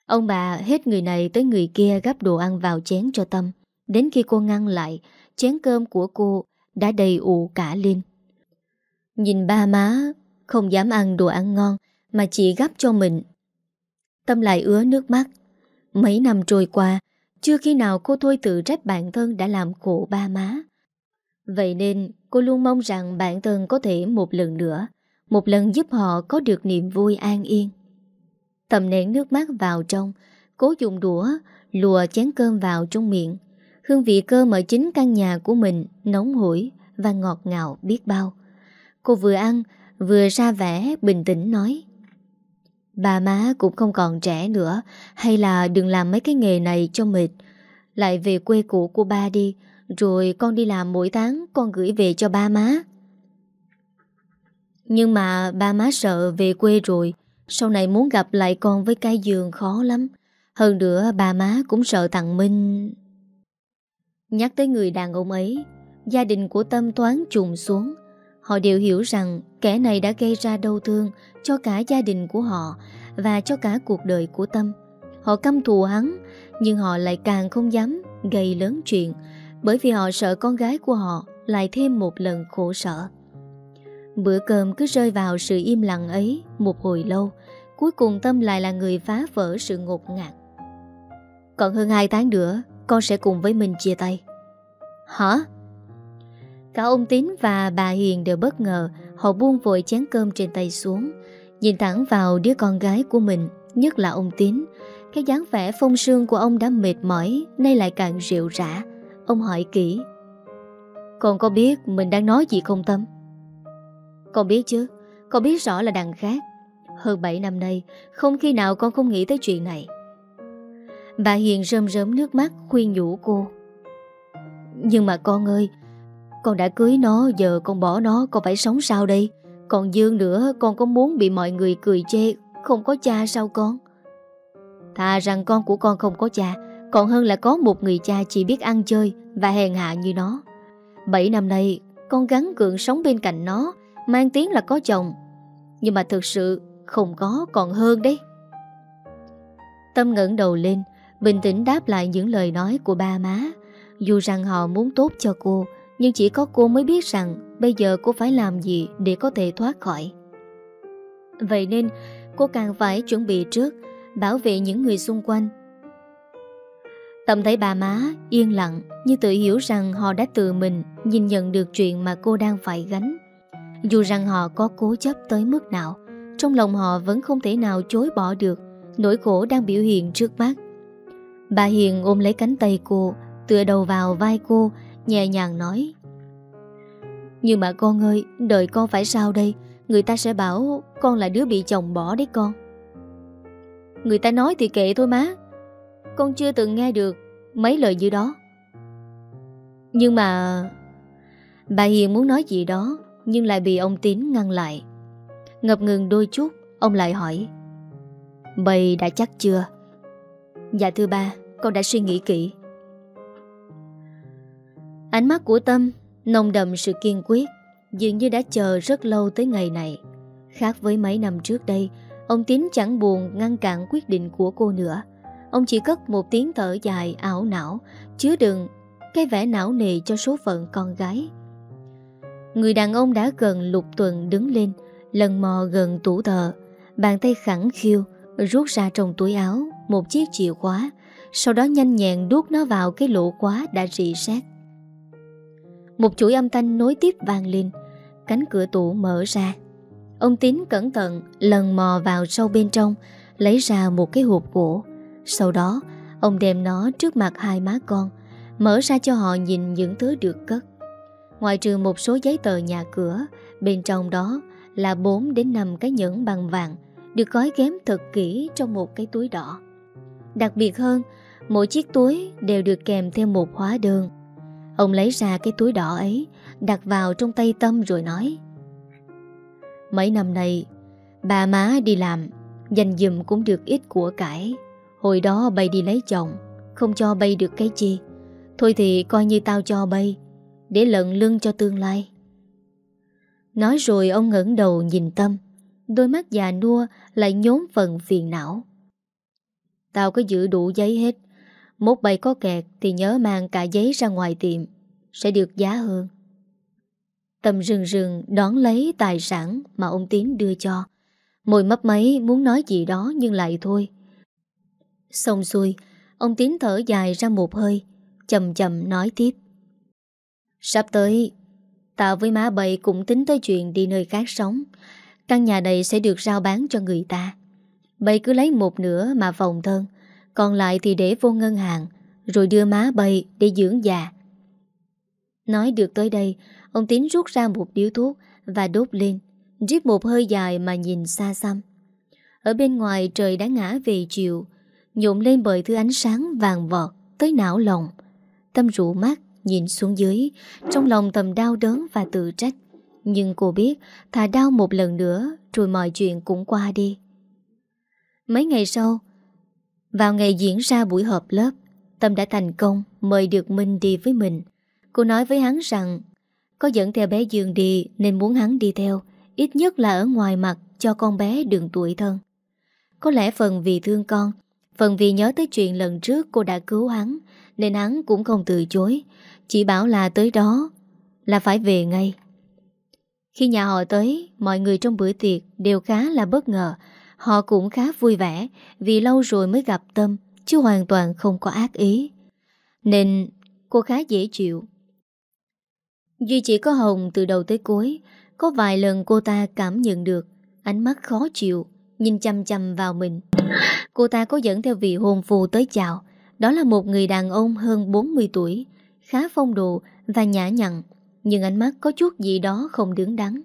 Ông bà hết người này tới người kia gắp đồ ăn vào chén cho Tâm Đến khi cô ngăn lại Chén cơm của cô đã đầy ụ cả lên Nhìn ba má không dám ăn đồ ăn ngon Mà chỉ gắp cho mình Tâm lại ứa nước mắt Mấy năm trôi qua Chưa khi nào cô thôi tự trách bản thân đã làm khổ ba má Vậy nên cô luôn mong rằng bản thân có thể một lần nữa Một lần giúp họ có được niềm vui an yên Tầm nén nước mắt vào trong Cố dùng đũa Lùa chén cơm vào trong miệng Hương vị cơm ở chính căn nhà của mình Nóng hổi và ngọt ngào biết bao Cô vừa ăn vừa ra vẻ bình tĩnh nói Bà má cũng không còn trẻ nữa Hay là đừng làm mấy cái nghề này cho mệt Lại về quê cũ của ba đi Rồi con đi làm mỗi tháng Con gửi về cho ba má Nhưng mà ba má sợ về quê rồi Sau này muốn gặp lại con với cái giường khó lắm Hơn nữa bà má cũng sợ thằng Minh Nhắc tới người đàn ông ấy Gia đình của Tâm Toán trùng xuống Họ đều hiểu rằng kẻ này đã gây ra đau thương cho cả gia đình của họ và cho cả cuộc đời của Tâm. Họ căm thù hắn, nhưng họ lại càng không dám gây lớn chuyện bởi vì họ sợ con gái của họ lại thêm một lần khổ sở. Bữa cơm cứ rơi vào sự im lặng ấy một hồi lâu, cuối cùng Tâm lại là người phá vỡ sự ngột ngạt. Còn hơn hai tháng nữa, con sẽ cùng với mình chia tay. Hả? Cả ông Tín và bà Hiền đều bất ngờ Họ buông vội chén cơm trên tay xuống Nhìn thẳng vào đứa con gái của mình Nhất là ông Tín Cái dáng vẻ phong sương của ông đã mệt mỏi Nay lại càng rượu rã Ông hỏi kỹ Con có biết mình đang nói gì không Tâm? Con biết chứ Con biết rõ là đằng khác Hơn 7 năm nay Không khi nào con không nghĩ tới chuyện này Bà Hiền rơm rớm nước mắt khuyên nhủ cô Nhưng mà con ơi con đã cưới nó Giờ con bỏ nó con phải sống sao đây Còn Dương nữa con có muốn bị mọi người cười chê Không có cha sao con Thà rằng con của con không có cha Còn hơn là có một người cha chỉ biết ăn chơi Và hèn hạ như nó 7 năm nay con gắn cường sống bên cạnh nó Mang tiếng là có chồng Nhưng mà thực sự không có còn hơn đấy Tâm ngẩng đầu lên Bình tĩnh đáp lại những lời nói của ba má Dù rằng họ muốn tốt cho cô nhưng chỉ có cô mới biết rằng bây giờ cô phải làm gì để có thể thoát khỏi. Vậy nên cô càng phải chuẩn bị trước, bảo vệ những người xung quanh. tâm thấy bà má yên lặng như tự hiểu rằng họ đã tự mình nhìn nhận được chuyện mà cô đang phải gánh. Dù rằng họ có cố chấp tới mức nào, trong lòng họ vẫn không thể nào chối bỏ được nỗi khổ đang biểu hiện trước mắt. Bà Hiền ôm lấy cánh tay cô, tựa đầu vào vai cô Nhẹ nhàng nói Nhưng mà con ơi Đời con phải sao đây Người ta sẽ bảo con là đứa bị chồng bỏ đấy con Người ta nói thì kệ thôi má Con chưa từng nghe được Mấy lời như đó Nhưng mà Bà Hiền muốn nói gì đó Nhưng lại bị ông Tín ngăn lại Ngập ngừng đôi chút Ông lại hỏi bày đã chắc chưa Dạ thưa ba Con đã suy nghĩ kỹ Ánh mắt của Tâm nồng đậm sự kiên quyết, dường như đã chờ rất lâu tới ngày này. Khác với mấy năm trước đây, ông Tín chẳng buồn ngăn cản quyết định của cô nữa. Ông chỉ cất một tiếng thở dài ảo não, chứa đựng cái vẻ não nề cho số phận con gái. Người đàn ông đã gần lục tuần đứng lên, lần mò gần tủ thờ, bàn tay khẳng khiêu, rút ra trong túi áo một chiếc chìa khóa, sau đó nhanh nhẹn đút nó vào cái lỗ khóa đã rỉ sét. Một chuỗi âm thanh nối tiếp vang lên Cánh cửa tủ mở ra Ông Tín cẩn thận lần mò vào sâu bên trong Lấy ra một cái hộp gỗ Sau đó Ông đem nó trước mặt hai má con Mở ra cho họ nhìn những thứ được cất Ngoài trừ một số giấy tờ nhà cửa Bên trong đó là 4 đến 5 cái nhẫn bằng vàng Được gói ghém thật kỹ trong một cái túi đỏ Đặc biệt hơn Mỗi chiếc túi đều được kèm thêm một hóa đơn Ông lấy ra cái túi đỏ ấy Đặt vào trong tay Tâm rồi nói Mấy năm nay Bà má đi làm Dành dùm cũng được ít của cải Hồi đó bay đi lấy chồng Không cho bay được cái chi Thôi thì coi như tao cho bay Để lận lương cho tương lai Nói rồi ông ngẩng đầu nhìn Tâm Đôi mắt già nua lại nhốn phần phiền não Tao có giữ đủ giấy hết Mốt bay có kẹt thì nhớ mang cả giấy ra ngoài tiệm Sẽ được giá hơn Tâm rừng rừng đón lấy tài sản mà ông Tiến đưa cho Môi mấp máy muốn nói gì đó nhưng lại thôi Xong xuôi Ông Tiến thở dài ra một hơi Chầm chầm nói tiếp Sắp tới Ta với má bầy cũng tính tới chuyện đi nơi khác sống Căn nhà này sẽ được rao bán cho người ta Bầy cứ lấy một nửa mà phòng thân còn lại thì để vô ngân hàng Rồi đưa má bay để dưỡng già Nói được tới đây Ông Tín rút ra một điếu thuốc Và đốt lên Rít một hơi dài mà nhìn xa xăm Ở bên ngoài trời đã ngã về chiều Nhộn lên bởi thứ ánh sáng vàng vọt Tới não lòng Tâm rủ mắt nhìn xuống dưới Trong lòng tầm đau đớn và tự trách Nhưng cô biết Thà đau một lần nữa Rồi mọi chuyện cũng qua đi Mấy ngày sau vào ngày diễn ra buổi họp lớp, Tâm đã thành công mời được Minh đi với mình. Cô nói với hắn rằng có dẫn theo bé Dương đi nên muốn hắn đi theo, ít nhất là ở ngoài mặt cho con bé đường tuổi thân. Có lẽ phần vì thương con, phần vì nhớ tới chuyện lần trước cô đã cứu hắn nên hắn cũng không từ chối, chỉ bảo là tới đó là phải về ngay. Khi nhà họ tới, mọi người trong bữa tiệc đều khá là bất ngờ Họ cũng khá vui vẻ Vì lâu rồi mới gặp Tâm Chứ hoàn toàn không có ác ý Nên cô khá dễ chịu Duy chỉ có Hồng từ đầu tới cuối Có vài lần cô ta cảm nhận được Ánh mắt khó chịu Nhìn chăm chăm vào mình Cô ta có dẫn theo vị hồn phù tới chào Đó là một người đàn ông hơn 40 tuổi Khá phong độ và nhã nhặn Nhưng ánh mắt có chút gì đó không đứng đắn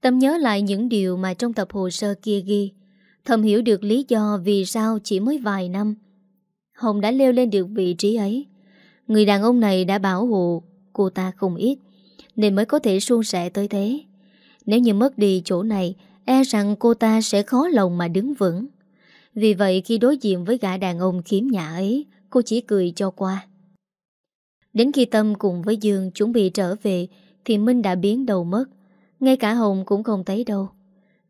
Tâm nhớ lại những điều mà trong tập hồ sơ kia ghi Thầm hiểu được lý do vì sao chỉ mới vài năm Hồng đã leo lên được vị trí ấy Người đàn ông này đã bảo hộ cô ta không ít Nên mới có thể suôn sẻ tới thế Nếu như mất đi chỗ này E rằng cô ta sẽ khó lòng mà đứng vững Vì vậy khi đối diện với gã đàn ông khiếm nhã ấy Cô chỉ cười cho qua Đến khi Tâm cùng với Dương chuẩn bị trở về Thì Minh đã biến đầu mất ngay cả Hồng cũng không thấy đâu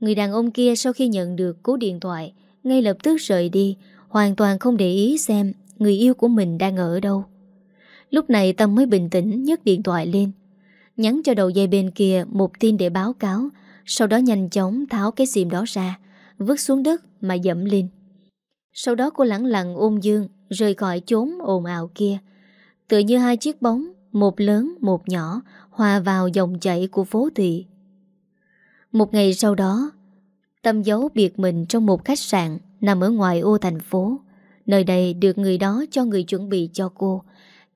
Người đàn ông kia sau khi nhận được cú điện thoại Ngay lập tức rời đi Hoàn toàn không để ý xem Người yêu của mình đang ở đâu Lúc này Tâm mới bình tĩnh nhấc điện thoại lên Nhắn cho đầu dây bên kia Một tin để báo cáo Sau đó nhanh chóng tháo cái xìm đó ra Vứt xuống đất mà dẫm lên Sau đó cô lặng lặng ôm dương Rời khỏi chốn ồn ào kia Tựa như hai chiếc bóng Một lớn một nhỏ Hòa vào dòng chảy của phố thị một ngày sau đó, Tâm giấu biệt mình trong một khách sạn nằm ở ngoài ô thành phố. Nơi đây được người đó cho người chuẩn bị cho cô.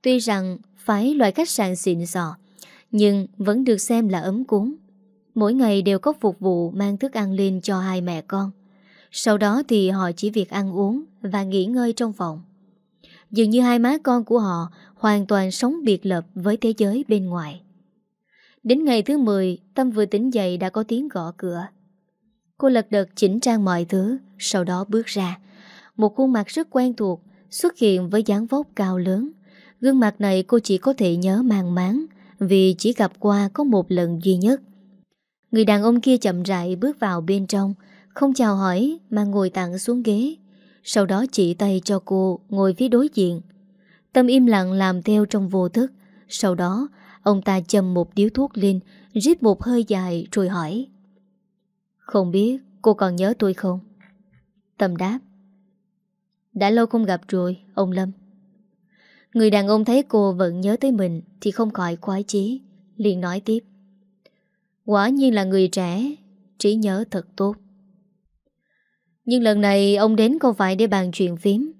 Tuy rằng phải loại khách sạn xịn sò, nhưng vẫn được xem là ấm cúng. Mỗi ngày đều có phục vụ mang thức ăn lên cho hai mẹ con. Sau đó thì họ chỉ việc ăn uống và nghỉ ngơi trong phòng. Dường như hai má con của họ hoàn toàn sống biệt lập với thế giới bên ngoài. Đến ngày thứ 10 Tâm vừa tỉnh dậy đã có tiếng gõ cửa Cô lật đật chỉnh trang mọi thứ Sau đó bước ra Một khuôn mặt rất quen thuộc Xuất hiện với dáng vóc cao lớn Gương mặt này cô chỉ có thể nhớ màng máng Vì chỉ gặp qua có một lần duy nhất Người đàn ông kia chậm rãi bước vào bên trong Không chào hỏi mà ngồi tặng xuống ghế Sau đó chỉ tay cho cô ngồi phía đối diện Tâm im lặng làm theo trong vô thức Sau đó Ông ta châm một điếu thuốc lên Rít một hơi dài rồi hỏi Không biết cô còn nhớ tôi không? Tâm đáp Đã lâu không gặp rồi Ông Lâm Người đàn ông thấy cô vẫn nhớ tới mình Thì không khỏi khoái chí liền nói tiếp Quả nhiên là người trẻ Trí nhớ thật tốt Nhưng lần này ông đến không phải để bàn chuyện phím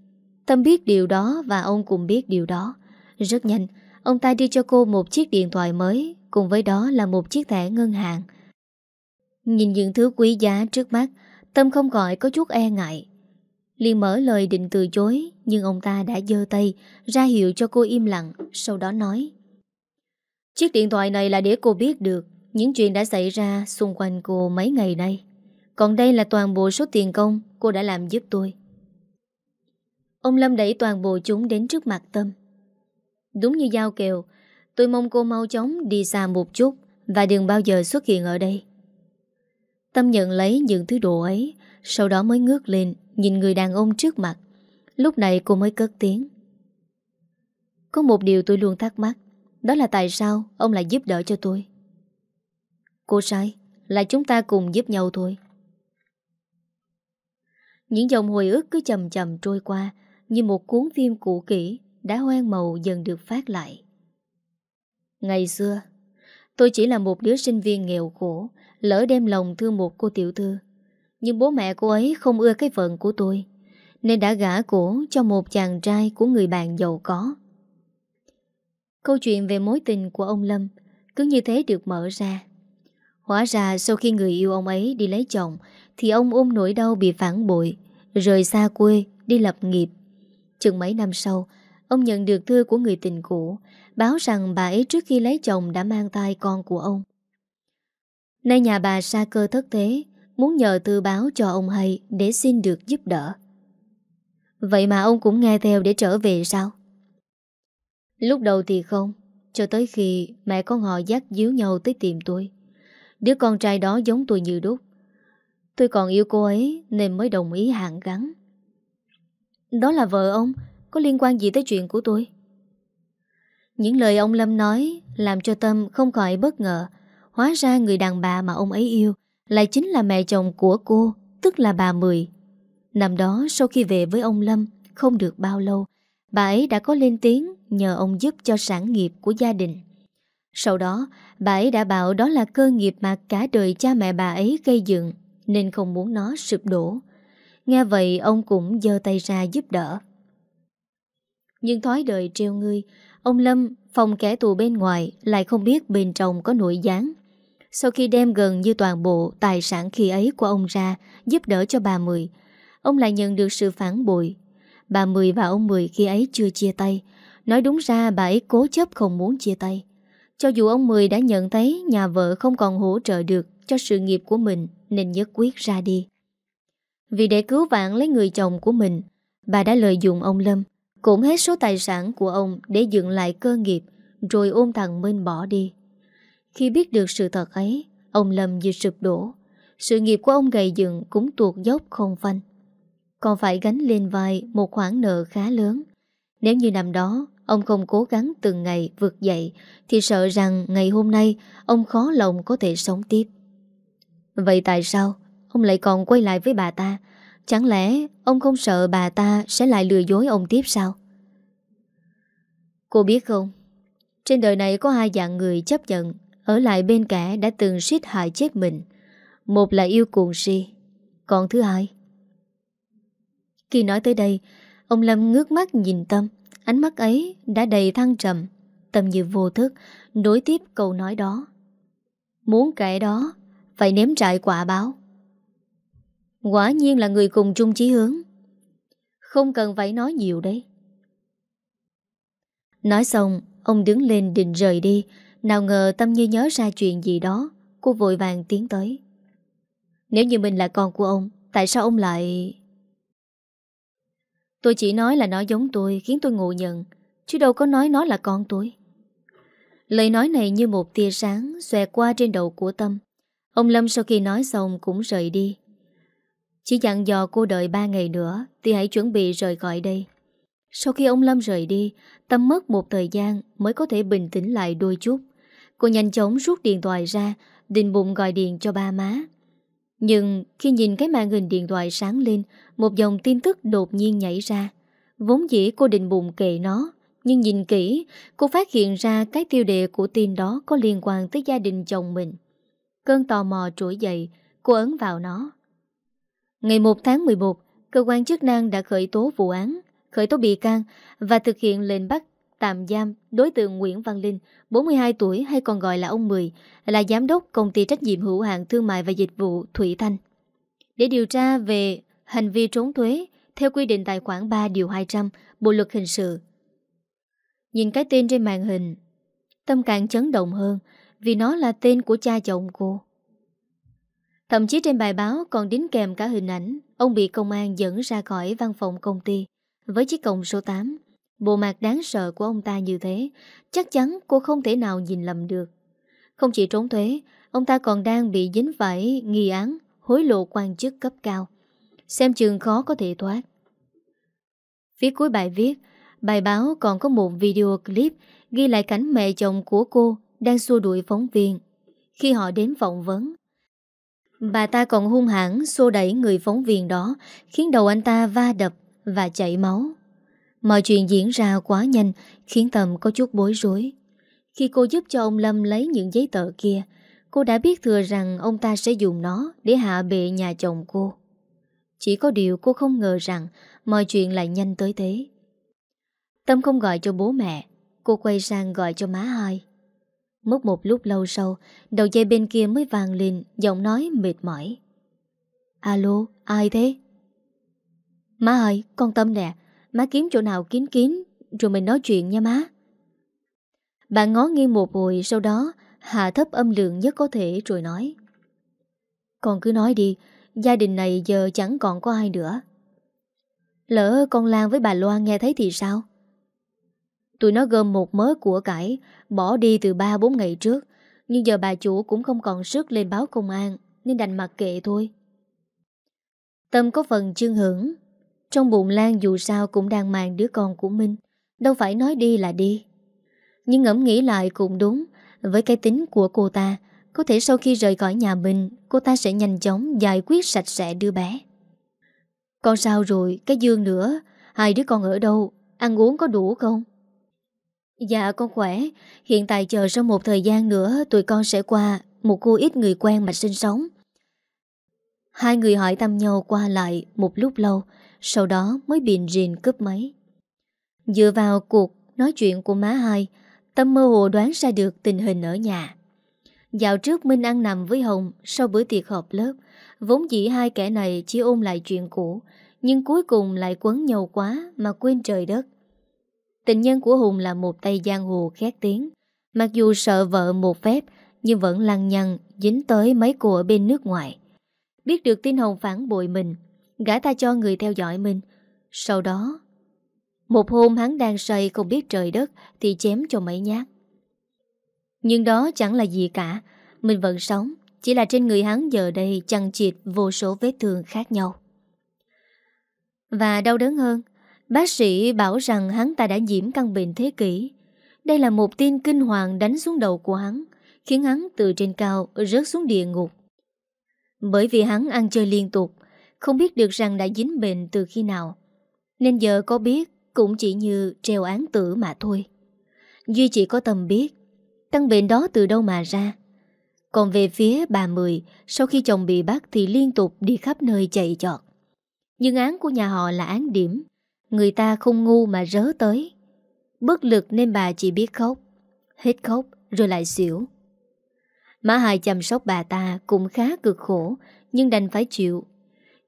Tâm biết điều đó và ông cũng biết điều đó Rất nhanh Ông ta đưa cho cô một chiếc điện thoại mới Cùng với đó là một chiếc thẻ ngân hàng Nhìn những thứ quý giá trước mắt Tâm không gọi có chút e ngại liền mở lời định từ chối Nhưng ông ta đã dơ tay Ra hiệu cho cô im lặng Sau đó nói Chiếc điện thoại này là để cô biết được Những chuyện đã xảy ra xung quanh cô mấy ngày nay Còn đây là toàn bộ số tiền công Cô đã làm giúp tôi Ông Lâm đẩy toàn bộ chúng đến trước mặt Tâm Đúng như giao kèo Tôi mong cô mau chóng đi xa một chút Và đừng bao giờ xuất hiện ở đây Tâm nhận lấy những thứ đồ ấy Sau đó mới ngước lên Nhìn người đàn ông trước mặt Lúc này cô mới cất tiếng Có một điều tôi luôn thắc mắc Đó là tại sao ông lại giúp đỡ cho tôi Cô sai Là chúng ta cùng giúp nhau thôi Những dòng hồi ức cứ chầm chầm trôi qua Như một cuốn phim cũ kỹ đã hoang màu dần được phát lại Ngày xưa Tôi chỉ là một đứa sinh viên nghèo khổ Lỡ đem lòng thương một cô tiểu thư Nhưng bố mẹ cô ấy không ưa cái vận của tôi Nên đã gả cổ cho một chàng trai của người bạn giàu có Câu chuyện về mối tình của ông Lâm Cứ như thế được mở ra Hóa ra sau khi người yêu ông ấy đi lấy chồng Thì ông ôm nỗi đau bị phản bội Rời xa quê đi lập nghiệp Chừng mấy năm sau Ông nhận được thư của người tình cũ Báo rằng bà ấy trước khi lấy chồng đã mang thai con của ông Nay nhà bà xa cơ thất thế Muốn nhờ thư báo cho ông hay để xin được giúp đỡ Vậy mà ông cũng nghe theo để trở về sao? Lúc đầu thì không Cho tới khi mẹ con họ dắt díu nhau tới tìm tôi Đứa con trai đó giống tôi như đúc Tôi còn yêu cô ấy nên mới đồng ý hạn gắn Đó là vợ ông có liên quan gì tới chuyện của tôi Những lời ông Lâm nói Làm cho Tâm không khỏi bất ngờ Hóa ra người đàn bà mà ông ấy yêu Lại chính là mẹ chồng của cô Tức là bà Mười Năm đó sau khi về với ông Lâm Không được bao lâu Bà ấy đã có lên tiếng nhờ ông giúp cho sản nghiệp của gia đình Sau đó bà ấy đã bảo đó là cơ nghiệp mà cả đời cha mẹ bà ấy gây dựng Nên không muốn nó sụp đổ Nghe vậy ông cũng dơ tay ra giúp đỡ nhưng thói đời treo ngươi Ông Lâm, phòng kẻ tù bên ngoài Lại không biết bên trong có nội gián Sau khi đem gần như toàn bộ Tài sản khi ấy của ông ra Giúp đỡ cho bà Mười Ông lại nhận được sự phản bội Bà Mười và ông Mười khi ấy chưa chia tay Nói đúng ra bà ấy cố chấp không muốn chia tay Cho dù ông Mười đã nhận thấy Nhà vợ không còn hỗ trợ được Cho sự nghiệp của mình Nên nhất quyết ra đi Vì để cứu vãn lấy người chồng của mình Bà đã lợi dụng ông Lâm cũng hết số tài sản của ông để dựng lại cơ nghiệp Rồi ôm thằng Minh bỏ đi Khi biết được sự thật ấy Ông lầm như sụp đổ Sự nghiệp của ông gầy dựng cũng tuột dốc không phanh Còn phải gánh lên vai một khoản nợ khá lớn Nếu như năm đó Ông không cố gắng từng ngày vượt dậy Thì sợ rằng ngày hôm nay Ông khó lòng có thể sống tiếp Vậy tại sao Ông lại còn quay lại với bà ta Chẳng lẽ Ông không sợ bà ta sẽ lại lừa dối ông tiếp sao Cô biết không Trên đời này có hai dạng người chấp nhận Ở lại bên kẻ đã từng suýt hại chết mình Một là yêu cuồng si Còn thứ hai Khi nói tới đây Ông Lâm ngước mắt nhìn Tâm Ánh mắt ấy đã đầy thăng trầm Tâm như vô thức Đối tiếp câu nói đó Muốn kẻ đó Phải nếm trải quả báo Quả nhiên là người cùng chung chí hướng Không cần phải nói nhiều đấy Nói xong Ông đứng lên định rời đi Nào ngờ Tâm Như nhớ ra chuyện gì đó Cô vội vàng tiến tới Nếu như mình là con của ông Tại sao ông lại... Tôi chỉ nói là nó giống tôi Khiến tôi ngộ nhận Chứ đâu có nói nó là con tôi Lời nói này như một tia sáng Xòe qua trên đầu của Tâm Ông Lâm sau khi nói xong cũng rời đi chỉ dặn dò cô đợi ba ngày nữa Thì hãy chuẩn bị rời khỏi đây Sau khi ông Lâm rời đi Tâm mất một thời gian mới có thể bình tĩnh lại đôi chút Cô nhanh chóng rút điện thoại ra Định bụng gọi điện cho ba má Nhưng khi nhìn cái màn hình điện thoại sáng lên Một dòng tin tức đột nhiên nhảy ra Vốn dĩ cô định bụng kệ nó Nhưng nhìn kỹ Cô phát hiện ra cái tiêu đề của tin đó Có liên quan tới gia đình chồng mình Cơn tò mò trỗi dậy Cô ấn vào nó Ngày 1 tháng 11, cơ quan chức năng đã khởi tố vụ án, khởi tố bị can và thực hiện lệnh bắt tạm giam đối tượng Nguyễn Văn Linh, 42 tuổi hay còn gọi là ông Mười, là giám đốc công ty trách nhiệm hữu hạn thương mại và dịch vụ Thủy Thanh. Để điều tra về hành vi trốn thuế theo quy định tài khoản 3 điều 200 Bộ luật hình sự. Nhìn cái tên trên màn hình, tâm càng chấn động hơn vì nó là tên của cha chồng cô. Thậm chí trên bài báo còn đính kèm cả hình ảnh Ông bị công an dẫn ra khỏi văn phòng công ty Với chiếc còng số 8 Bộ mặt đáng sợ của ông ta như thế Chắc chắn cô không thể nào nhìn lầm được Không chỉ trốn thuế Ông ta còn đang bị dính phải nghi án Hối lộ quan chức cấp cao Xem chừng khó có thể thoát Phía cuối bài viết Bài báo còn có một video clip Ghi lại cảnh mẹ chồng của cô Đang xua đuổi phóng viên Khi họ đến phỏng vấn Bà ta còn hung hãn xô đẩy người phóng viên đó, khiến đầu anh ta va đập và chảy máu. Mọi chuyện diễn ra quá nhanh, khiến Tâm có chút bối rối. Khi cô giúp cho ông Lâm lấy những giấy tờ kia, cô đã biết thừa rằng ông ta sẽ dùng nó để hạ bệ nhà chồng cô. Chỉ có điều cô không ngờ rằng mọi chuyện lại nhanh tới thế. Tâm không gọi cho bố mẹ, cô quay sang gọi cho má hai. Mất một lúc lâu sau Đầu dây bên kia mới vàng lên Giọng nói mệt mỏi Alo, ai thế? Má ơi, con Tâm nè Má kiếm chỗ nào kín kín Rồi mình nói chuyện nha má Bà ngó nghiêng một hồi Sau đó hạ thấp âm lượng nhất có thể Rồi nói Con cứ nói đi Gia đình này giờ chẳng còn có ai nữa Lỡ con Lan với bà Loan nghe thấy thì sao? Tụi nó gom một mớ của cải Bỏ đi từ 3-4 ngày trước Nhưng giờ bà chủ cũng không còn sức lên báo công an Nên đành mặc kệ thôi Tâm có phần chưng hưởng Trong bụng Lan dù sao cũng đang mang đứa con của minh Đâu phải nói đi là đi Nhưng ngẫm nghĩ lại cũng đúng Với cái tính của cô ta Có thể sau khi rời khỏi nhà mình Cô ta sẽ nhanh chóng giải quyết sạch sẽ đứa bé Con sao rồi, cái dương nữa Hai đứa con ở đâu, ăn uống có đủ không Dạ con khỏe Hiện tại chờ sau một thời gian nữa Tụi con sẽ qua Một khu ít người quen mà sinh sống Hai người hỏi tâm nhau qua lại Một lúc lâu Sau đó mới bình rìn cướp máy Dựa vào cuộc nói chuyện của má hai Tâm mơ hồ đoán ra được tình hình ở nhà Dạo trước Minh ăn nằm với Hồng Sau bữa tiệc họp lớp Vốn dĩ hai kẻ này chỉ ôm lại chuyện cũ Nhưng cuối cùng lại quấn nhau quá Mà quên trời đất Tình nhân của Hùng là một tay giang hồ khét tiếng Mặc dù sợ vợ một phép Nhưng vẫn lăng nhăng dính tới mấy cô ở bên nước ngoài Biết được tin Hồng phản bội mình Gã ta cho người theo dõi mình Sau đó Một hôm hắn đang say không biết trời đất Thì chém cho mấy nhát Nhưng đó chẳng là gì cả Mình vẫn sống Chỉ là trên người hắn giờ đây chằng chịt vô số vết thương khác nhau Và đau đớn hơn Bác sĩ bảo rằng hắn ta đã nhiễm căn bệnh thế kỷ. Đây là một tin kinh hoàng đánh xuống đầu của hắn, khiến hắn từ trên cao rớt xuống địa ngục. Bởi vì hắn ăn chơi liên tục, không biết được rằng đã dính bệnh từ khi nào. Nên giờ có biết cũng chỉ như treo án tử mà thôi. Duy chỉ có tầm biết, căn bệnh đó từ đâu mà ra. Còn về phía bà Mười, sau khi chồng bị bắt thì liên tục đi khắp nơi chạy chọt. Nhưng án của nhà họ là án điểm, Người ta không ngu mà rớ tới Bất lực nên bà chỉ biết khóc Hết khóc rồi lại xỉu Má hai chăm sóc bà ta cũng khá cực khổ Nhưng đành phải chịu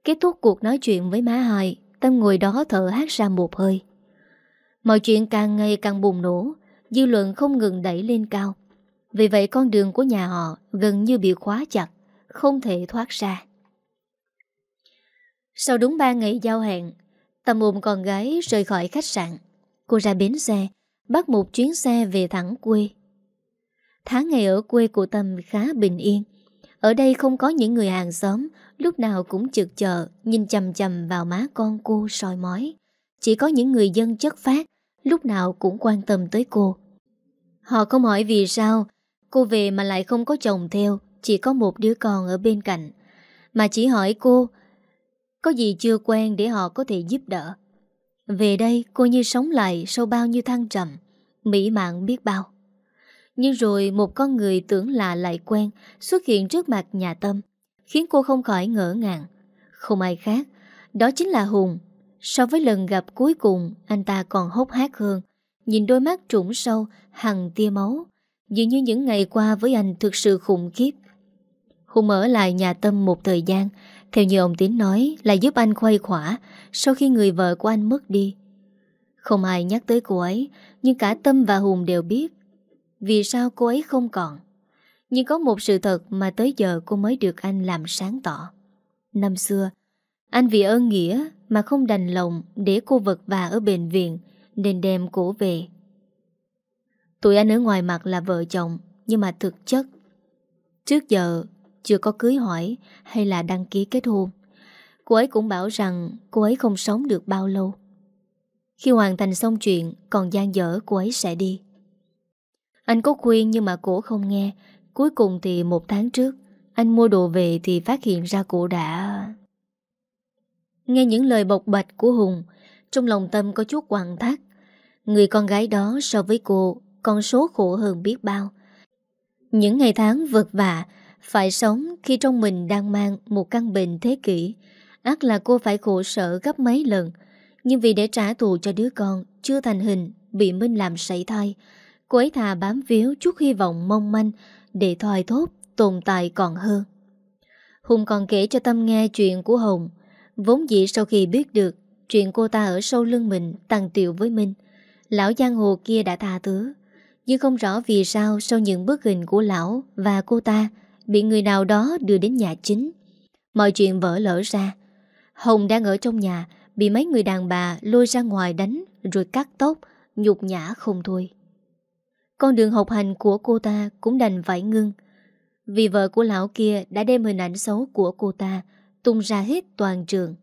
Kết thúc cuộc nói chuyện với má hai Tâm ngồi đó thở hát ra một hơi Mọi chuyện càng ngày càng bùng nổ Dư luận không ngừng đẩy lên cao Vì vậy con đường của nhà họ Gần như bị khóa chặt Không thể thoát ra Sau đúng 3 ngày giao hẹn tầm ôm con gái rời khỏi khách sạn Cô ra bến xe Bắt một chuyến xe về thẳng quê Tháng ngày ở quê của Tâm khá bình yên Ở đây không có những người hàng xóm Lúc nào cũng trực chờ Nhìn chầm chầm vào má con cô soi mói Chỉ có những người dân chất phát Lúc nào cũng quan tâm tới cô Họ không hỏi vì sao Cô về mà lại không có chồng theo Chỉ có một đứa con ở bên cạnh Mà chỉ hỏi cô có gì chưa quen để họ có thể giúp đỡ Về đây cô như sống lại Sau bao nhiêu thăng trầm Mỹ mạng biết bao Nhưng rồi một con người tưởng lạ lại quen Xuất hiện trước mặt nhà tâm Khiến cô không khỏi ngỡ ngàng Không ai khác Đó chính là Hùng So với lần gặp cuối cùng Anh ta còn hốc hác hơn Nhìn đôi mắt trũng sâu Hằng tia máu Dường như những ngày qua với anh thực sự khủng khiếp Hùng ở lại nhà Tâm một thời gian theo như ông Tín nói là giúp anh khuây khỏa sau khi người vợ của anh mất đi. Không ai nhắc tới cô ấy, nhưng cả Tâm và Hùng đều biết vì sao cô ấy không còn. Nhưng có một sự thật mà tới giờ cô mới được anh làm sáng tỏ. Năm xưa, anh vì ơn nghĩa mà không đành lòng để cô vật vả ở bệnh viện nên đem cô về. Tụi anh ở ngoài mặt là vợ chồng nhưng mà thực chất. Trước giờ chưa có cưới hỏi hay là đăng ký kết hôn. Cô ấy cũng bảo rằng cô ấy không sống được bao lâu. Khi hoàn thành xong chuyện còn gian dở cô ấy sẽ đi. Anh có khuyên nhưng mà cổ không nghe. Cuối cùng thì một tháng trước anh mua đồ về thì phát hiện ra cổ đã... Nghe những lời bộc bạch của Hùng Trong lòng tâm có chút quặn thắt Người con gái đó so với cô Con số khổ hơn biết bao Những ngày tháng vật vả phải sống khi trong mình đang mang một căn bệnh thế kỷ Ác là cô phải khổ sở gấp mấy lần Nhưng vì để trả thù cho đứa con Chưa thành hình Bị Minh làm sảy thai Cô ấy thà bám víu chút hy vọng mong manh Để thoi thốt tồn tại còn hơn Hùng còn kể cho Tâm nghe chuyện của Hồng Vốn dĩ sau khi biết được Chuyện cô ta ở sâu lưng mình tăng tiểu với Minh Lão giang hồ kia đã tha thứ Nhưng không rõ vì sao Sau những bức hình của lão và cô ta bị người nào đó đưa đến nhà chính. Mọi chuyện vỡ lỡ ra. Hồng đang ở trong nhà, bị mấy người đàn bà lôi ra ngoài đánh rồi cắt tóc, nhục nhã không thôi. Con đường học hành của cô ta cũng đành phải ngưng. Vì vợ của lão kia đã đem hình ảnh xấu của cô ta tung ra hết toàn trường.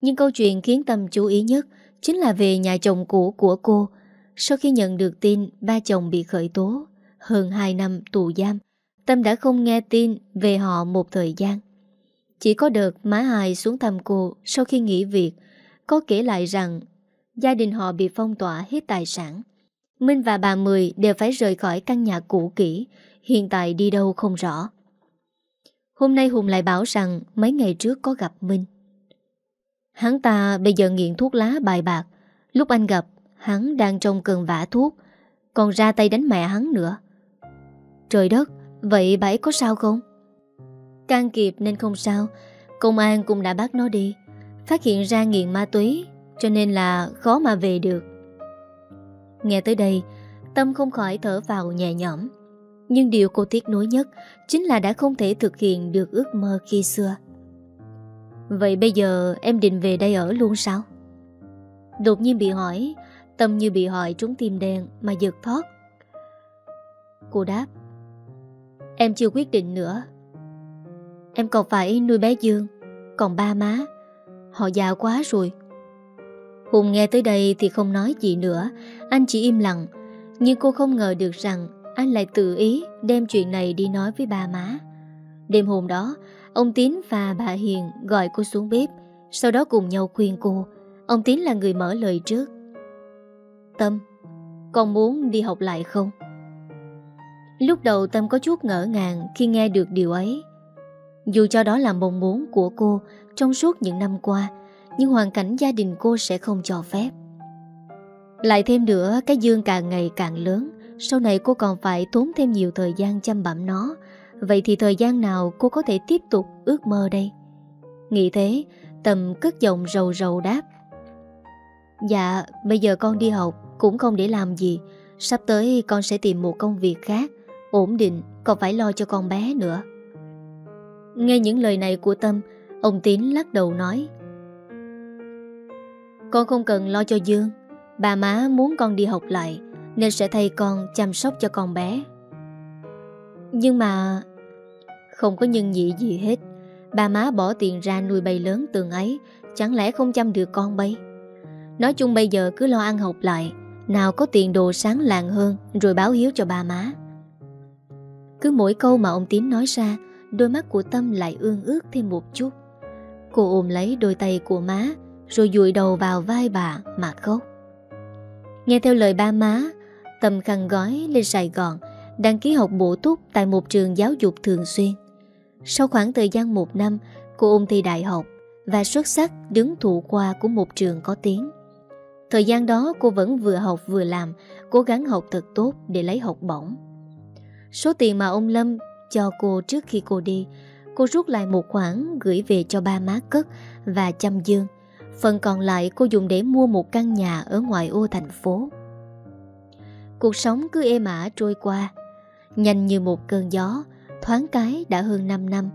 Nhưng câu chuyện khiến Tâm chú ý nhất chính là về nhà chồng cũ của cô. Sau khi nhận được tin ba chồng bị khởi tố, hơn 2 năm tù giam Tâm đã không nghe tin về họ một thời gian. Chỉ có đợt má hài xuống thăm cô sau khi nghỉ việc, có kể lại rằng gia đình họ bị phong tỏa hết tài sản. Minh và bà Mười đều phải rời khỏi căn nhà cũ kỹ, hiện tại đi đâu không rõ. Hôm nay Hùng lại bảo rằng mấy ngày trước có gặp Minh. Hắn ta bây giờ nghiện thuốc lá bài bạc, lúc anh gặp hắn đang trong cơn vã thuốc, còn ra tay đánh mẹ hắn nữa. Trời đất, Vậy bà ấy có sao không? Can kịp nên không sao Công an cũng đã bắt nó đi Phát hiện ra nghiện ma túy Cho nên là khó mà về được Nghe tới đây Tâm không khỏi thở vào nhẹ nhõm Nhưng điều cô tiếc nuối nhất Chính là đã không thể thực hiện được ước mơ khi xưa Vậy bây giờ em định về đây ở luôn sao? Đột nhiên bị hỏi Tâm như bị hỏi trúng tim đèn Mà giật thoát Cô đáp Em chưa quyết định nữa Em còn phải nuôi bé Dương Còn ba má Họ già quá rồi Hùng nghe tới đây thì không nói gì nữa Anh chỉ im lặng Nhưng cô không ngờ được rằng Anh lại tự ý đem chuyện này đi nói với ba má Đêm hôm đó Ông Tín và bà Hiền gọi cô xuống bếp Sau đó cùng nhau khuyên cô Ông Tín là người mở lời trước Tâm Con muốn đi học lại không? Lúc đầu Tâm có chút ngỡ ngàng khi nghe được điều ấy. Dù cho đó là mong muốn của cô trong suốt những năm qua, nhưng hoàn cảnh gia đình cô sẽ không cho phép. Lại thêm nữa, cái dương càng ngày càng lớn, sau này cô còn phải tốn thêm nhiều thời gian chăm bẩm nó. Vậy thì thời gian nào cô có thể tiếp tục ước mơ đây? Nghĩ thế, tâm cất giọng rầu rầu đáp. Dạ, bây giờ con đi học cũng không để làm gì. Sắp tới con sẽ tìm một công việc khác ổn định còn phải lo cho con bé nữa. Nghe những lời này của Tâm, ông Tín lắc đầu nói Con không cần lo cho Dương, bà má muốn con đi học lại nên sẽ thay con chăm sóc cho con bé. Nhưng mà... Không có nhân dị gì hết, bà má bỏ tiền ra nuôi bay lớn tường ấy, chẳng lẽ không chăm được con bay? Nói chung bây giờ cứ lo ăn học lại, nào có tiền đồ sáng lạng hơn rồi báo hiếu cho bà má. Cứ mỗi câu mà ông Tín nói ra Đôi mắt của Tâm lại ương ước thêm một chút Cô ôm lấy đôi tay của má Rồi dụi đầu vào vai bà mà khóc Nghe theo lời ba má Tâm khăn gói lên Sài Gòn Đăng ký học bổ túc Tại một trường giáo dục thường xuyên Sau khoảng thời gian một năm Cô ôn thi đại học Và xuất sắc đứng thủ khoa của một trường có tiếng Thời gian đó cô vẫn vừa học vừa làm Cố gắng học thật tốt để lấy học bổng Số tiền mà ông Lâm cho cô trước khi cô đi Cô rút lại một khoản gửi về cho ba má cất và chăm dương Phần còn lại cô dùng để mua một căn nhà ở ngoại ô thành phố Cuộc sống cứ êm ả trôi qua Nhanh như một cơn gió Thoáng cái đã hơn 5 năm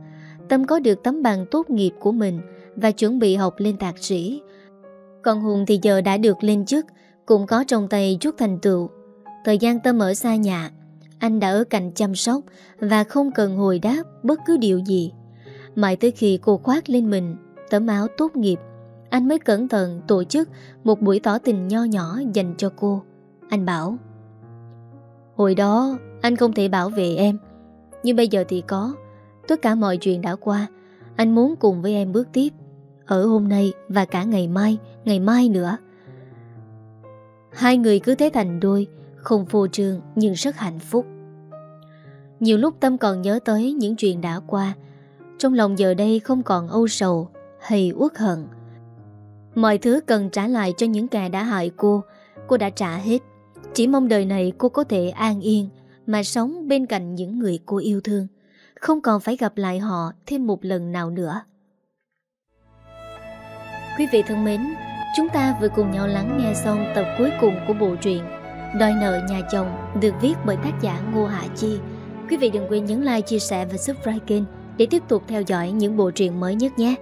Tâm có được tấm bằng tốt nghiệp của mình Và chuẩn bị học lên tạc sĩ Còn Hùng thì giờ đã được lên chức Cũng có trong tay chút thành tựu Thời gian Tâm ở xa nhà anh đã ở cạnh chăm sóc Và không cần hồi đáp bất cứ điều gì Mãi tới khi cô khoác lên mình Tấm áo tốt nghiệp Anh mới cẩn thận tổ chức Một buổi tỏ tình nho nhỏ dành cho cô Anh bảo Hồi đó anh không thể bảo vệ em Nhưng bây giờ thì có Tất cả mọi chuyện đã qua Anh muốn cùng với em bước tiếp Ở hôm nay và cả ngày mai Ngày mai nữa Hai người cứ thế thành đôi không vô trương nhưng rất hạnh phúc. Nhiều lúc Tâm còn nhớ tới những chuyện đã qua, trong lòng giờ đây không còn âu sầu hay uất hận. Mọi thứ cần trả lại cho những kẻ đã hại cô, cô đã trả hết. Chỉ mong đời này cô có thể an yên mà sống bên cạnh những người cô yêu thương, không còn phải gặp lại họ thêm một lần nào nữa. Quý vị thân mến, chúng ta vừa cùng nhau lắng nghe xong tập cuối cùng của bộ truyện Đòi nợ nhà chồng được viết bởi tác giả Ngô Hạ Chi. Quý vị đừng quên nhấn like, chia sẻ và subscribe kênh để tiếp tục theo dõi những bộ truyện mới nhất nhé.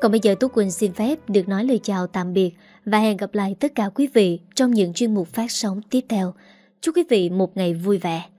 Còn bây giờ Tú Quỳnh xin phép được nói lời chào tạm biệt và hẹn gặp lại tất cả quý vị trong những chuyên mục phát sóng tiếp theo. Chúc quý vị một ngày vui vẻ.